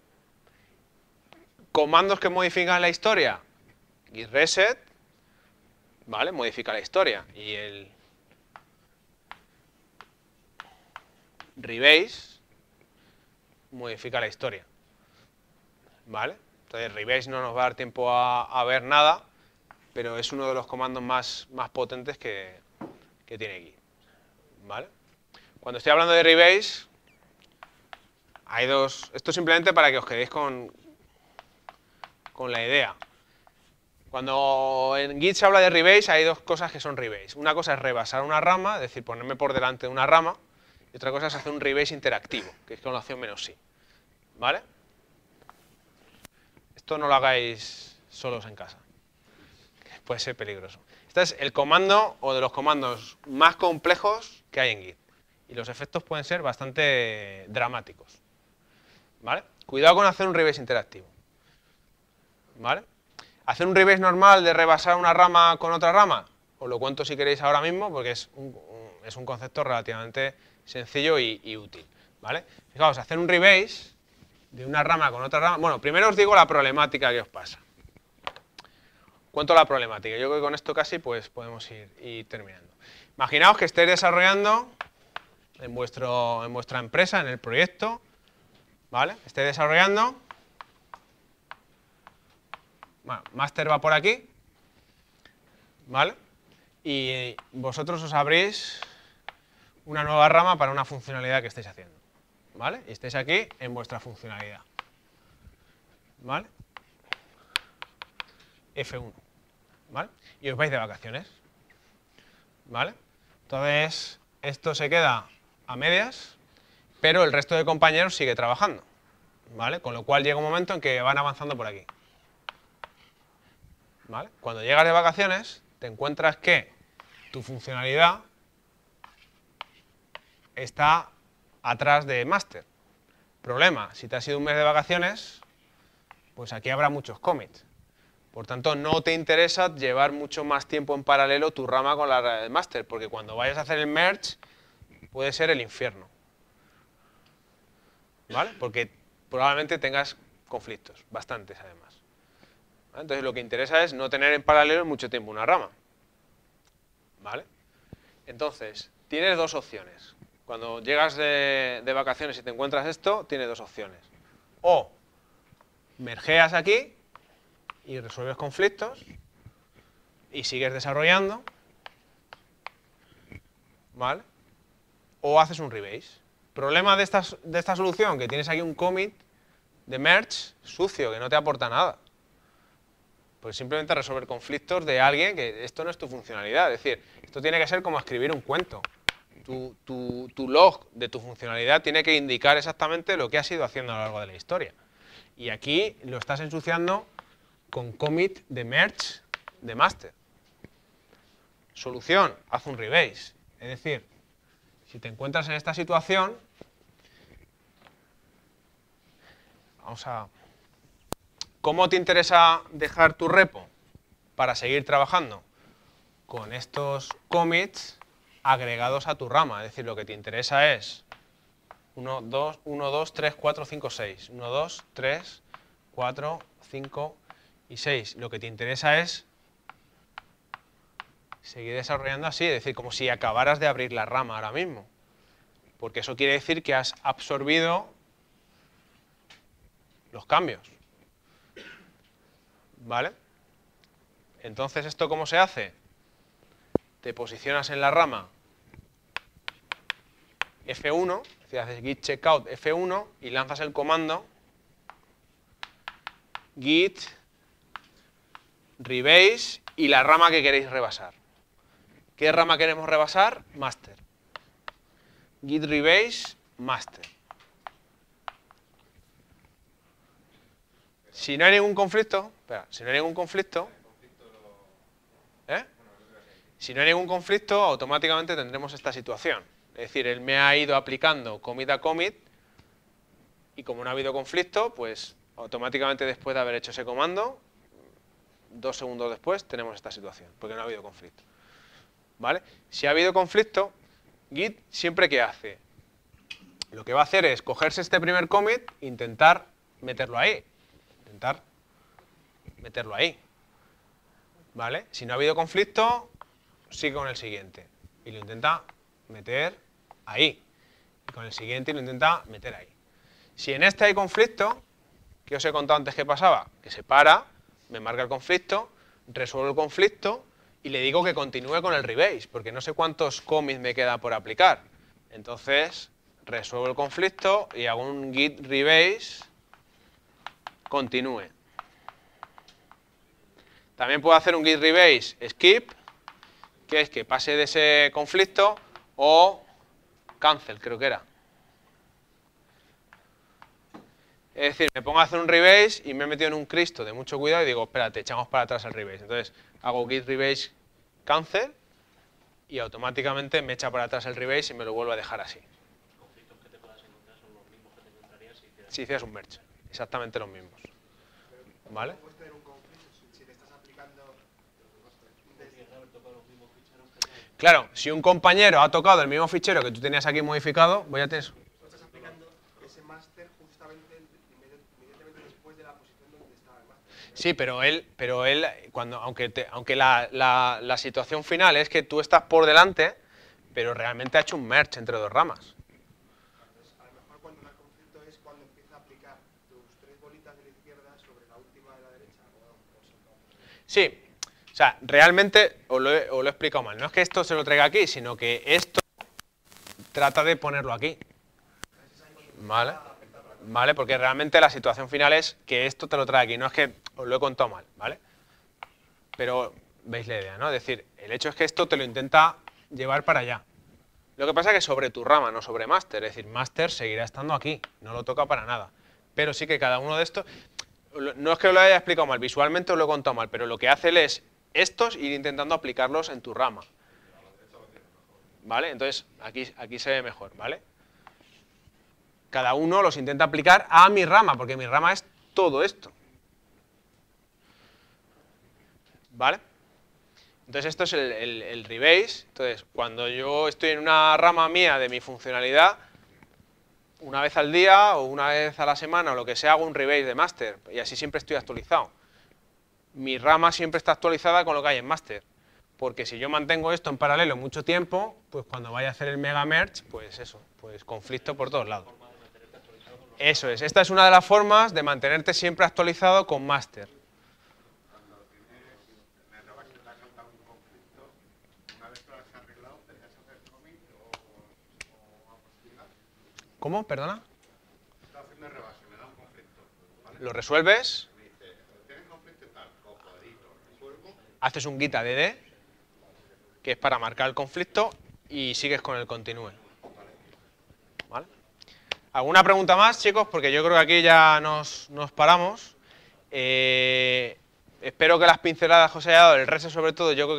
Comandos que modifican la historia. Git reset, ¿vale? Modifica la historia. Y el rebase modifica la historia. ¿Vale? Entonces rebase no nos va a dar tiempo a, ver nada, pero es uno de los comandos más, más potentes que, que tiene aquí. ¿Vale? Cuando estoy hablando de rebase, hay dos... Esto simplemente para que os quedéis con, con la idea. Cuando en Git se habla de rebase, hay dos cosas que son rebase. Una cosa es rebasar una rama, es decir, ponerme por delante de una rama, y otra cosa es hacer un rebase interactivo, que es con la opción menos sí. ¿Vale? Esto no lo hagáis solos en casa. Puede ser peligroso. Este es el comando o de los comandos más complejos que hay en Git. Y los efectos pueden ser bastante dramáticos. ¿Vale? Cuidado con hacer un rebase interactivo. ¿vale? ¿Hacer un rebase normal de rebasar una rama con otra rama? Os lo cuento si queréis ahora mismo porque es un, concepto relativamente sencillo y, útil, ¿vale? Fijaos, hacer un rebase de una rama con otra rama... Bueno, primero os digo la problemática que os pasa. Cuento la problemática. Yo creo que con esto casi pues podemos ir, y terminando. Imaginaos que estéis desarrollando en, vuestro, en vuestra empresa, en el proyecto, ¿vale? Estéis desarrollando bueno, master va por aquí, ¿vale? Y vosotros os abrís una nueva rama para una funcionalidad que estáis haciendo, ¿vale? Y estáis aquí en vuestra funcionalidad, ¿vale? F1, ¿vale? Y os vais de vacaciones, ¿vale? Entonces, esto se queda a medias, pero el resto de compañeros sigue trabajando, ¿vale? Con lo cual llega un momento en que van avanzando por aquí. Cuando llegas de vacaciones, te encuentras que tu funcionalidad está atrás de master. Problema, si te has ido un mes de vacaciones, pues aquí habrá muchos commits. Por tanto, no te interesa llevar mucho más tiempo en paralelo tu rama con la de master, porque cuando vayas a hacer el merge puede ser el infierno. ¿Vale? Porque probablemente tengas conflictos, bastantes además. Entonces lo que interesa es no tener en paralelo mucho tiempo una rama. ¿Vale? Entonces, tienes dos opciones. Cuando llegas de, vacaciones y te encuentras esto, tienes dos opciones. O mergeas aquí y resuelves conflictos y sigues desarrollando, ¿vale? O haces un rebase. Problema de esta, de esta solución, que tienes aquí un commit de merge sucio, que no te aporta nada. Pues simplemente resolver conflictos de alguien que esto no es tu funcionalidad. Es decir, esto tiene que ser como escribir un cuento. Tu, log de tu funcionalidad tiene que indicar exactamente lo que has ido haciendo a lo largo de la historia. Y aquí lo estás ensuciando con commit de merge de master. Solución, haz un rebase. Es decir, si te encuentras en esta situación, vamos a ¿Cómo te interesa dejar tu repo para seguir trabajando? Con estos commits agregados a tu rama. Es decir, lo que te interesa es 1, 2, 1, 2, 3, 4, 5, 6. 1, 2, 3, 4, 5 y 6. Lo que te interesa es seguir desarrollando así, es decir, como si acabaras de abrir la rama ahora mismo. Porque eso quiere decir que has absorbido los cambios. ¿Vale? Entonces, ¿esto cómo se hace? Te posicionas en la rama F1, haces git checkout F1 y lanzas el comando git rebase y la rama que queréis rebasar. ¿Qué rama queremos rebasar? Master. Git rebase master. Si no hay ningún conflicto, si no hay ningún conflicto... ¿eh? Si no hay ningún conflicto, automáticamente tendremos esta situación. Es decir, él me ha ido aplicando commit a commit y como no ha habido conflicto, pues automáticamente después de haber hecho ese comando, dos segundos después tenemos esta situación, porque no ha habido conflicto. ¿Vale? Si ha habido conflicto, git siempre que hace, lo que va a hacer es cogerse este primer commit, e intentar meterlo ahí, intentar meterlo ahí. ¿Vale? Si no ha habido conflicto, sigue con el siguiente. Y lo intenta meter ahí. Y con el siguiente lo intenta meter ahí. Si en este hay conflicto, que os he contado antes que pasaba, que se para, me marca el conflicto, resuelvo el conflicto y le digo que continúe con el rebase, porque no sé cuántos commits me queda por aplicar. Entonces, resuelvo el conflicto y hago un git rebase, continúe. También puedo hacer un git rebase skip, que es que pase de ese conflicto, o cancel, creo que era. Es decir, me pongo a hacer un rebase y me he metido en un Cristo de mucho cuidado y digo, espérate, echamos para atrás el rebase. Entonces hago git rebase cancel y automáticamente me echa para atrás el rebase y me lo vuelvo a dejar así. Los conflictos que te puedas encontrar son los mismos que te encontrarías si hicieras, un merge. Exactamente los mismos. ¿Vale? Claro, si un compañero ha tocado el mismo fichero que tú tenías aquí modificado, voy a tener eso. Sí, pero él, pero él cuando, aunque, te, aunque la, la, la, situación final es que tú estás por delante, pero realmente ha hecho un merge entre dos ramas. Entonces, a lo mejor cuando el conflicto es cuando empieza a aplicar tus tres bolitas de la izquierda sobre la última de la derecha. O, o, no sí, o sea, realmente, os lo, he, explicado mal, no es que esto se lo traiga aquí, sino que esto trata de ponerlo aquí. ¿Vale? Porque realmente la situación final es que esto te lo trae aquí, no es que os lo he contado mal, ¿vale? Pero veis la idea, ¿no? Es decir, el hecho es que esto te lo intenta llevar para allá. Lo que pasa es que sobre tu rama, no sobre master. es decir, master seguirá estando aquí, no lo toca para nada. Pero sí que cada uno de estos, no es que os lo haya explicado mal, visualmente os lo he contado mal, pero lo que hace él es estos e ir intentando aplicarlos en tu rama. ¿Vale? Entonces, aquí, aquí se ve mejor, ¿vale? Cada uno los intenta aplicar a mi rama, porque mi rama es todo esto. ¿Vale? Entonces esto es el, rebase. Entonces, cuando yo estoy en una rama mía de mi funcionalidad, una vez al día o una vez a la semana o lo que sea, hago un rebase de master y así siempre estoy actualizado mi rama siempre está actualizada con lo que hay en master. Porque si yo mantengo esto en paralelo mucho tiempo, pues cuando vaya a hacer el mega merge, pues eso, pues conflicto por todos lados. Eso es, esta es una de las formas de mantenerte siempre actualizado con master. ¿Cómo? ¿Perdona? Lo resuelves haces un guita de que es para marcar el conflicto, y sigues con el continúe. ¿Alguna pregunta más, chicos? Porque yo creo que aquí ya nos, nos paramos. Eh, espero que las pinceladas que os haya dado, el resto sobre todo, yo creo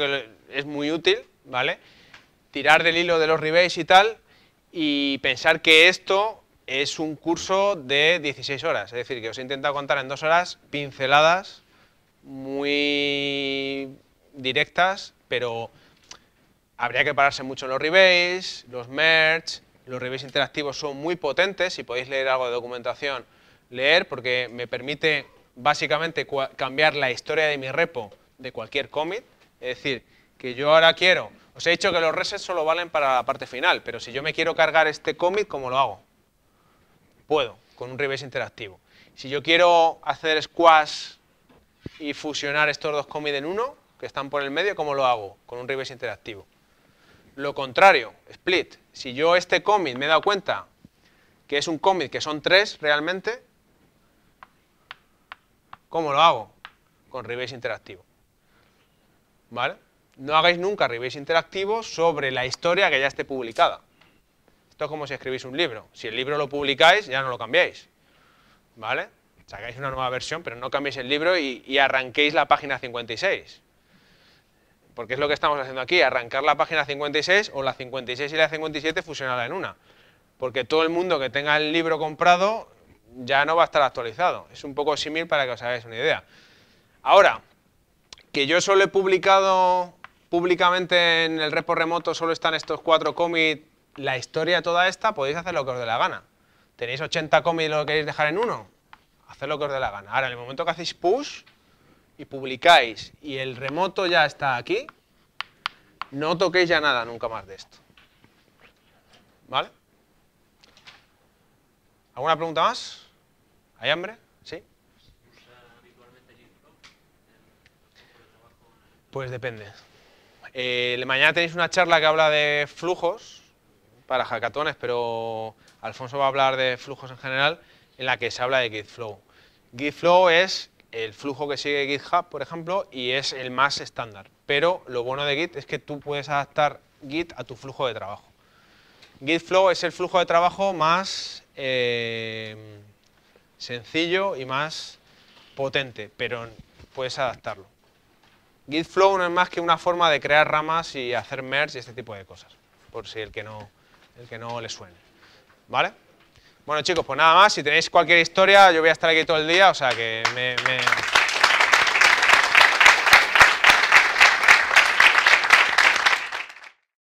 que es muy útil, ¿vale? Tirar del hilo de los rebates y tal, y pensar que esto es un curso de 16 horas. Es decir, que os he intentado contar en dos horas pinceladas muy directas, pero habría que pararse mucho en los rebase, los merge, los rebase interactivos son muy potentes, si podéis leer algo de documentación, leer, porque me permite básicamente cambiar la historia de mi repo de cualquier commit, es decir, que yo ahora quiero, os he dicho que los resets solo valen para la parte final, pero si yo me quiero cargar este commit, ¿cómo lo hago? Puedo, con un rebase interactivo. Si yo quiero hacer squash y fusionar estos dos commits en uno, que están por el medio, ¿cómo lo hago? Con un reverse interactivo. Lo contrario, split. Si yo este commit me he dado cuenta que es un commit que son tres realmente, ¿cómo lo hago? Con reverse interactivo. ¿Vale? No hagáis nunca reverse interactivo sobre la historia que ya esté publicada. Esto es como si escribís un libro. Si el libro lo publicáis, ya no lo cambiáis. ¿Vale? sacáis una nueva versión, pero no cambiéis el libro y, arranquéis la página 56. Porque es lo que estamos haciendo aquí, arrancar la página 56 o la 56 y la 57 fusionarla en una. Porque todo el mundo que tenga el libro comprado ya no va a estar actualizado. Es un poco similar para que os hagáis una idea. Ahora, que yo solo he publicado públicamente en el repo remoto, solo están estos cuatro cómics, la historia toda esta, podéis hacer lo que os dé la gana. ¿Tenéis 80 cómics y lo queréis dejar en uno? hacer lo que os dé la gana. Ahora, en el momento que hacéis push y publicáis y el remoto ya está aquí, no toquéis ya nada nunca más de esto. ¿Vale? ¿Alguna pregunta más? ¿Hay hambre? ¿Sí? Pues depende. Eh, mañana tenéis una charla que habla de flujos para hackatones, pero Alfonso va a hablar de flujos en general, en la que se habla de Gitflow. GitFlow es el flujo que sigue GitHub, por ejemplo, y es el más estándar. Pero lo bueno de Git es que tú puedes adaptar Git a tu flujo de trabajo. GitFlow es el flujo de trabajo más eh, sencillo y más potente, pero puedes adaptarlo. GitFlow no es más que una forma de crear ramas y hacer merge y este tipo de cosas, por si el que no, el que no le suene. ¿Vale? Bueno chicos, pues nada más, si tenéis cualquier historia, yo voy a estar aquí todo el día, o sea que me... me...